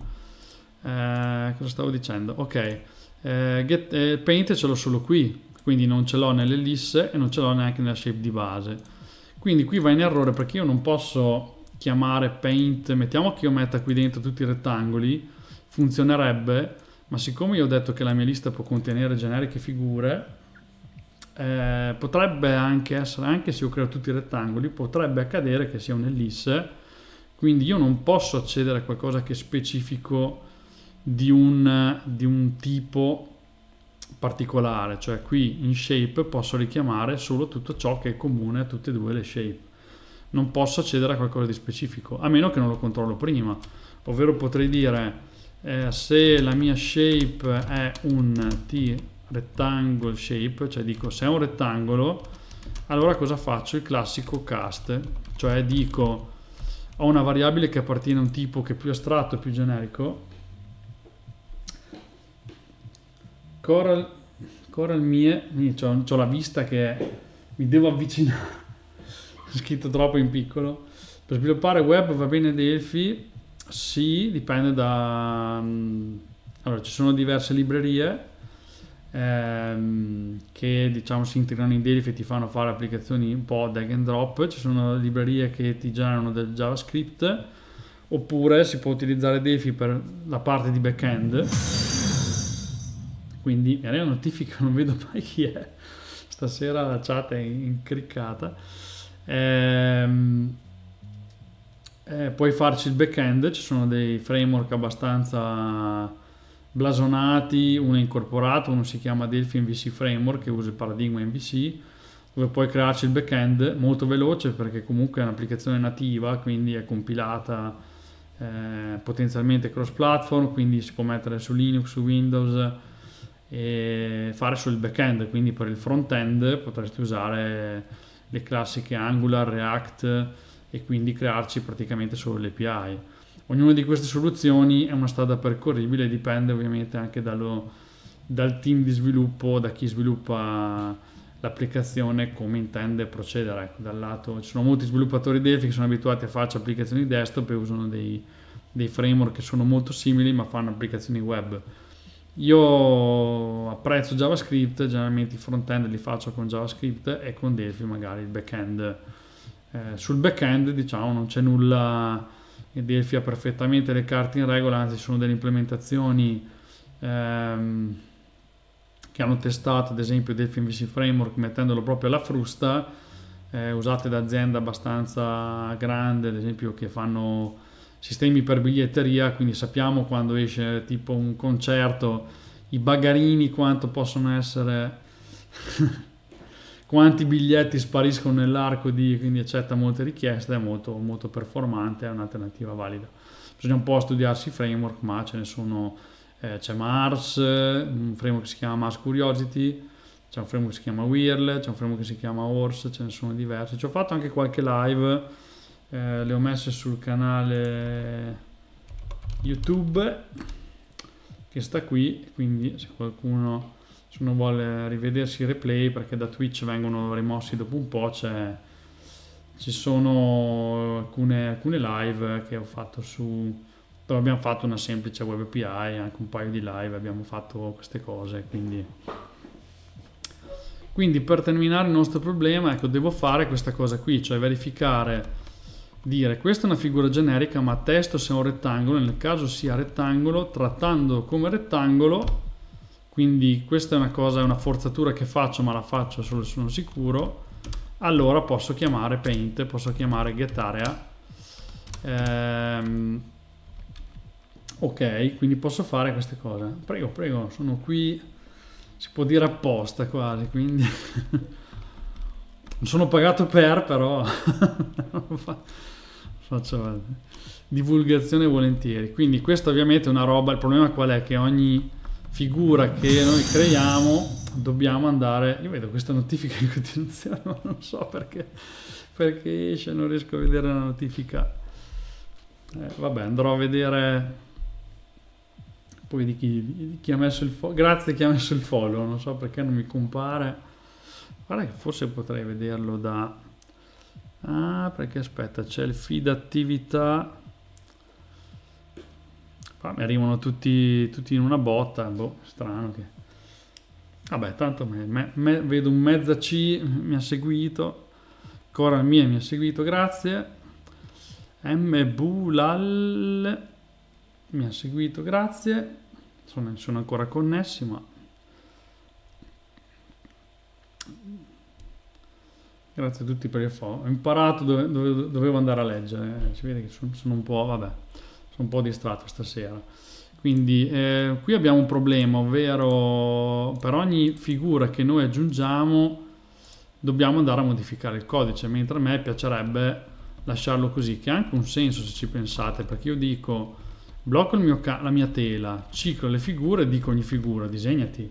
Eh, cosa stavo dicendo? Ok, eh, get, eh, Paint ce l'ho solo qui quindi non ce l'ho nell'ellisse e non ce l'ho neanche nella shape di base quindi qui va in errore perché io non posso chiamare paint mettiamo che io metta qui dentro tutti i rettangoli funzionerebbe ma siccome io ho detto che la mia lista può contenere generiche figure eh, potrebbe anche essere anche se io creo tutti i rettangoli potrebbe accadere che sia un'ellisse quindi io non posso accedere a qualcosa che è specifico di un, di un tipo particolare, cioè qui in shape posso richiamare solo tutto ciò che è comune a tutte e due le shape. Non posso accedere a qualcosa di specifico, a meno che non lo controllo prima. Ovvero potrei dire eh, se la mia shape è un T rectangle shape, cioè dico se è un rettangolo, allora cosa faccio? Il classico cast, cioè dico ho una variabile che appartiene a un tipo che è più astratto e più generico, Coral, Coral mie, ho, la vista che è, mi devo avvicinare, ho scritto troppo in piccolo. Per sviluppare web va bene Delphi? Sì, dipende da... Mm, allora, ci sono diverse librerie ehm, che diciamo si integrano in Delphi e ti fanno fare applicazioni un po' drag and drop, ci sono librerie che ti generano del JavaScript, oppure si può utilizzare Delphi per la parte di backend quindi mi arriva una notifica, (laughs) non vedo mai chi è, stasera la chat è incriccata. Ehm, eh, puoi farci il back-end, ci sono dei framework abbastanza blasonati, uno è incorporato, uno si chiama Delphi MVC Framework che usa il paradigma MVC, dove puoi crearci il back-end molto veloce perché comunque è un'applicazione nativa, quindi è compilata eh, potenzialmente cross-platform, quindi si può mettere su Linux, su Windows, e fare sul back-end, quindi per il front-end potresti usare le classiche Angular, React e quindi crearci praticamente solo l'API. Ognuna di queste soluzioni è una strada percorribile, dipende ovviamente anche dallo, dal team di sviluppo, da chi sviluppa l'applicazione, come intende procedere. Ecco, dal lato, ci sono molti sviluppatori Delphi che sono abituati a farci applicazioni desktop e usano dei, dei framework che sono molto simili ma fanno applicazioni web io apprezzo JavaScript, generalmente i front-end li faccio con JavaScript e con Delphi magari il back-end. Eh, sul back-end diciamo non c'è nulla, Delphi ha perfettamente le carte in regola, anzi ci sono delle implementazioni ehm, che hanno testato ad esempio Delphi MVC Framework mettendolo proprio alla frusta, eh, usate da aziende abbastanza grandi, ad esempio che fanno sistemi per biglietteria, quindi sappiamo quando esce tipo un concerto, i bagarini quanto possono essere, (laughs) quanti biglietti spariscono nell'arco di, quindi accetta molte richieste, è molto, molto performante, è un'alternativa valida. Bisogna un po' studiarsi i framework, ma ce ne sono, eh, c'è Mars, un framework che si chiama Mars Curiosity, c'è un framework che si chiama Whirl, c'è un framework che si chiama Horse, ce ne sono diversi. Ci ho fatto anche qualche live eh, le ho messe sul canale youtube che sta qui quindi se qualcuno se uno vuole rivedersi i replay perché da twitch vengono rimossi dopo un po' ci sono alcune, alcune live che ho fatto su dove abbiamo fatto una semplice web API anche un paio di live abbiamo fatto queste cose quindi quindi per terminare il nostro problema ecco devo fare questa cosa qui cioè verificare dire questa è una figura generica ma testo se è un rettangolo, nel caso sia rettangolo, trattando come rettangolo, quindi questa è una cosa, è una forzatura che faccio ma la faccio solo se sono sicuro, allora posso chiamare paint, posso chiamare getArea. Ehm, ok, quindi posso fare queste cose. Prego, prego, sono qui, si può dire apposta quasi, quindi... (laughs) non sono pagato per, però... (laughs) faccio divulgazione volentieri. Quindi questa ovviamente è una roba, il problema qual è? Che ogni figura che noi creiamo dobbiamo andare... Io vedo questa notifica in continuazione, (laughs) ma non so perché, perché esce, non riesco a vedere la notifica. Eh, vabbè, andrò a vedere poi di chi, di chi ha messo il follow. Grazie chi ha messo il follow, non so perché non mi compare. Guarda che forse potrei vederlo da Ah, perché aspetta, c'è il feed attività. Qua mi arrivano tutti, tutti in una botta, boh, strano che... Vabbè, tanto me, me, me, vedo un mezza C, mi ha seguito. Coral mia mi ha seguito, grazie. M. Bulal mi ha seguito, grazie. Sono, sono ancora connessi, ma Grazie a tutti per il follow. Ho imparato dove, dove, dovevo andare a leggere. Eh, si vede che sono, sono, un po', vabbè, sono un po' distratto stasera. Quindi eh, qui abbiamo un problema, ovvero per ogni figura che noi aggiungiamo dobbiamo andare a modificare il codice, mentre a me piacerebbe lasciarlo così, che ha anche un senso se ci pensate, perché io dico blocco mio, la mia tela, ciclo le figure e dico ogni figura, disegnati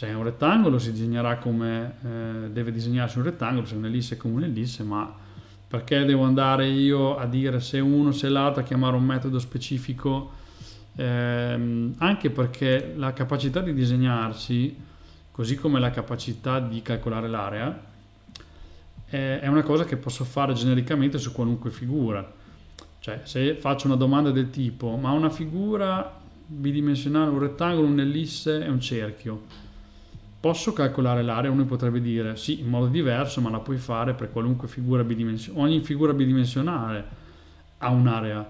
c'è un rettangolo, si disegnerà come eh, deve disegnarsi un rettangolo, se è un'ellisse è come un'ellisse, ma perché devo andare io a dire se uno, se l'altro, a chiamare un metodo specifico? Eh, anche perché la capacità di disegnarsi, così come la capacità di calcolare l'area, è una cosa che posso fare genericamente su qualunque figura. Cioè, se faccio una domanda del tipo, ma una figura bidimensionale, un rettangolo, un'ellisse e un cerchio, Posso calcolare l'area? Uno potrebbe dire sì, in modo diverso, ma la puoi fare per qualunque figura bidimensionale. Ogni figura bidimensionale ha un'area.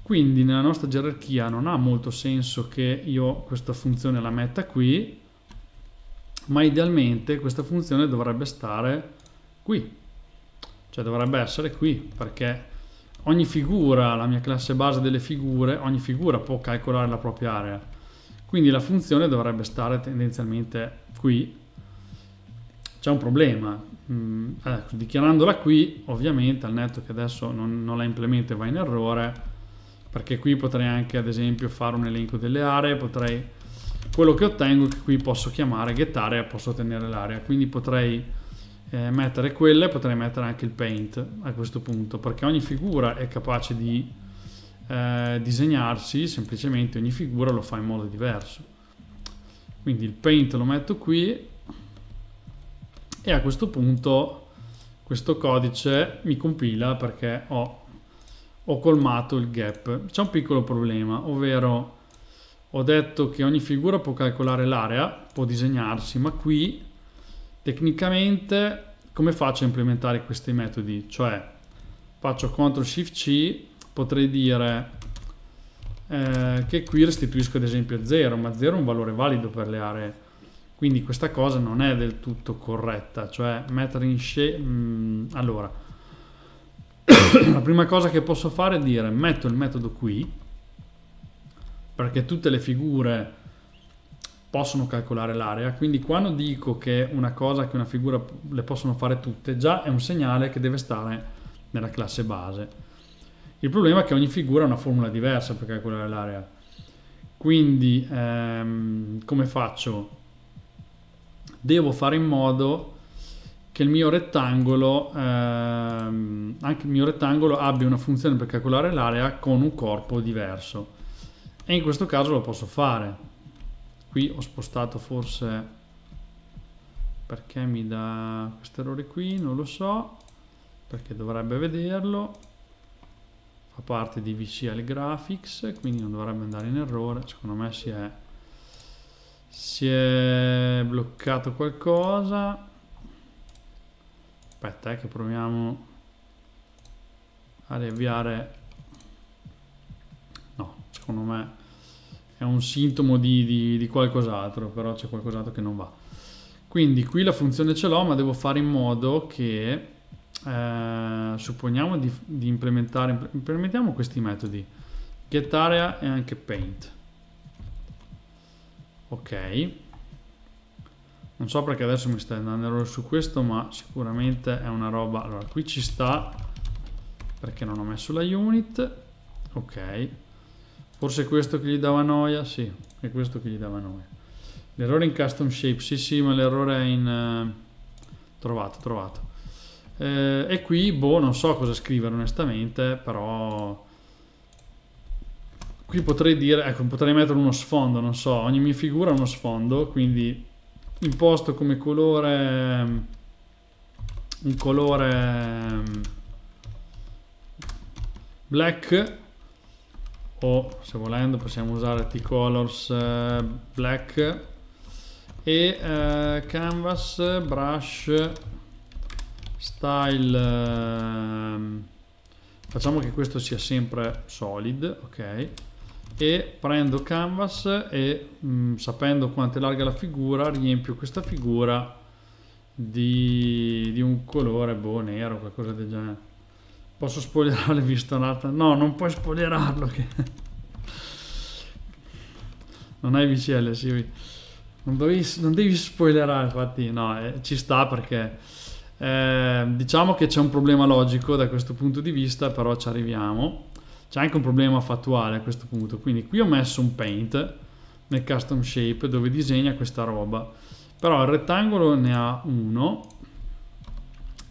Quindi nella nostra gerarchia non ha molto senso che io questa funzione la metta qui, ma idealmente questa funzione dovrebbe stare qui. Cioè dovrebbe essere qui, perché ogni figura, la mia classe base delle figure, ogni figura può calcolare la propria area quindi la funzione dovrebbe stare tendenzialmente qui. C'è un problema. ecco, dichiarandola qui, ovviamente, al netto che adesso non, non la implemento e va in errore, perché qui potrei anche, ad esempio, fare un elenco delle aree, potrei quello che ottengo che qui posso chiamare getArea posso ottenere l'area quindi potrei eh, mettere e potrei mettere anche il paint a questo punto perché ogni figura è capace di eh, disegnarsi semplicemente ogni figura lo fa in modo diverso quindi il paint lo metto qui e a questo punto questo codice mi compila perché ho, ho colmato il gap c'è un piccolo problema ovvero ho detto che ogni figura può calcolare l'area può disegnarsi ma qui tecnicamente come faccio a implementare questi metodi cioè faccio CTRL SHIFT C potrei dire eh, che qui restituisco ad esempio 0, ma 0 è un valore valido per le aree. Quindi questa cosa non è del tutto corretta, cioè mettere in scena... Mm, allora, (coughs) la prima cosa che posso fare è dire metto il metodo qui, perché tutte le figure possono calcolare l'area, quindi quando dico che una cosa, che una figura le possono fare tutte, già è un segnale che deve stare nella classe base il problema è che ogni figura ha una formula diversa per calcolare l'area. Quindi ehm, come faccio? Devo fare in modo che il mio rettangolo, ehm, anche il mio rettangolo abbia una funzione per calcolare l'area con un corpo diverso. E in questo caso lo posso fare. Qui ho spostato forse perché mi dà questo errore qui, non lo so, perché dovrebbe vederlo fa parte di VCL Graphics, quindi non dovrebbe andare in errore, secondo me si è, si è bloccato qualcosa. Aspetta eh, che proviamo a riavviare, no, secondo me è un sintomo di, di, di qualcos'altro, però c'è qualcos'altro che non va. Quindi qui la funzione ce l'ho, ma devo fare in modo che eh, supponiamo di, di, implementare, implementiamo questi metodi, getArea e anche paint. Ok, non so perché adesso mi stai andando errore su questo, ma sicuramente è una roba... Allora, qui ci sta perché non ho messo la unit. Ok, forse questo che gli dava noia, sì, è questo che gli dava noia. L'errore in custom shape, sì sì, ma l'errore è in... Uh, trovato, trovato. Eh, e qui, boh, non so cosa scrivere onestamente, però... Qui potrei dire, ecco, potrei mettere uno sfondo, non so, ogni mia figura ha uno sfondo, quindi imposto come colore mm, un colore mm, black o se volendo possiamo usare t-colors eh, black e eh, canvas brush style ehm, facciamo che questo sia sempre solid ok e prendo canvas e mh, mm, sapendo quanto è larga la figura riempio questa figura di, di un colore boh nero qualcosa del genere posso spoilerare (laughs) visto l'altra no non puoi spoilerarlo che (laughs) non hai VCL sì. non, dovevi, non devi spoilerare infatti no eh, ci sta perché eh, diciamo che c'è un problema logico da questo punto di vista, però ci arriviamo. C'è anche un problema fattuale a questo punto. Quindi qui ho messo un paint nel custom shape dove disegna questa roba. Però il rettangolo ne ha uno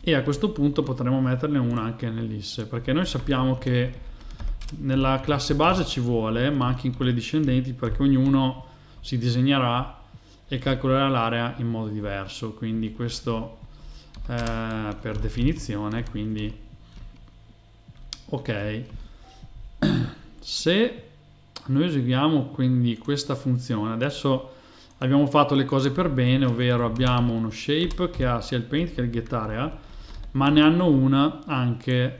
e a questo punto potremmo metterne uno anche nell'isse perché noi sappiamo che nella classe base ci vuole ma anche in quelle discendenti perché ognuno si disegnerà e calcolerà l'area in modo diverso quindi questo eh, per definizione, quindi ok. (clears throat) Se noi eseguiamo quindi questa funzione, adesso abbiamo fatto le cose per bene, ovvero abbiamo uno shape che ha sia il paint che il getArea, ma ne hanno una anche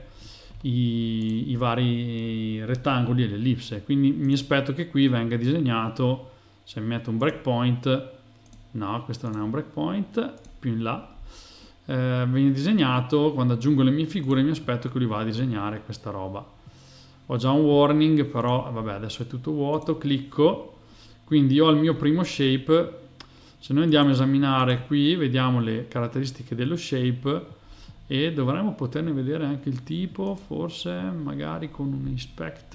i, i, vari rettangoli e le ellipse quindi mi aspetto che qui venga disegnato se metto un breakpoint no questo non è un breakpoint più in là eh, viene disegnato, quando aggiungo le mie figure mi aspetto che lui vada a disegnare questa roba. Ho già un warning, però vabbè, adesso è tutto vuoto, clicco, quindi ho il mio primo shape. Se noi andiamo a esaminare qui, vediamo le caratteristiche dello shape e dovremmo poterne vedere anche il tipo, forse magari con un inspect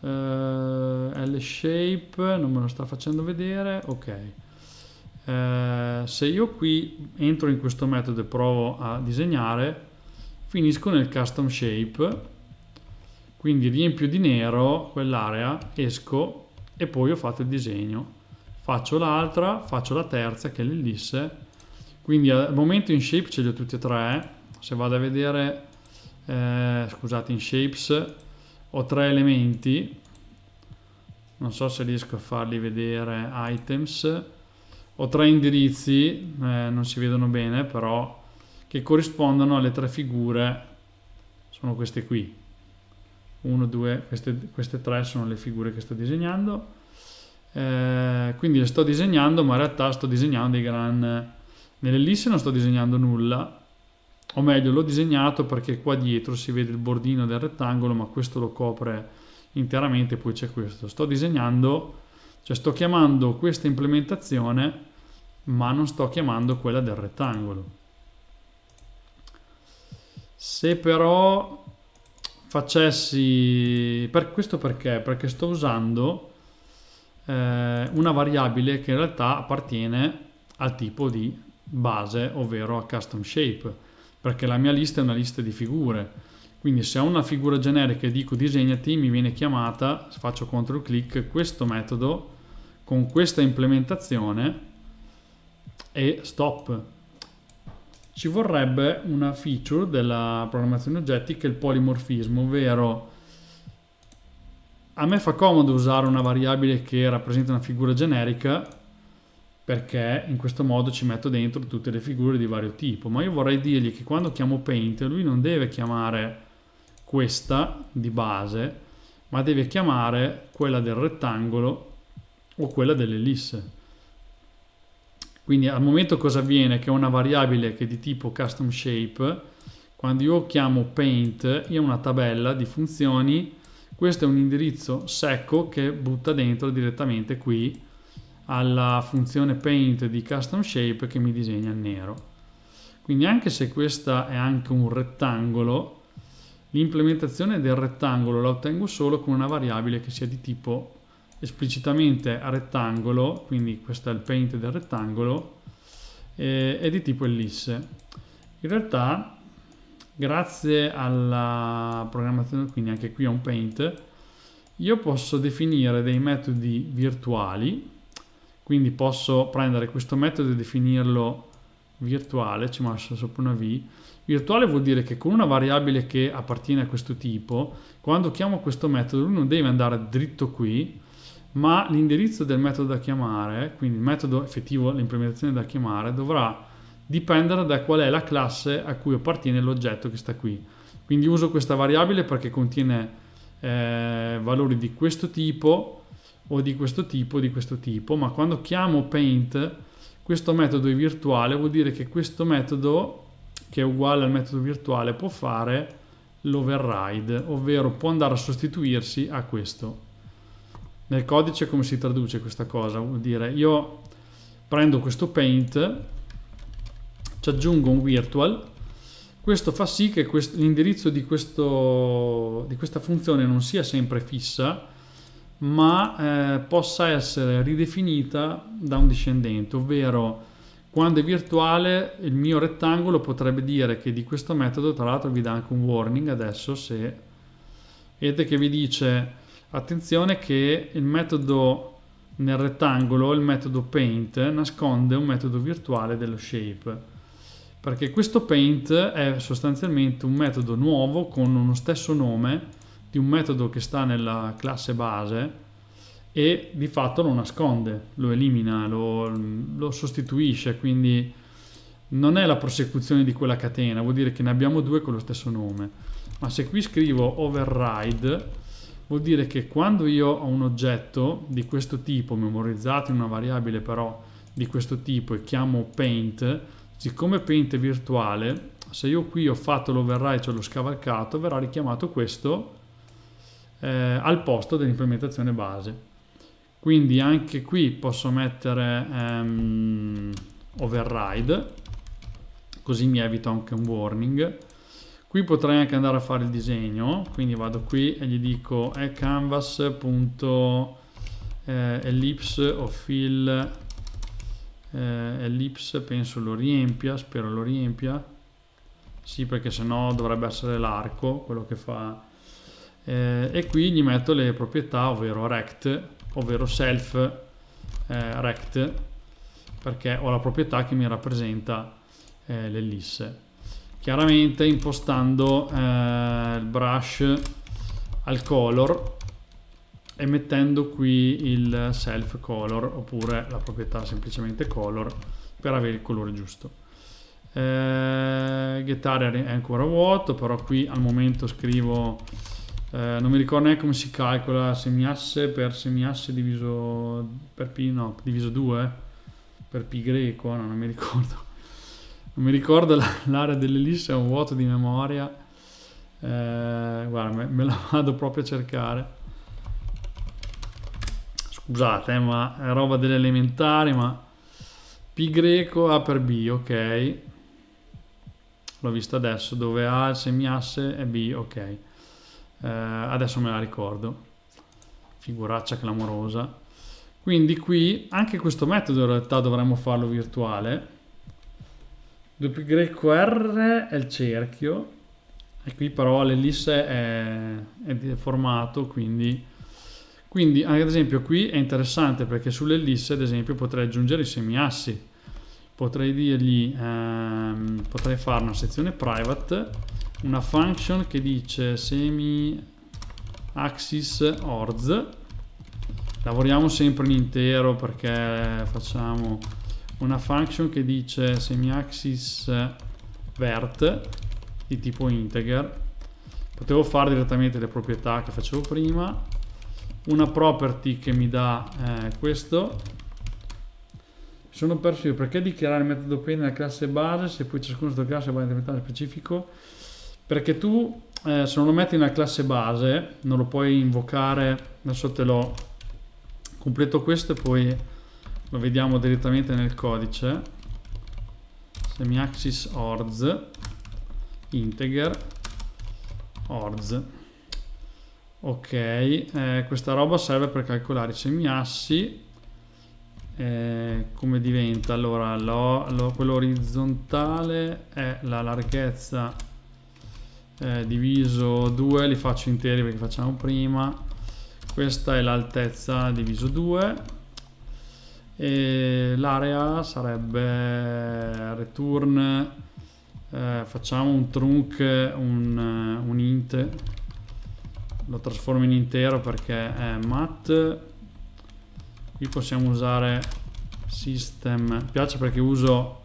uh, eh, L-shape, non me lo sta facendo vedere, ok. Eh, se io qui entro in questo metodo e provo a disegnare finisco nel custom shape quindi riempio di nero quell'area esco e poi ho fatto il disegno faccio l'altra faccio la terza che è l'ellisse quindi al momento in shape ce li ho tutti e tre se vado a vedere eh, scusate in shapes ho tre elementi non so se riesco a farli vedere items ho tre indirizzi, eh, non si vedono bene però, che corrispondono alle tre figure, sono queste qui. 1, 2, queste, queste tre sono le figure che sto disegnando. Eh, quindi le sto disegnando, ma in realtà sto disegnando dei gran... Eh, Nell'ellisse non sto disegnando nulla, o meglio l'ho disegnato perché qua dietro si vede il bordino del rettangolo, ma questo lo copre interamente, poi c'è questo. Sto disegnando, cioè sto chiamando questa implementazione ma non sto chiamando quella del rettangolo. Se però facessi... Per questo perché? Perché sto usando eh, una variabile che in realtà appartiene al tipo di base, ovvero a custom shape, perché la mia lista è una lista di figure. Quindi se ho una figura generica e dico disegnati, mi viene chiamata, faccio CTRL CLICK, questo metodo con questa implementazione e stop. Ci vorrebbe una feature della programmazione oggetti che è il polimorfismo, ovvero a me fa comodo usare una variabile che rappresenta una figura generica perché in questo modo ci metto dentro tutte le figure di vario tipo, ma io vorrei dirgli che quando chiamo paint lui non deve chiamare questa di base, ma deve chiamare quella del rettangolo o quella dell'ellisse. Quindi al momento cosa avviene? Che ho una variabile che è di tipo custom shape, quando io chiamo paint, io ho una tabella di funzioni, questo è un indirizzo secco che butta dentro direttamente qui alla funzione paint di custom shape che mi disegna il nero. Quindi anche se questa è anche un rettangolo, l'implementazione del rettangolo la ottengo solo con una variabile che sia di tipo esplicitamente a rettangolo, quindi questo è il paint del rettangolo, eh, è di tipo ellisse. In realtà, grazie alla programmazione, quindi anche qui a un paint, io posso definire dei metodi virtuali, quindi posso prendere questo metodo e definirlo virtuale, ci mando sopra una V, virtuale vuol dire che con una variabile che appartiene a questo tipo, quando chiamo questo metodo lui non deve andare dritto qui, ma l'indirizzo del metodo da chiamare, quindi il metodo effettivo, l'implementazione da chiamare, dovrà dipendere da qual è la classe a cui appartiene l'oggetto che sta qui. Quindi uso questa variabile perché contiene eh, valori di questo tipo o di questo tipo, di questo tipo, ma quando chiamo paint, questo metodo è virtuale, vuol dire che questo metodo, che è uguale al metodo virtuale, può fare l'override, ovvero può andare a sostituirsi a questo. Nel codice come si traduce questa cosa? Vuol dire io prendo questo paint, ci aggiungo un virtual, questo fa sì che quest l'indirizzo di, di, questa funzione non sia sempre fissa, ma eh, possa essere ridefinita da un discendente, ovvero quando è virtuale il mio rettangolo potrebbe dire che di questo metodo, tra l'altro vi dà anche un warning adesso se vedete che vi dice Attenzione che il metodo nel rettangolo, il metodo paint, nasconde un metodo virtuale dello shape perché questo paint è sostanzialmente un metodo nuovo con uno stesso nome di un metodo che sta nella classe base e di fatto lo nasconde, lo elimina, lo, lo, sostituisce, quindi non è la prosecuzione di quella catena, vuol dire che ne abbiamo due con lo stesso nome. Ma se qui scrivo override vuol dire che quando io ho un oggetto di questo tipo, memorizzato in una variabile però di questo tipo e chiamo paint, siccome paint è virtuale, se io qui ho fatto l'override, cioè l'ho scavalcato, verrà richiamato questo eh, al posto dell'implementazione base. Quindi anche qui posso mettere ehm, override, così mi evito anche un warning qui potrei anche andare a fare il disegno quindi vado qui e gli dico è canvas.ellipse eh, o fill eh, ellipse penso lo riempia spero lo riempia sì perché sennò dovrebbe essere l'arco quello che fa eh, e qui gli metto le proprietà ovvero rect ovvero self eh, rect perché ho la proprietà che mi rappresenta eh, l'ellisse chiaramente impostando eh, il brush al color e mettendo qui il self color oppure la proprietà semplicemente color per avere il colore giusto eh, guitar è ancora vuoto però qui al momento scrivo eh, non mi ricordo neanche come si calcola semiasse per semiasse diviso per pi no diviso 2 per pi greco no, non mi ricordo non mi ricordo (laughs) l'area dell'ellisse, è un vuoto di memoria. Eh, guarda, me, me, la (laughs) vado proprio a cercare. Scusate, eh, ma è roba delle elementari, ma pi greco A per B, ok. L'ho vista adesso, dove A è semiasse e B, ok. Eh, adesso me la ricordo. Figuraccia clamorosa. Quindi qui, anche questo metodo in realtà dovremmo farlo virtuale 2 greco R è il cerchio e qui però l'ellisse è, è formato quindi, quindi ad esempio qui è interessante perché sull'ellisse ad esempio potrei aggiungere i semiassi potrei dirgli ehm, potrei fare una sezione private una function che dice semi axis orz lavoriamo sempre in intero perché facciamo una function che dice semiaxis eh, vert di tipo integer potevo fare direttamente le proprietà che facevo prima una property che mi dà eh, questo mi sono perso io perché dichiarare il metodo pane nella classe base se poi ciascuno della classe va a diventare specifico perché tu eh, se non lo metti nella classe base non lo puoi invocare adesso te lo completo questo e poi lo vediamo direttamente nel codice semiaxis orz integer orz ok eh, questa roba serve per calcolare i semiassi eh, come diventa allora lo, lo, quello orizzontale è la larghezza eh, diviso 2 li faccio interi perché facciamo prima questa è l'altezza diviso 2 e l'area sarebbe return eh, facciamo un trunk un, eh, un, int lo trasformo in intero perché è mat qui possiamo usare system mi piace perché uso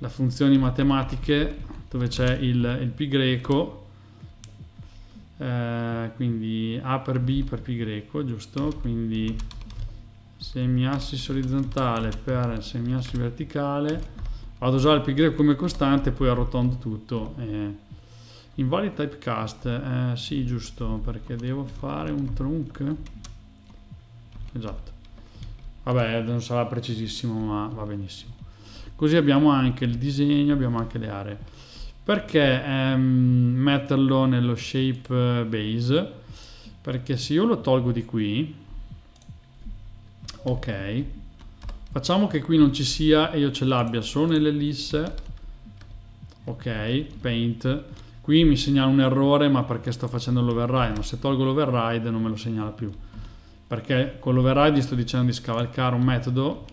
la funzione matematiche dove c'è il, il pi greco eh, quindi a per b per pi greco giusto quindi semiassis orizzontale per semiassis verticale vado a usare il π come costante poi arrotondo tutto eh. invalid typecast eh, sì giusto perché devo fare un trunk esatto vabbè non sarà precisissimo ma va benissimo così abbiamo anche il disegno abbiamo anche le aree perché ehm, metterlo nello shape eh, base perché se io lo tolgo di qui ok facciamo che qui non ci sia e io ce l'abbia solo nell'ellisse ok paint qui mi segnala un errore ma perché sto facendo l'override ma se tolgo l'override non me lo segnala più perché con l'override sto dicendo di scavalcare un metodo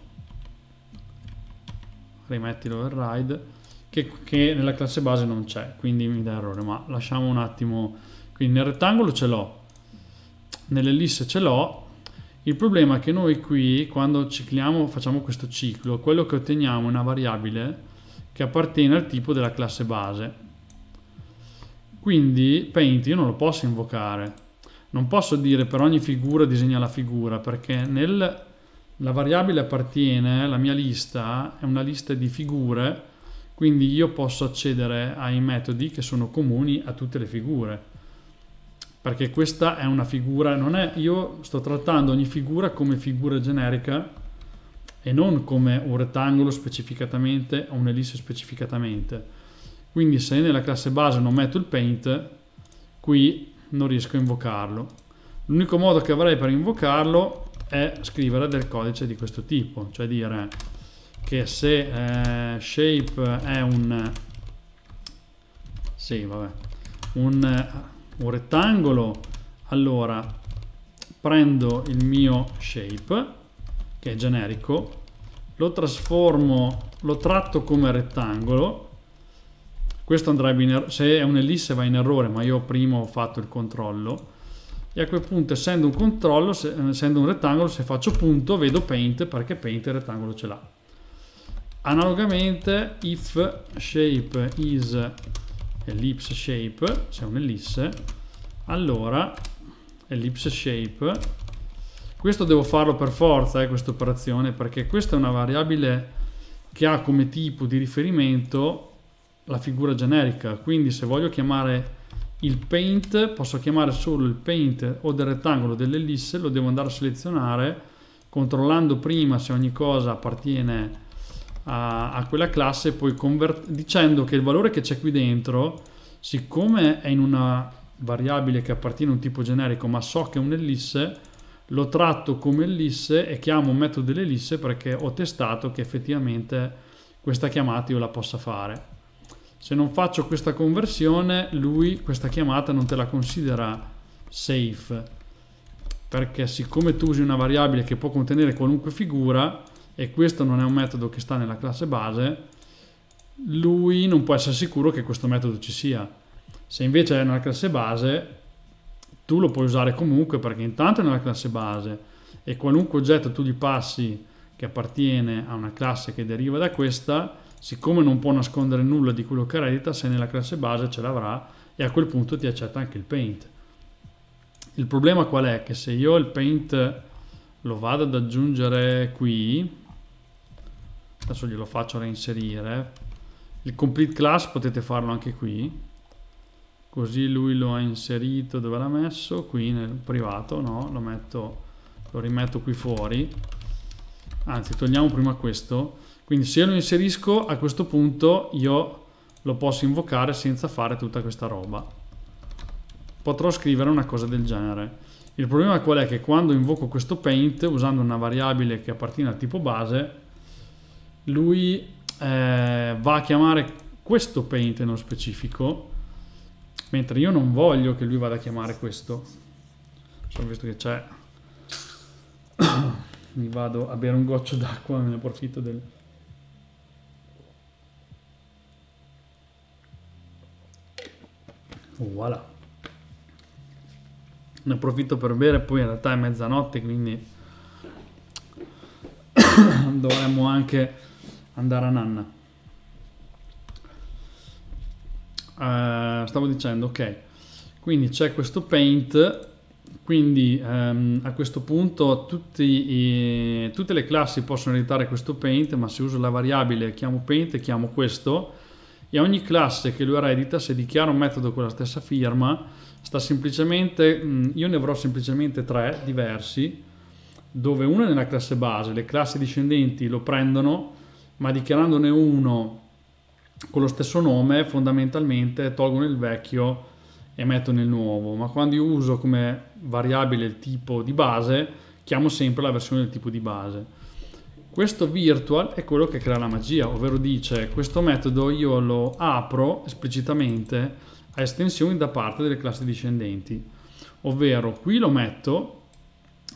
rimetti l'override che, che, nella classe base non c'è quindi mi dà errore ma lasciamo un attimo quindi nel rettangolo ce l'ho nell'ellisse ce l'ho il problema è che noi qui, quando cicliamo, facciamo questo ciclo, quello che otteniamo è una variabile che appartiene al tipo della classe base. Quindi paint io non lo posso invocare. Non posso dire per ogni figura disegna la figura, perché nel, la variabile appartiene, la mia lista, è una lista di figure, quindi io posso accedere ai metodi che sono comuni a tutte le figure perché questa è una figura, non è, io sto trattando ogni figura come figura generica e non come un rettangolo specificatamente o un'ellisse specificatamente. Quindi se nella classe base non metto il paint, qui non riesco a invocarlo. L'unico modo che avrei per invocarlo è scrivere del codice di questo tipo, cioè dire che se eh, shape è un... Sì, vabbè, un un rettangolo, allora prendo il mio shape, che è generico, lo trasformo, lo tratto come rettangolo, questo andrebbe in er-, se è un'ellisse va in errore, ma io prima ho fatto il controllo, e a quel punto essendo un controllo, se, eh, essendo un rettangolo, se faccio punto vedo paint perché paint il rettangolo ce l'ha. Analogamente if shape is ellipse shape, c'è un'ellisse, allora ellipse shape, questo devo farlo per forza, eh, questa operazione, perché questa è una variabile che ha come tipo di riferimento la figura generica, quindi se voglio chiamare il paint, posso chiamare solo il paint o del rettangolo dell'ellisse, lo devo andare a selezionare controllando prima se ogni cosa appartiene a, a quella classe poi convert- dicendo che il valore che c'è qui dentro, siccome è in una variabile che appartiene a un tipo generico ma so che è un'ellisse, lo tratto come ellisse e chiamo un metodo dell'ellisse perché ho testato che effettivamente questa chiamata io la possa fare. Se non faccio questa conversione, lui questa chiamata non te la considera safe perché siccome tu usi una variabile che può contenere qualunque figura, e questo non è un metodo che sta nella classe base, lui non può essere sicuro che questo metodo ci sia. Se invece è nella classe base, tu lo puoi usare comunque perché intanto è nella classe base e qualunque oggetto tu gli passi che appartiene a una classe che deriva da questa, siccome non può nascondere nulla di quello che eredita, se nella classe base ce l'avrà e a quel punto ti accetta anche il paint. Il problema qual è? Che se io il paint lo vado ad aggiungere qui, adesso glielo faccio reinserire il complete class potete farlo anche qui così lui lo ha inserito dove l'ha messo qui nel privato no lo metto lo rimetto qui fuori anzi togliamo prima questo quindi se lo inserisco a questo punto io lo posso invocare senza fare tutta questa roba potrò scrivere una cosa del genere il problema qual è che quando invoco questo paint usando una variabile che appartiene al tipo base lui eh, va a chiamare questo paint nello specifico, mentre io non voglio che lui vada a chiamare questo. So, cioè, visto che c'è, (coughs) mi vado a bere un goccio d'acqua, me ne approfitto del... Oh, voilà. Ne approfitto per bere, poi in realtà è mezzanotte, quindi (coughs) dovremmo anche andare a nanna. Uh, stavo dicendo, ok, quindi c'è questo paint, quindi um, a questo punto i, tutte le classi possono editare questo paint, ma se uso la variabile chiamo paint, e chiamo questo, e ogni classe che lui eredita, se dichiaro un metodo con la stessa firma, sta semplicemente, mm, io ne avrò semplicemente tre diversi, dove uno è nella classe base, le classi discendenti lo prendono ma dichiarandone uno con lo stesso nome fondamentalmente tolgono il vecchio e mettono il nuovo, ma quando io uso come variabile il tipo di base chiamo sempre la versione del tipo di base. Questo virtual è quello che crea la magia, ovvero dice questo metodo io lo apro esplicitamente a estensioni da parte delle classi discendenti, ovvero qui lo metto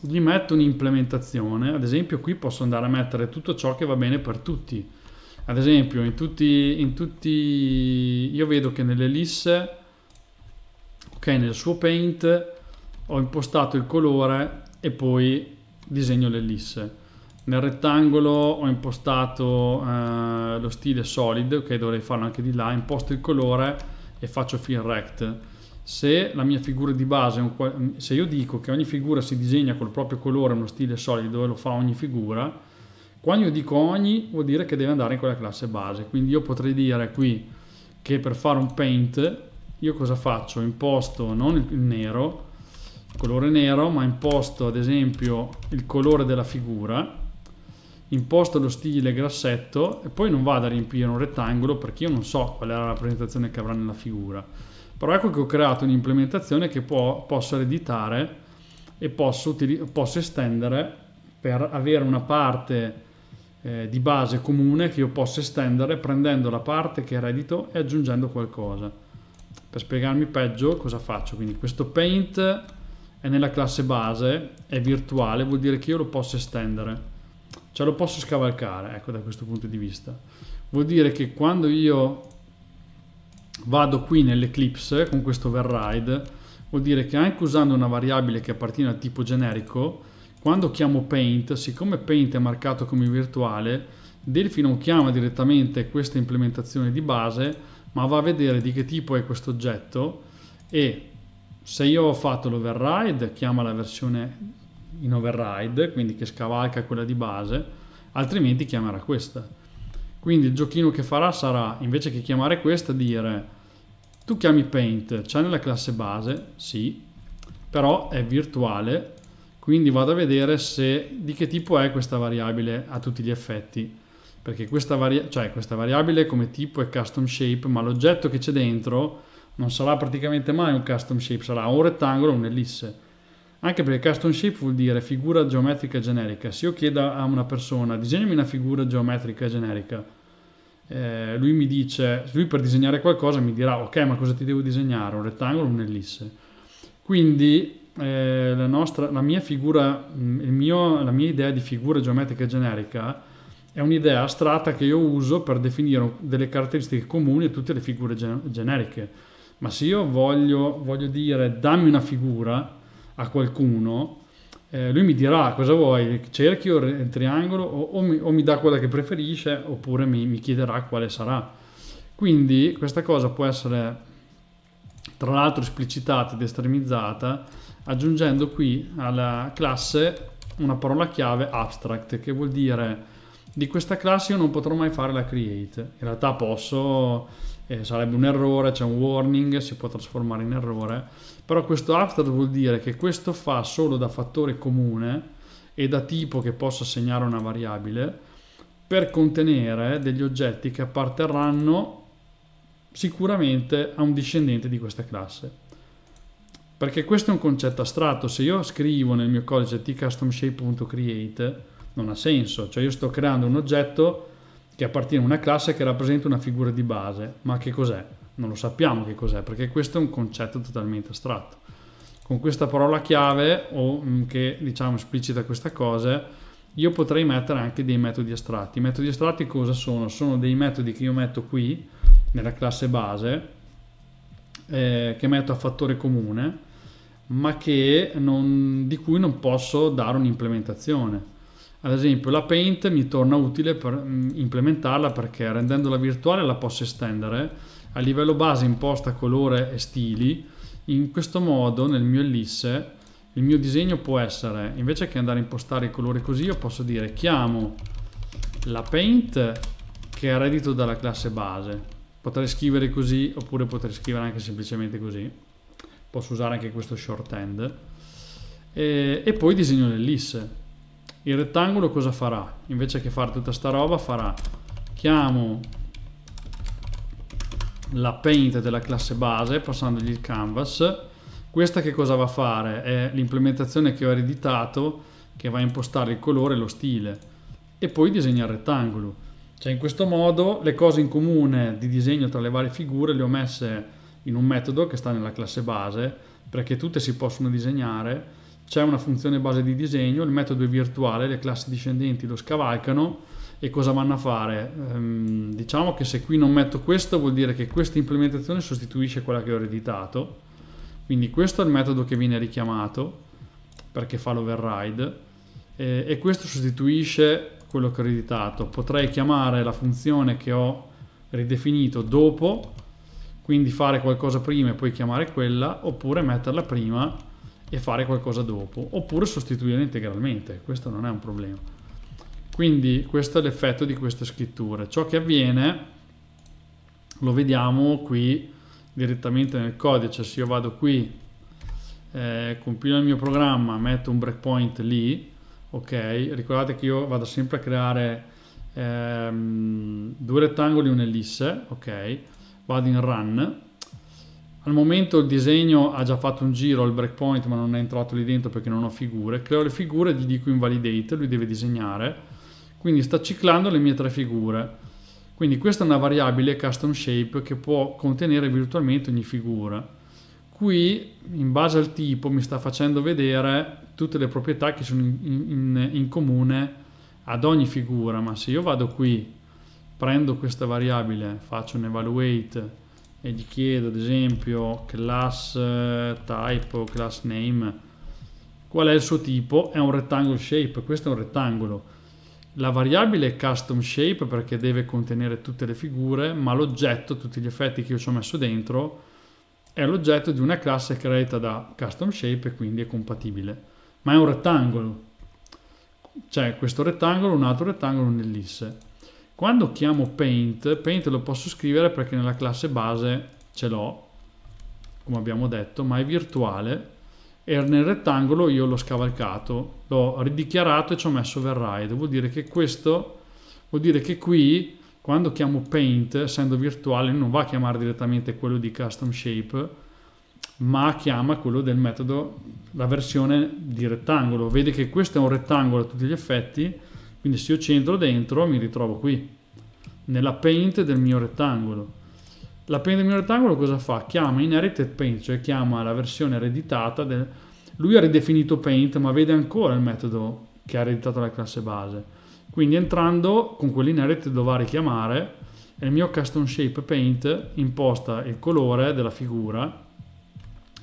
gli metto un'implementazione, ad esempio qui posso andare a mettere tutto ciò che va bene per tutti. Ad esempio in tutti, in tutti io vedo che nell'ellisse, ok, nel suo paint ho impostato il colore e poi disegno l'ellisse, Nel rettangolo ho impostato eh, lo stile solid, ok, dovrei farlo anche di là, imposto il colore e faccio fill rect se la mia figura di base, è un, se io dico che ogni figura si disegna col proprio colore, uno stile solido e lo fa ogni figura, quando io dico ogni vuol dire che deve andare in quella classe base, quindi io potrei dire qui che per fare un paint io cosa faccio? Imposto non il nero, il colore nero, ma imposto ad esempio il colore della figura, imposto lo stile grassetto e poi non vado a riempire un rettangolo perché io non so qual è la rappresentazione che avrà nella figura però ecco che ho creato un'implementazione che può, posso ereditare e posso, posso, estendere per avere una parte eh, di base comune che io posso estendere prendendo la parte che eredito e aggiungendo qualcosa. Per spiegarmi peggio cosa faccio, quindi questo paint è nella classe base, è virtuale, vuol dire che io lo posso estendere, cioè lo posso scavalcare, ecco da questo punto di vista. Vuol dire che quando io vado qui nell'eclipse con questo override, vuol dire che anche usando una variabile che appartiene al tipo generico, quando chiamo paint, siccome paint è marcato come virtuale, Delphi non chiama direttamente questa implementazione di base, ma va a vedere di che tipo è questo oggetto e se io ho fatto l'override, chiama la versione in override, quindi che scavalca quella di base, altrimenti chiamerà questa. Quindi il giochino che farà sarà, invece che chiamare questa, dire tu chiami Paint, c'è nella classe base, sì, però è virtuale, quindi vado a vedere se, di che tipo è questa variabile a tutti gli effetti, perché questa, varia cioè, questa variabile come tipo è custom shape, ma l'oggetto che c'è dentro non sarà praticamente mai un custom shape, sarà un rettangolo o un'ellisse. Anche perché custom shape vuol dire figura geometrica generica. Se io chiedo a una persona disegnami una figura geometrica generica, eh, lui mi dice, lui per disegnare qualcosa mi dirà ok ma cosa ti devo disegnare, un rettangolo o un'ellisse? Quindi eh, la, nostra, la, mia figura, mm, mio, la mia idea di figura geometrica generica è un'idea astratta che io uso per definire delle caratteristiche comuni a tutte le figure gen- generiche. Ma se io voglio, voglio dire dammi una figura a qualcuno, eh, lui mi dirà cosa vuoi, il cerchio, il triangolo, o, o, mi, o mi, dà quella che preferisce, oppure mi, mi chiederà quale sarà. Quindi questa cosa può essere tra l'altro esplicitata ed estremizzata aggiungendo qui alla classe una parola chiave abstract che vuol dire di questa classe io non potrò mai fare la create in realtà posso eh, sarebbe un errore c'è un warning si può trasformare in errore però questo abstract vuol dire che questo fa solo da fattore comune e da tipo che possa assegnare una variabile per contenere degli oggetti che apparterranno sicuramente a un discendente di questa classe. Perché questo è un concetto astratto, se io scrivo nel mio codice tcustomshape.create non ha senso, cioè io sto creando un oggetto che appartiene a una classe che rappresenta una figura di base, ma che cos'è? non lo sappiamo che cos'è, perché questo è un concetto totalmente astratto. Con questa parola chiave o mm, che diciamo esplicita questa cosa, io potrei mettere anche dei metodi astratti. I metodi astratti cosa sono? Sono dei metodi che io metto qui nella classe base, eh, che metto a fattore comune, ma non, di cui non posso dare un'implementazione. Ad esempio la paint mi torna utile per mm, implementarla perché rendendola virtuale la posso estendere a livello base imposta colore e stili, in questo modo nel mio ellisse il mio disegno può essere, invece che andare a impostare i colori così, io posso dire chiamo la paint che è reddito dalla classe base. Potrei scrivere così oppure potrei scrivere anche semplicemente così. Posso usare anche questo shorthand. E, e poi disegno l'ellisse. Il rettangolo cosa farà? Invece che fare tutta sta roba farà chiamo la paint della classe base passandogli il canvas. Questa che cosa va a fare? È l'implementazione che ho ereditato che va a impostare il colore e lo stile e poi disegna il rettangolo. Cioè in questo modo le cose in comune di disegno tra le varie figure le ho messe in un metodo che sta nella classe base perché tutte si possono disegnare. C'è una funzione base di disegno, il metodo è virtuale, le classi discendenti lo scavalcano e cosa vanno a fare? Ehm, diciamo che se qui non metto questo vuol dire che questa implementazione sostituisce quella che ho ereditato, quindi questo è il metodo che viene richiamato perché fa l'override eh, e questo sostituisce quello che ho ereditato. Potrei chiamare la funzione che ho ridefinito dopo, quindi fare qualcosa prima e poi chiamare quella, oppure metterla prima e fare qualcosa dopo, oppure sostituirla integralmente, questo non è un problema quindi questo è l'effetto di queste scritture ciò che avviene lo vediamo qui direttamente nel codice se io vado qui eh, compilo il mio programma metto un breakpoint lì ok ricordate che io vado sempre a creare ehm, due rettangoli e un'ellisse ok vado in run al momento il disegno ha già fatto un giro al breakpoint ma non è entrato lì dentro perché non ho figure creo le figure gli dico invalidate lui deve disegnare quindi sta ciclando le mie tre figure. Quindi questa è una variabile custom shape che può contenere virtualmente ogni figura. Qui in base al tipo mi sta facendo vedere tutte le proprietà che sono in, in, in comune ad ogni figura, ma se io vado qui, prendo questa variabile, faccio un evaluate e gli chiedo ad esempio class eh, type o class name, qual è il suo tipo? È un rettangle shape, questo è un rettangolo la variabile è custom shape perché deve contenere tutte le figure, ma l'oggetto, tutti gli effetti che io ci ho messo dentro, è l'oggetto di una classe creata da custom shape e quindi è compatibile. Ma è un rettangolo. C'è questo rettangolo, un altro rettangolo, un'ellisse. Quando chiamo paint, paint lo posso scrivere perché nella classe base ce l'ho, come abbiamo detto, ma è virtuale era nel rettangolo, io l'ho scavalcato, l'ho ridichiarato e ci ho messo override. Vuol dire che questo, vuol dire che qui, quando chiamo paint, essendo virtuale, non va a chiamare direttamente quello di custom shape, ma chiama quello del metodo, la versione di rettangolo. Vedi che questo è un rettangolo a tutti gli effetti, quindi se io centro dentro mi ritrovo qui, nella paint del mio rettangolo. La pane rettangolo cosa fa? Chiama inherited paint, cioè chiama la versione ereditata. Del... Lui ha ridefinito paint, ma vede ancora il metodo che ha ereditato la classe base. Quindi entrando con quell'inherited dovrà richiamare e il mio custom shape paint imposta il colore della figura,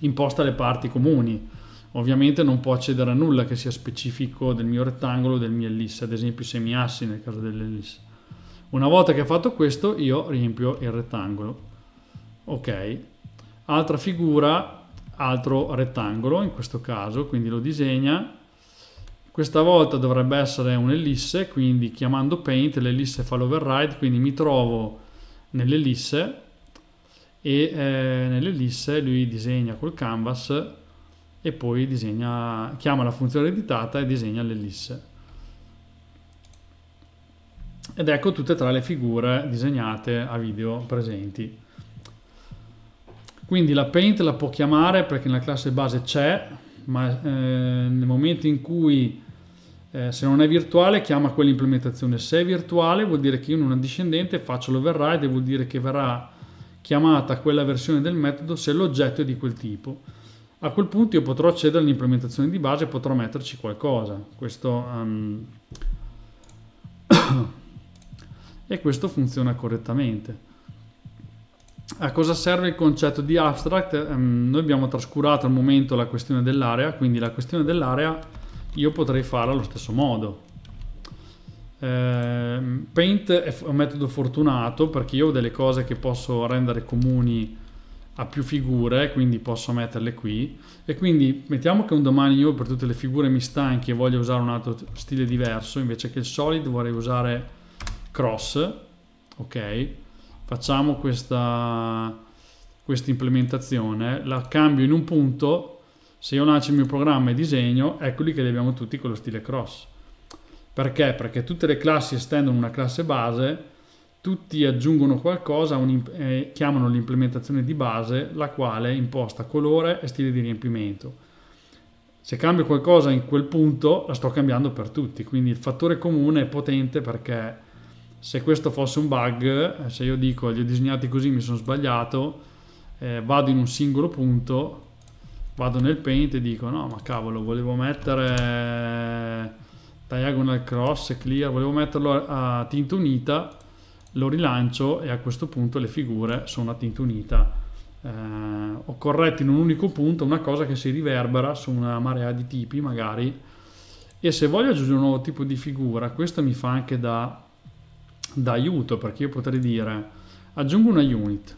imposta le parti comuni. Ovviamente non può accedere a nulla che sia specifico del mio rettangolo o del mio ellisse, ad esempio i semiassi nel caso dell'ellisse. Una volta che ha fatto questo io riempio il rettangolo ok altra figura altro rettangolo in questo caso quindi lo disegna questa volta dovrebbe essere un'ellisse quindi chiamando paint l'ellisse fa l'override quindi mi trovo nell'ellisse e eh, nell'ellisse lui disegna col canvas e poi disegna, chiama la funzione editata e disegna l'ellisse. Ed ecco tutte e tre le figure disegnate a video presenti. Quindi la paint la può chiamare perché nella classe base c'è, ma eh, nel momento in cui eh, se non è virtuale chiama quell'implementazione. Se è virtuale vuol dire che io in una discendente faccio l'override e vuol dire che verrà chiamata quella versione del metodo se l'oggetto è di quel tipo. A quel punto io potrò accedere all'implementazione di base e potrò metterci qualcosa. Questo, um... (coughs) e questo funziona correttamente a cosa serve il concetto di abstract? Ehm, noi abbiamo trascurato al momento la questione dell'area, quindi la questione dell'area io potrei farla allo stesso modo. Ehm, paint è un metodo fortunato perché io ho delle cose che posso rendere comuni a più figure, quindi posso metterle qui. E quindi mettiamo che un domani io per tutte le figure mi stanchi e voglio usare un altro stile diverso, invece che il solid vorrei usare cross, ok? facciamo questa, questa implementazione, la cambio in un punto, se io lancio il mio programma e disegno, eccoli che li abbiamo tutti con lo stile cross. Perché? Perché tutte le classi estendono una classe base, tutti aggiungono qualcosa, un, eh, chiamano l'implementazione di base, la quale imposta colore e stile di riempimento. Se cambio qualcosa in quel punto, la sto cambiando per tutti, quindi il fattore comune è potente perché se questo fosse un bug, eh, se io dico li ho disegnati così mi sono sbagliato, eh, vado in un singolo punto, vado nel paint e dico no ma cavolo volevo mettere eh, diagonal cross, clear, volevo metterlo a tinta unita, lo rilancio e a questo punto le figure sono a tinta unita. Eh, ho corretto in un unico punto una cosa che si riverbera su una marea di tipi magari e se voglio aggiungere un nuovo tipo di figura, questo mi fa anche da d'aiuto perché io potrei dire aggiungo una unit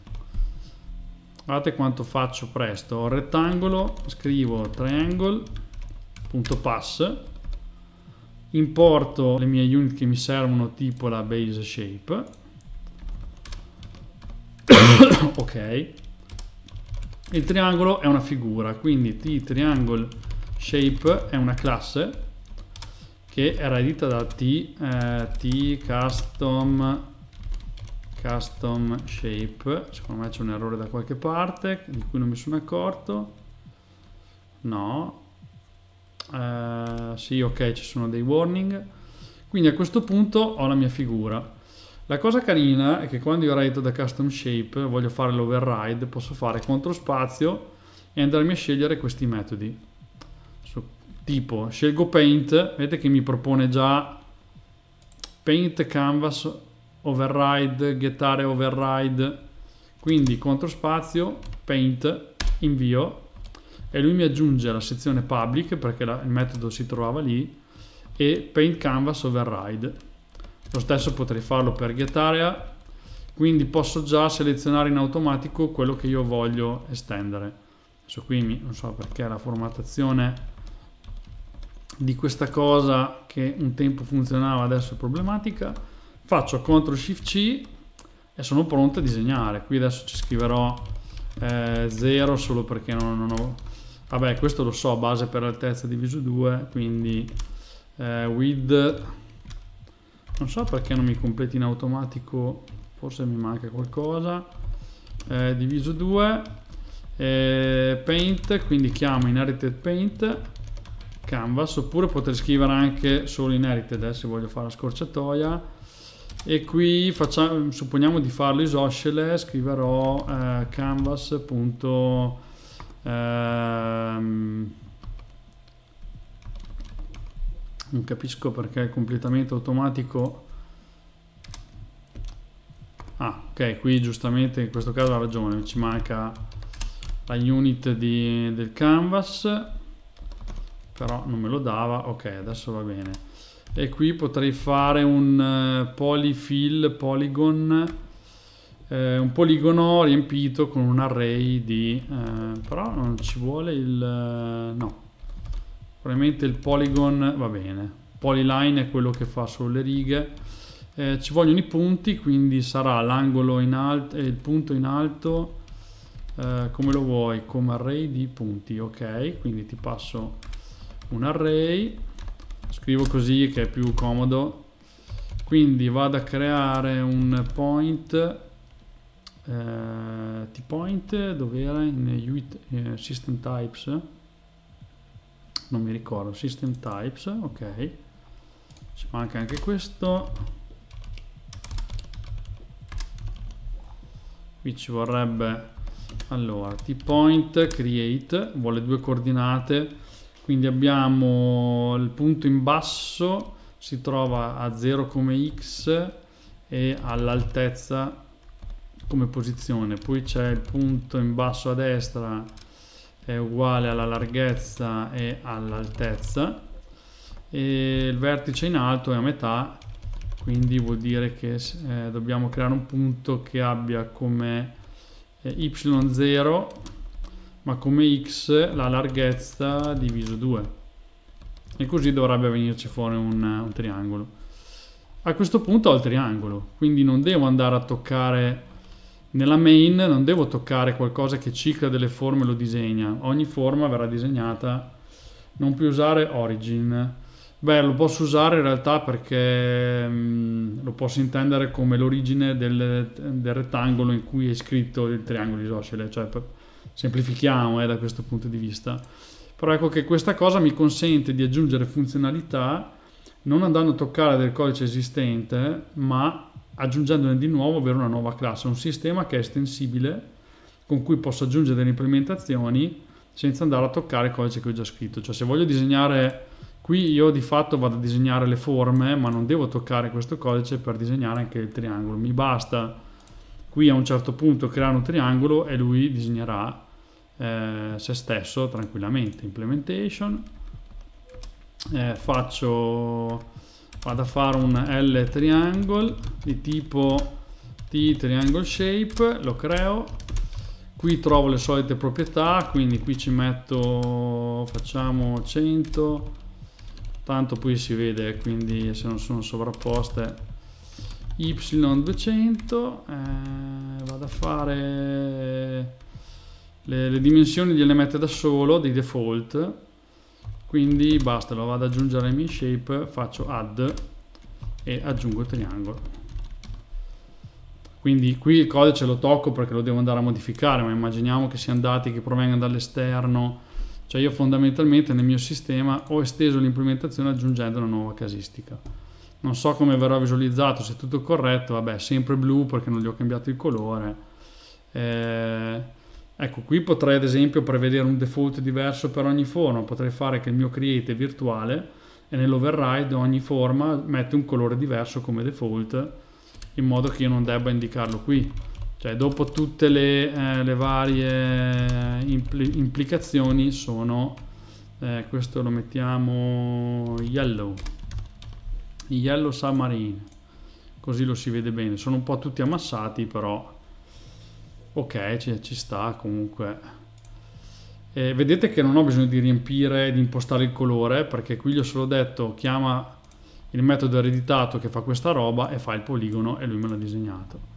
guardate quanto faccio presto ho rettangolo scrivo triangle.pass importo le mie unit che mi servono tipo la base shape (coughs) ok il triangolo è una figura quindi t triangle shape è una classe che era edita da T, eh, T custom, custom shape, secondo me c'è un errore da qualche parte di cui non mi sono accorto, no, eh, sì ok ci sono dei warning, quindi a questo punto ho la mia figura. La cosa carina è che quando io edito da custom shape voglio fare l'override, posso fare CTRL spazio e andarmi a scegliere questi metodi tipo scelgo paint vedete che mi propone già paint canvas override gettare override quindi contro spazio paint invio e lui mi aggiunge la sezione public perché la, il metodo si trovava lì e paint canvas override lo stesso potrei farlo per gettare quindi posso già selezionare in automatico quello che io voglio estendere adesso qui mi, non so perché la formattazione di questa cosa che un tempo funzionava, adesso è problematica, faccio CTRL SHIFT C e sono pronto a disegnare. Qui adesso ci scriverò 0 eh, solo perché non, non, ho... Vabbè, questo lo so, base per altezza diviso 2, quindi eh, with... Non so perché non mi completi in automatico, forse mi manca qualcosa. Eh, diviso 2, eh, paint, quindi chiamo inherited paint canvas oppure potrei scrivere anche solo in heritage eh, se voglio fare la scorciatoia e qui facciamo, supponiamo di farlo isoscele scriverò eh, canvas punto, ehm, non capisco perché è completamente automatico ah ok qui giustamente in questo caso ha ragione ci manca la unit di, del canvas però non me lo dava ok adesso va bene e qui potrei fare un eh, polyfill polygon eh, un poligono riempito con un array di eh, però non ci vuole il eh, no probabilmente il polygon va bene polyline è quello che fa sulle righe eh, ci vogliono i punti quindi sarà l'angolo in alto e eh, il punto in alto come lo vuoi come array di punti ok quindi ti passo un array scrivo così che è più comodo quindi vado a creare un point eh, t-point dove in UIT, eh, system types non mi ricordo system types ok ci manca anche questo qui ci vorrebbe allora t-point create vuole due coordinate quindi abbiamo il punto in basso si trova a 0 come x e all'altezza come posizione poi c'è il punto in basso a destra è uguale alla larghezza e all'altezza e il vertice in alto è a metà quindi vuol dire che eh, dobbiamo creare un punto che abbia come eh, y0 ma come x la larghezza diviso 2 e così dovrebbe venirci fuori un, un triangolo a questo punto ho il triangolo quindi non devo andare a toccare nella main non devo toccare qualcosa che cicla delle forme e lo disegna ogni forma verrà disegnata non più usare origin Beh, lo posso usare in realtà perché mh, mm, lo posso intendere come l'origine del, del, rettangolo in cui è scritto il triangolo isoscele, cioè per, semplifichiamo eh, da questo punto di vista, però ecco che questa cosa mi consente di aggiungere funzionalità non andando a toccare del codice esistente, ma aggiungendone di nuovo, ovvero una nuova classe, un sistema che è estensibile, con cui posso aggiungere delle implementazioni senza andare a toccare il codice che ho già scritto. Cioè se voglio disegnare qui io di fatto vado a disegnare le forme, ma non devo toccare questo codice per disegnare anche il triangolo. Mi basta qui a un certo punto creare un triangolo e lui disegnerà eh, se stesso tranquillamente implementation eh, faccio vado a fare un L triangle di tipo T triangle shape lo creo qui trovo le solite proprietà quindi qui ci metto facciamo 100 tanto poi si vede quindi se non sono sovrapposte y 200 eh, vado a fare le, le dimensioni gliele mette da solo di default quindi basta lo vado ad aggiungere ai miei shape faccio add e aggiungo il triangolo quindi qui il codice lo tocco perché lo devo andare a modificare ma immaginiamo che siano dati che provengano dall'esterno cioè io fondamentalmente nel mio sistema ho esteso l'implementazione aggiungendo una nuova casistica non so come verrà visualizzato se è tutto corretto vabbè sempre blu perché non gli ho cambiato il colore eh, Ecco, qui potrei ad esempio prevedere un default diverso per ogni forma, potrei fare che il mio create è virtuale e nell'override ogni forma mette un colore diverso come default in modo che io non debba indicarlo qui. Cioè dopo tutte le, eh, le varie eh, impl implicazioni sono, eh, questo lo mettiamo yellow, yellow submarine, così lo si vede bene, sono un po' tutti ammassati però ok ci, ci sta comunque eh, vedete che non ho bisogno di riempire di impostare il colore perché qui gli ho solo detto chiama il metodo ereditato che fa questa roba e fa il poligono e lui me l'ha disegnato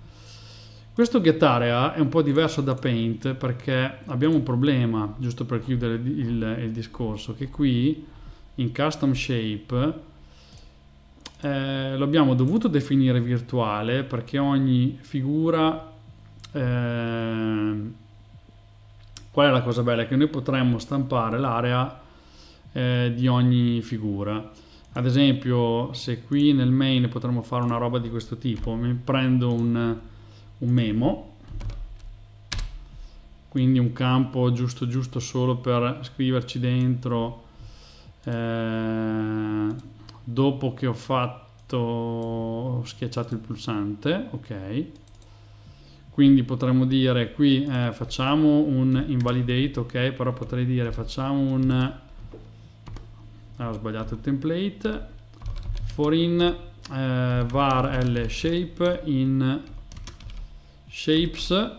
questo getArea è un po' diverso da Paint perché abbiamo un problema, giusto per chiudere il, il, il discorso, che qui in Custom Shape eh, l'abbiamo dovuto definire virtuale perché ogni figura Ehm, qual è la cosa bella? Che noi potremmo stampare l'area eh, di ogni figura. Ad esempio, se qui nel main potremmo fare una roba di questo tipo, mi prendo un, un memo, quindi un campo giusto giusto solo per scriverci dentro eh, dopo che ho fatto ho schiacciato il pulsante, ok quindi potremmo dire qui eh, facciamo un invalidate ok però potrei dire facciamo un ah, ho sbagliato il template forin eh, var l shape in shapes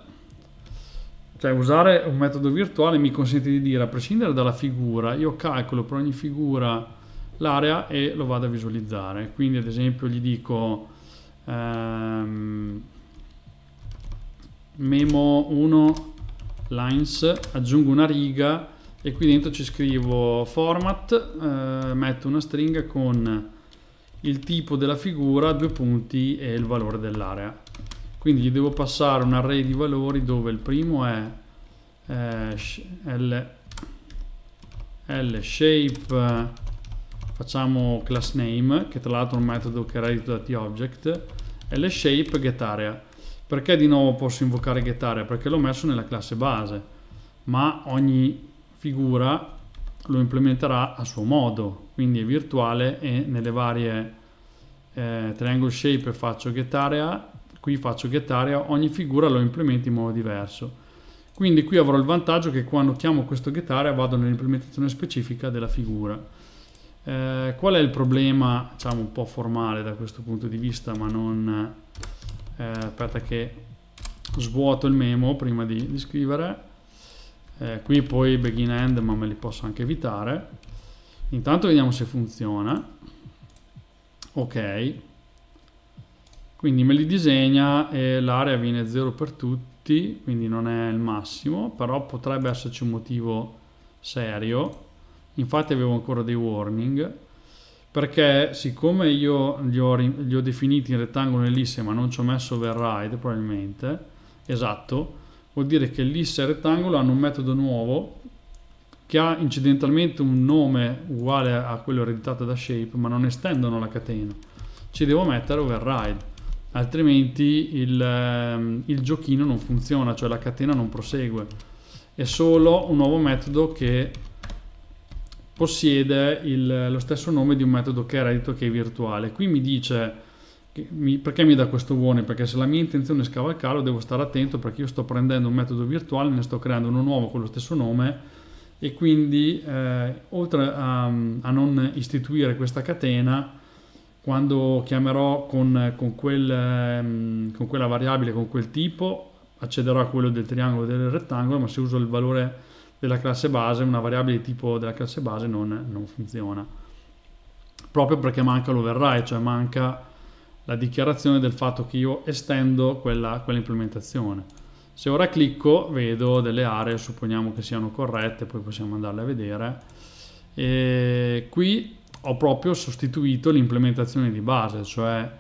cioè usare un metodo virtuale mi consente di dire a prescindere dalla figura io calcolo per ogni figura l'area e lo vado a visualizzare quindi ad esempio gli dico ehm, memo 1 lines, aggiungo una riga e qui dentro ci scrivo format, eh, metto una stringa con il tipo della figura, due punti e il valore dell'area. Quindi gli devo passare un array di valori dove il primo è eh, l, l shape, facciamo class name, che tra l'altro è un metodo che è reddito da t-object, l shape get area perché di nuovo posso invocare Getaria? Perché l'ho messo nella classe base, ma ogni figura lo implementerà a suo modo, quindi è virtuale e nelle varie eh, triangle shape faccio Getaria, qui faccio Getaria, ogni figura lo implementa in modo diverso. Quindi qui avrò il vantaggio che quando chiamo questo Getaria vado nell'implementazione specifica della figura. Eh, qual è il problema, diciamo un po' formale da questo punto di vista, ma non eh, aspetta che svuoto il memo prima di, di scrivere eh, qui poi begin end ma me li posso anche evitare intanto vediamo se funziona ok quindi me li disegna e l'area viene 0 per tutti quindi non è il massimo però potrebbe esserci un motivo serio infatti avevo ancora dei warning perché siccome io li ho, li ho definiti in rettangolo e ellisse ma non ci ho messo override probabilmente, esatto, vuol dire che ellisse e rettangolo hanno un metodo nuovo che ha incidentalmente un nome uguale a quello ereditato da shape ma non estendono la catena, ci devo mettere override altrimenti il, ehm, il, giochino non funziona, cioè la catena non prosegue. È solo un nuovo metodo che possiede il, lo stesso nome di un metodo che è reddito che è virtuale. Qui mi dice che, mi, perché mi dà questo buone? perché se la mia intenzione è scavalcarlo devo stare attento perché io sto prendendo un metodo virtuale, ne sto creando uno nuovo con lo stesso nome e quindi eh, oltre a, a, non istituire questa catena, quando chiamerò con, con, quel, ehm, con quella variabile, con quel tipo, accederò a quello del triangolo e del rettangolo, ma se uso il valore della classe base, una variabile di tipo della classe base non, non funziona. Proprio perché manca l'override, cioè manca la dichiarazione del fatto che io estendo quella, quell'implementazione. Se ora clicco vedo delle aree, supponiamo che siano corrette, poi possiamo andarle a vedere. E qui ho proprio sostituito l'implementazione di base, cioè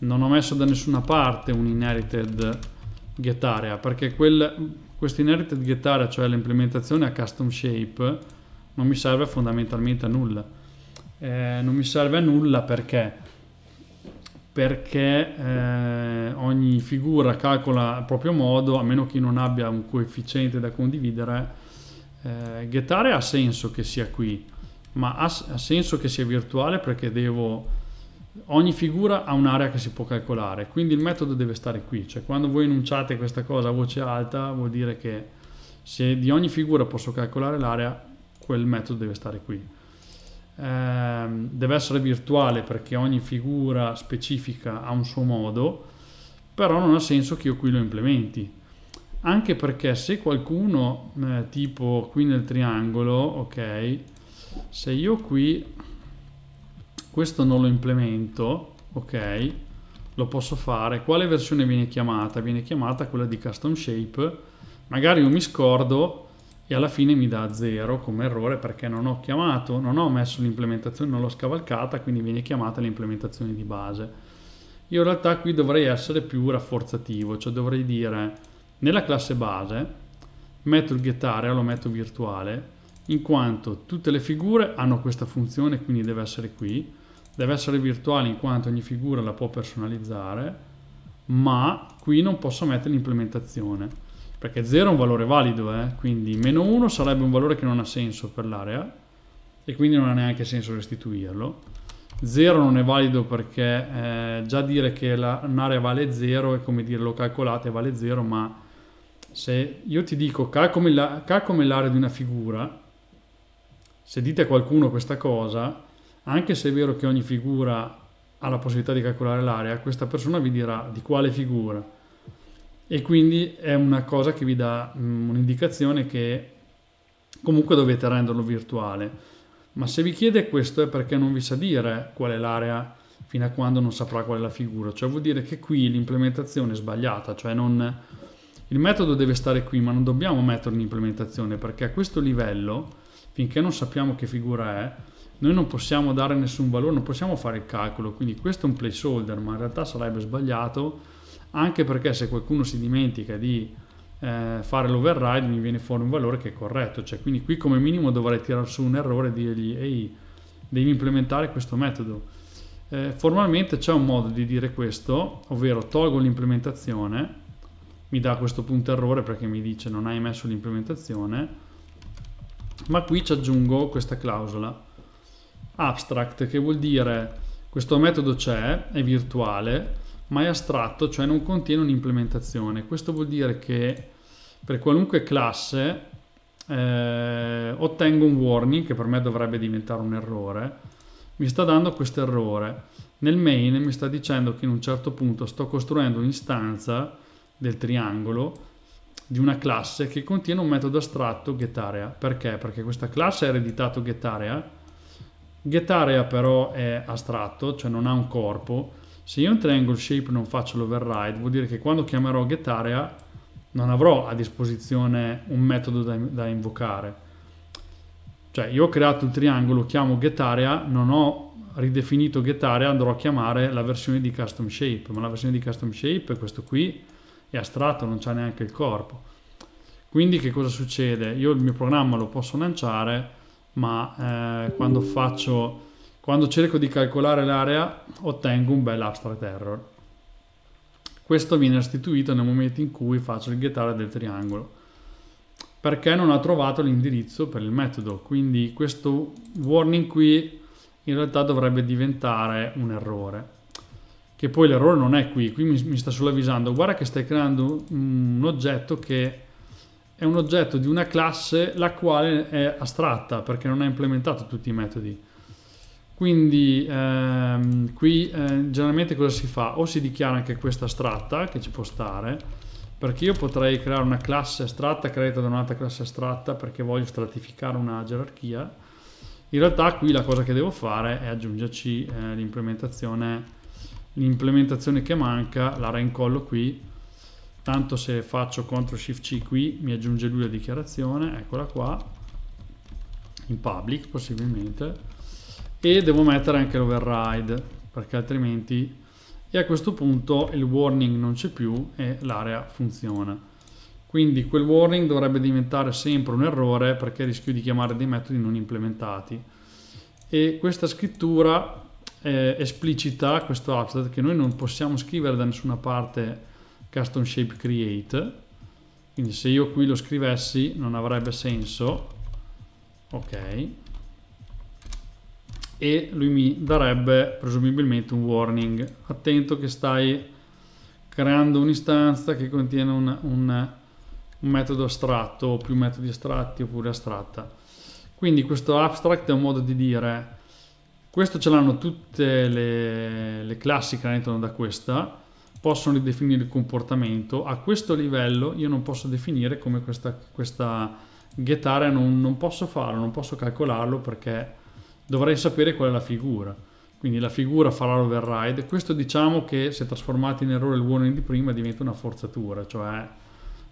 non ho messo da nessuna parte un inherited getarea perché quel, questa inherited guitar, cioè l'implementazione a custom shape, non mi serve fondamentalmente a nulla. Eh, non mi serve a nulla perché? Perché eh, ogni figura calcola a proprio modo, a meno che non abbia un coefficiente da condividere. Eh, Getare ha senso che sia qui, ma ha, ha senso che sia virtuale perché devo ogni figura ha un'area che si può calcolare, quindi il metodo deve stare qui, cioè quando voi enunciate questa cosa a voce alta vuol dire che se di ogni figura posso calcolare l'area, quel metodo deve stare qui. Ehm, deve essere virtuale perché ogni figura specifica ha un suo modo, però non ha senso che io qui lo implementi. Anche perché se qualcuno, eh, tipo qui nel triangolo, ok, se io qui questo non lo implemento, ok, lo posso fare. Quale versione viene chiamata? Viene chiamata quella di custom shape. Magari io mi scordo e alla fine mi dà 0 come errore perché non ho chiamato, non ho messo l'implementazione, non l'ho scavalcata, quindi viene chiamata l'implementazione di base. Io in realtà qui dovrei essere più rafforzativo, cioè dovrei dire nella classe base metto il getArea, lo metto virtuale, in quanto tutte le figure hanno questa funzione, quindi deve essere qui, deve essere virtuale in quanto ogni figura la può personalizzare, ma qui non posso mettere l'implementazione, perché 0 è un valore valido, eh? quindi meno 1 sarebbe un valore che non ha senso per l'area, e quindi non ha neanche senso restituirlo. 0 non è valido perché eh, già dire che la, un'area vale 0 è come dire lo calcolate vale 0, ma se io ti dico calcoli l'area di una figura, se dite a qualcuno questa cosa, anche se è vero che ogni figura ha la possibilità di calcolare l'area, questa persona vi dirà di quale figura e quindi è una cosa che vi dà mm, un'indicazione che comunque dovete renderlo virtuale. Ma se vi chiede questo è perché non vi sa dire qual è l'area fino a quando non saprà qual è la figura, cioè vuol dire che qui l'implementazione è sbagliata, cioè non... il metodo deve stare qui, ma non dobbiamo metterlo in implementazione perché a questo livello, finché non sappiamo che figura è, noi non possiamo dare nessun valore, non possiamo fare il calcolo, quindi questo è un placeholder, ma in realtà sarebbe sbagliato anche perché se qualcuno si dimentica di eh, fare l'override mi viene fuori un valore che è corretto, cioè quindi qui come minimo dovrei tirare su un errore e dirgli ehi devi implementare questo metodo. Eh, formalmente c'è un modo di dire questo, ovvero tolgo l'implementazione, mi dà questo punto errore perché mi dice non hai messo l'implementazione, ma qui ci aggiungo questa clausola abstract che vuol dire questo metodo c'è, è virtuale, ma è astratto, cioè non contiene un'implementazione. Questo vuol dire che per qualunque classe eh, ottengo un warning che per me dovrebbe diventare un errore, mi sta dando questo errore. Nel main mi sta dicendo che in un certo punto sto costruendo un'istanza del triangolo di una classe che contiene un metodo astratto getArea. Perché? Perché questa classe ha ereditato getArea GetArea però è astratto, cioè non ha un corpo. Se io in triangle shape non faccio l'override, vuol dire che quando chiamerò GetArea non avrò a disposizione un metodo da, da invocare. Cioè io ho creato il triangolo, chiamo GetArea, non ho ridefinito GetArea, andrò a chiamare la versione di custom shape, ma la versione di custom shape è questo qui, è astratto, non c'è neanche il corpo. Quindi che cosa succede? Io il mio programma lo posso lanciare ma eh, quando faccio quando cerco di calcolare l'area ottengo un bel abstract error. Questo viene restituito nel momento in cui faccio il gettare del triangolo perché non ha trovato l'indirizzo per il metodo, quindi questo warning qui in realtà dovrebbe diventare un errore che poi l'errore non è qui, qui mi, mi sta solo avvisando guarda che stai creando un oggetto che è un oggetto di una classe la quale è astratta perché non ha implementato tutti i metodi. Quindi ehm, qui eh, generalmente cosa si fa? O si dichiara anche questa astratta che ci può stare, perché io potrei creare una classe astratta creata da un'altra classe astratta perché voglio stratificare una gerarchia. In realtà qui la cosa che devo fare è aggiungerci eh, l'implementazione, l'implementazione che manca, la reincollo qui tanto se faccio CTRL SHIFT C qui mi aggiunge lui la dichiarazione eccola qua in public possibilmente e devo mettere anche l'override perché altrimenti e a questo punto il warning non c'è più e l'area funziona quindi quel warning dovrebbe diventare sempre un errore perché rischio di chiamare dei metodi non implementati e questa scrittura eh, esplicita questo abstract che noi non possiamo scrivere da nessuna parte custom shape create quindi se io qui lo scrivessi non avrebbe senso ok e lui mi darebbe presumibilmente un warning attento che stai creando un'istanza che contiene un, un, un metodo astratto o più metodi astratti oppure astratta quindi questo abstract è un modo di dire questo ce l'hanno tutte le, le classi che annettano da questa possono ridefinire il comportamento, a questo livello io non posso definire come questa, questa get area non, non posso farlo, non posso calcolarlo perché dovrei sapere qual è la figura. Quindi la figura farà l'override. Questo diciamo che se trasformate in errore il warning di prima diventa una forzatura, cioè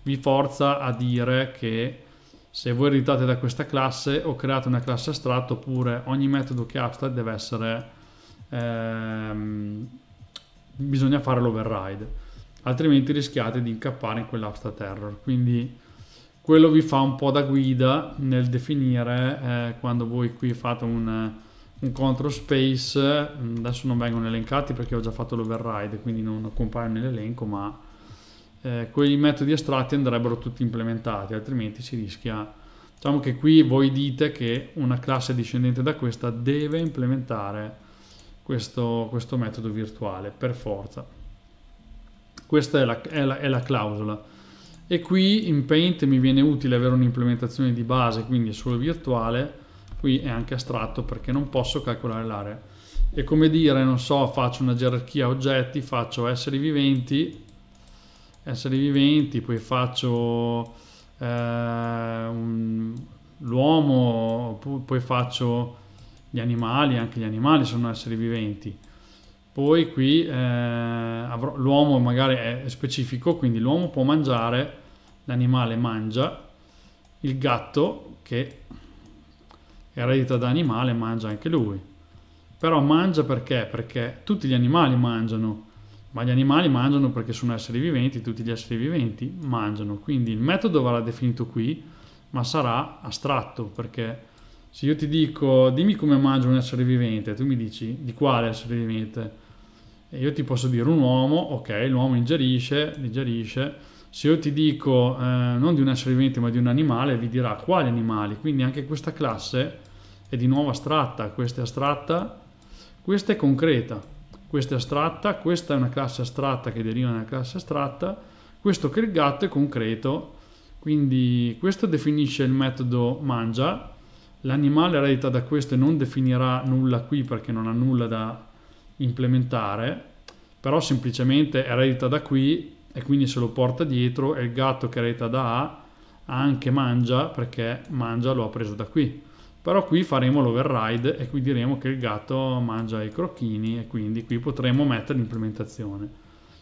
vi forza a dire che se voi ereditate da questa classe o create una classe astratta oppure ogni metodo che abstract deve essere... Ehm, bisogna fare l'override altrimenti rischiate di incappare in quell'asta terror quindi quello vi fa un po' da guida nel definire eh, quando voi qui fate un, un control space mm, adesso non vengono elencati perché ho già fatto l'override quindi non compaiono nell'elenco ma eh, quei metodi estratti andrebbero tutti implementati altrimenti si rischia diciamo che qui voi dite che una classe discendente da questa deve implementare questo, questo metodo virtuale, per forza. Questa è la, è la, è la clausola. E qui in Paint mi viene utile avere un'implementazione di base, quindi solo virtuale, qui è anche astratto perché non posso calcolare l'area. E come dire, non so, faccio una gerarchia oggetti, faccio esseri viventi, esseri viventi, poi faccio eh, l'uomo, poi faccio gli animali, anche gli animali sono esseri viventi. Poi qui eh, l'uomo magari è specifico, quindi l'uomo può mangiare, l'animale mangia, il gatto che è eredita da animale mangia anche lui. Però mangia perché? Perché tutti gli animali mangiano, ma gli animali mangiano perché sono esseri viventi, tutti gli esseri viventi mangiano. Quindi il metodo verrà definito qui, ma sarà astratto perché se io ti dico, dimmi come mangio un essere vivente, tu mi dici di quale essere vivente? E io ti posso dire un uomo, ok, l'uomo ingerisce, digerisce. Se io ti dico eh, non di un essere vivente ma di un animale, vi dirà quali animali. Quindi anche questa classe è di nuovo astratta, questa è astratta, questa è concreta, questa è astratta, questa è una classe astratta che deriva da una classe astratta, questo che il gatto è concreto. Quindi questo definisce il metodo mangia, l'animale eredita da questo e non definirà nulla qui perché non ha nulla da implementare, però semplicemente eredita da qui e quindi se lo porta dietro e il gatto che eredita da A anche mangia perché mangia lo ha preso da qui. Però qui faremo l'override e qui diremo che il gatto mangia i crocchini e quindi qui potremo mettere l'implementazione.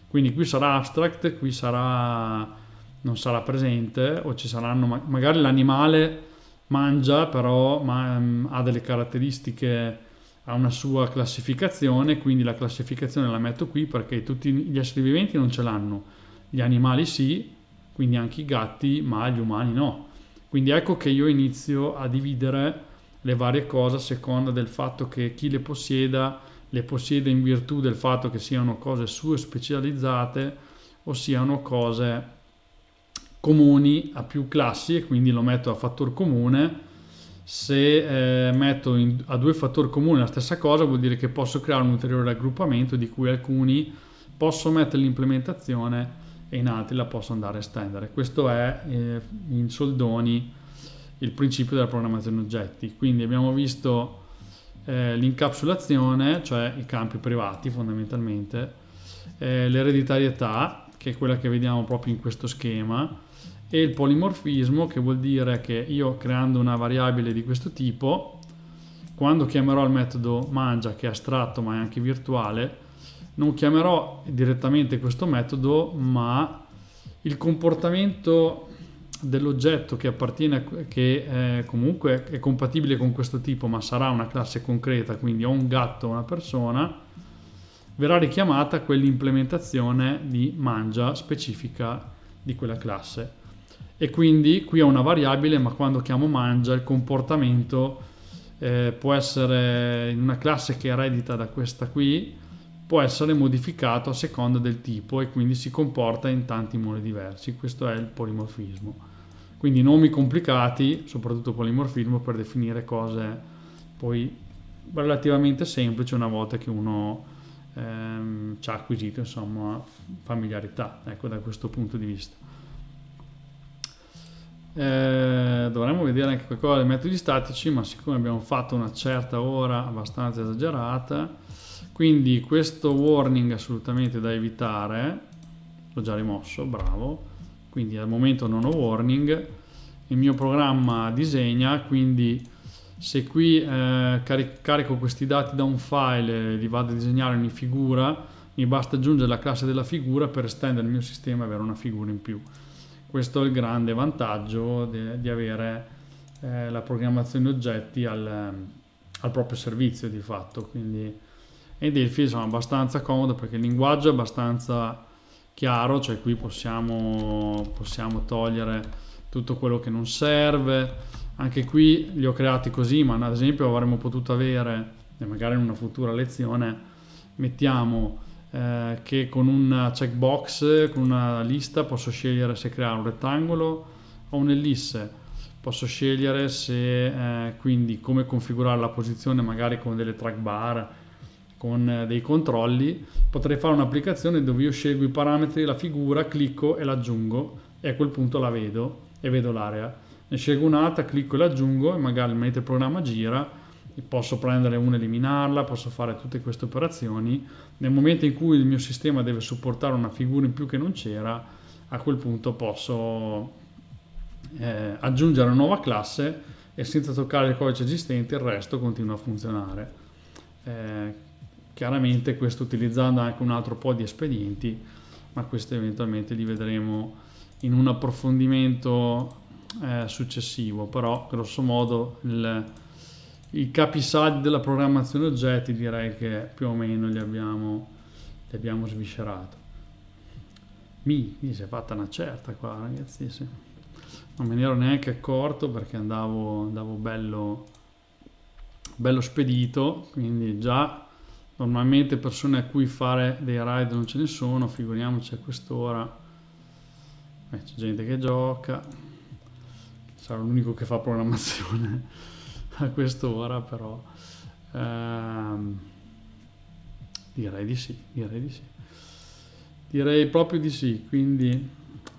Quindi qui sarà abstract, qui sarà non sarà presente o ci saranno magari l'animale mangia però ma, um, ha delle caratteristiche, ha una sua classificazione, quindi la classificazione la metto qui perché tutti gli esseri viventi non ce l'hanno, gli animali sì, quindi anche i gatti, ma gli umani no. Quindi ecco che io inizio a dividere le varie cose a seconda del fatto che chi le possieda le possiede in virtù del fatto che siano cose sue specializzate o siano cose comuni a più classi e quindi lo metto a fattor comune. Se eh, metto in, a due fattori comune la stessa cosa vuol dire che posso creare un ulteriore raggruppamento di cui alcuni posso mettere l'implementazione e in altri la posso andare a estendere. Questo è eh, in soldoni il principio della programmazione oggetti. Quindi abbiamo visto eh, l'incapsulazione, cioè i campi privati fondamentalmente, eh, l'ereditarietà, che è quella che vediamo proprio in questo schema, e il polimorfismo che vuol dire che io creando una variabile di questo tipo quando chiamerò il metodo mangia che è astratto ma è anche virtuale non chiamerò direttamente questo metodo ma il comportamento dell'oggetto che appartiene che è eh, comunque è compatibile con questo tipo ma sarà una classe concreta quindi ho un gatto o una persona verrà richiamata quell'implementazione di mangia specifica di quella classe e quindi qui ho una variabile ma quando chiamo mangia il comportamento eh, può essere in una classe che eredita da questa qui può essere modificato a seconda del tipo e quindi si comporta in tanti modi diversi questo è il polimorfismo quindi nomi complicati soprattutto polimorfismo per definire cose poi relativamente semplici una volta che uno ehm, ci ha acquisito insomma familiarità ecco da questo punto di vista eh, dovremmo vedere anche qualcosa dei metodi statici, ma siccome abbiamo fatto una certa ora abbastanza esagerata, quindi questo warning assolutamente da evitare, l'ho già rimosso, bravo, quindi al momento non ho warning, il mio programma disegna, quindi se qui eh, carico questi dati da un file e li vado a disegnare in figura, mi basta aggiungere la classe della figura per estendere il mio sistema e avere una figura in più. Questo è il grande vantaggio di, di avere eh, la programmazione oggetti al, al, proprio servizio di fatto. Quindi, e Delphi sono abbastanza comodo perché il linguaggio è abbastanza chiaro, cioè qui possiamo, possiamo togliere tutto quello che non serve. Anche qui li ho creati così, ma ad esempio avremmo potuto avere, magari in una futura lezione, mettiamo eh, che con una checkbox, con una lista posso scegliere se creare un rettangolo o un'ellisse posso scegliere se eh, quindi come configurare la posizione magari con delle track bar con eh, dei controlli potrei fare un'applicazione dove io scelgo i parametri la figura clicco e l'aggiungo e a quel punto la vedo e vedo l'area ne scelgo un'altra clicco e l'aggiungo e magari mentre il programma gira posso prendere una e eliminarla, posso fare tutte queste operazioni. Nel momento in cui il mio sistema deve supportare una figura in più che non c'era, a quel punto posso eh, aggiungere una nuova classe e senza toccare il codice esistente il resto continua a funzionare. Eh, chiaramente questo utilizzando anche un altro po' di espedienti, ma questo eventualmente li vedremo in un approfondimento eh, successivo, però grosso modo il i capisaldi della programmazione oggetti direi che più o meno li abbiamo, li abbiamo sviscerato. Mi, mi si è fatta una certa qua ragazzi, sì. non me ne ero neanche accorto perché andavo, andavo bello, bello spedito, quindi già normalmente persone a cui fare dei ride non ce ne sono, figuriamoci a quest'ora, eh, c'è gente che gioca, sarò l'unico che fa programmazione a quest'ora, però ehm, direi di sì, direi di sì. Direi proprio di sì, quindi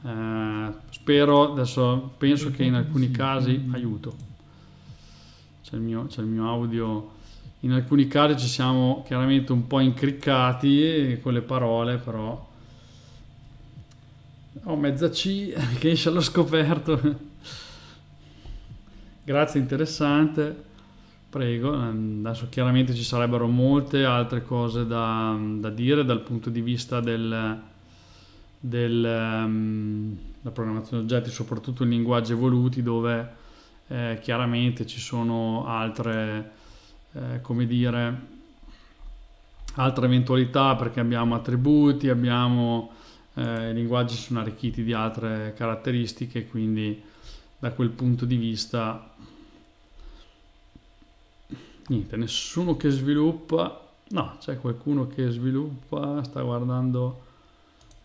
eh, spero, adesso penso che in alcuni casi, aiuto, c'è il mio, c'è il mio audio in alcuni casi ci siamo chiaramente un po' incriccati con le parole, però ho mezza C (laughs) che esce allo scoperto. Grazie, interessante. Prego, ehm, adesso chiaramente ci sarebbero molte altre cose da, da dire dal punto di vista del, della ehm, um, programmazione oggetti, soprattutto in linguaggi evoluti dove eh, chiaramente ci sono altre, eh, come dire, altre eventualità perché abbiamo attributi, abbiamo eh, i linguaggi sono arricchiti di altre caratteristiche, quindi da quel punto di vista niente, nessuno che sviluppa no, c'è qualcuno che sviluppa sta guardando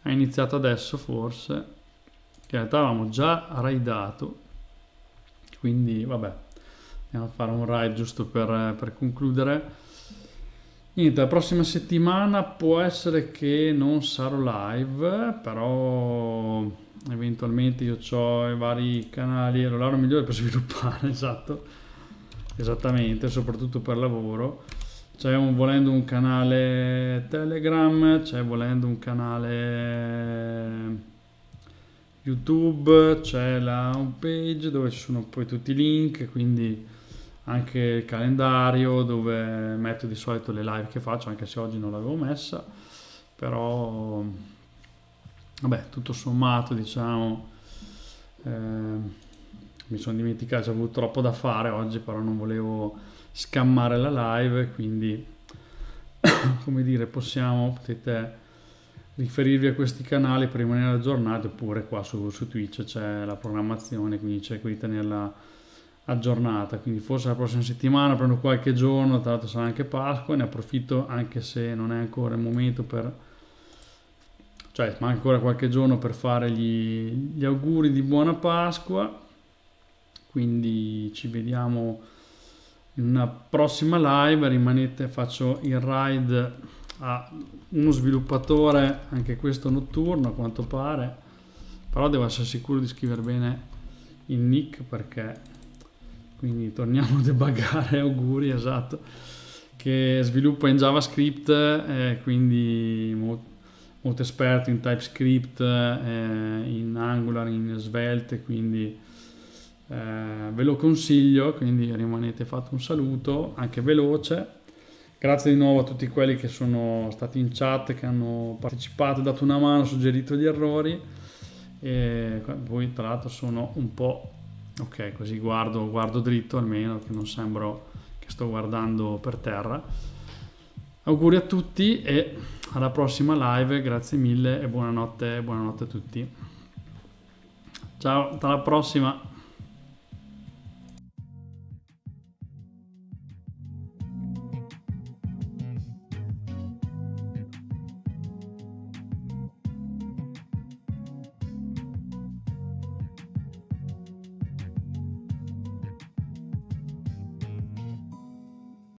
ha iniziato adesso forse che in realtà avevamo già raidato quindi vabbè andiamo a fare un raid giusto per, per concludere Niente, la prossima settimana può essere che non sarò live, però eventualmente io ho i vari canali, è l'orario migliore per (laughs) sviluppare, esatto, esattamente, soprattutto per lavoro. C'è un, volendo un canale Telegram, c'è volendo un canale YouTube, c'è la homepage dove ci sono poi tutti i link, quindi anche il calendario dove metto di solito le live che faccio, anche se oggi non l'avevo messa, però vabbè, tutto sommato, diciamo, eh, mi sono dimenticato, ho avuto troppo da fare oggi, però non volevo scammare la live, quindi, (coughs) come dire, possiamo, potete riferirvi a questi canali per rimanere aggiornati, oppure qua su, su Twitch c'è la programmazione, quindi cerco di tenerla aggiornata, quindi forse la prossima settimana prendo qualche giorno, tra l'altro sarà anche Pasqua, ne approfitto anche se non è ancora il momento per cioè manca ancora qualche giorno per fare gli, gli auguri di buona Pasqua quindi ci vediamo in una prossima live rimanete faccio il ride a uno sviluppatore anche questo notturno a quanto pare però devo essere sicuro di scrivere bene il nick perché quindi torniamo a debuggare (laughs) auguri esatto che sviluppa in javascript eh, quindi molto molto esperto in TypeScript, eh, in Angular, in Svelte, quindi eh, ve lo consiglio, quindi rimanete fatto un saluto, anche veloce. Grazie di nuovo a tutti quelli che sono stati in chat, che hanno partecipato, dato una mano, suggerito gli errori. E poi tra l'altro sono un po' ok, così guardo, guardo dritto almeno, che non sembro che sto guardando per terra. Auguri a tutti e alla prossima live, grazie mille e buonanotte, buonanotte a tutti. Ciao, alla prossima.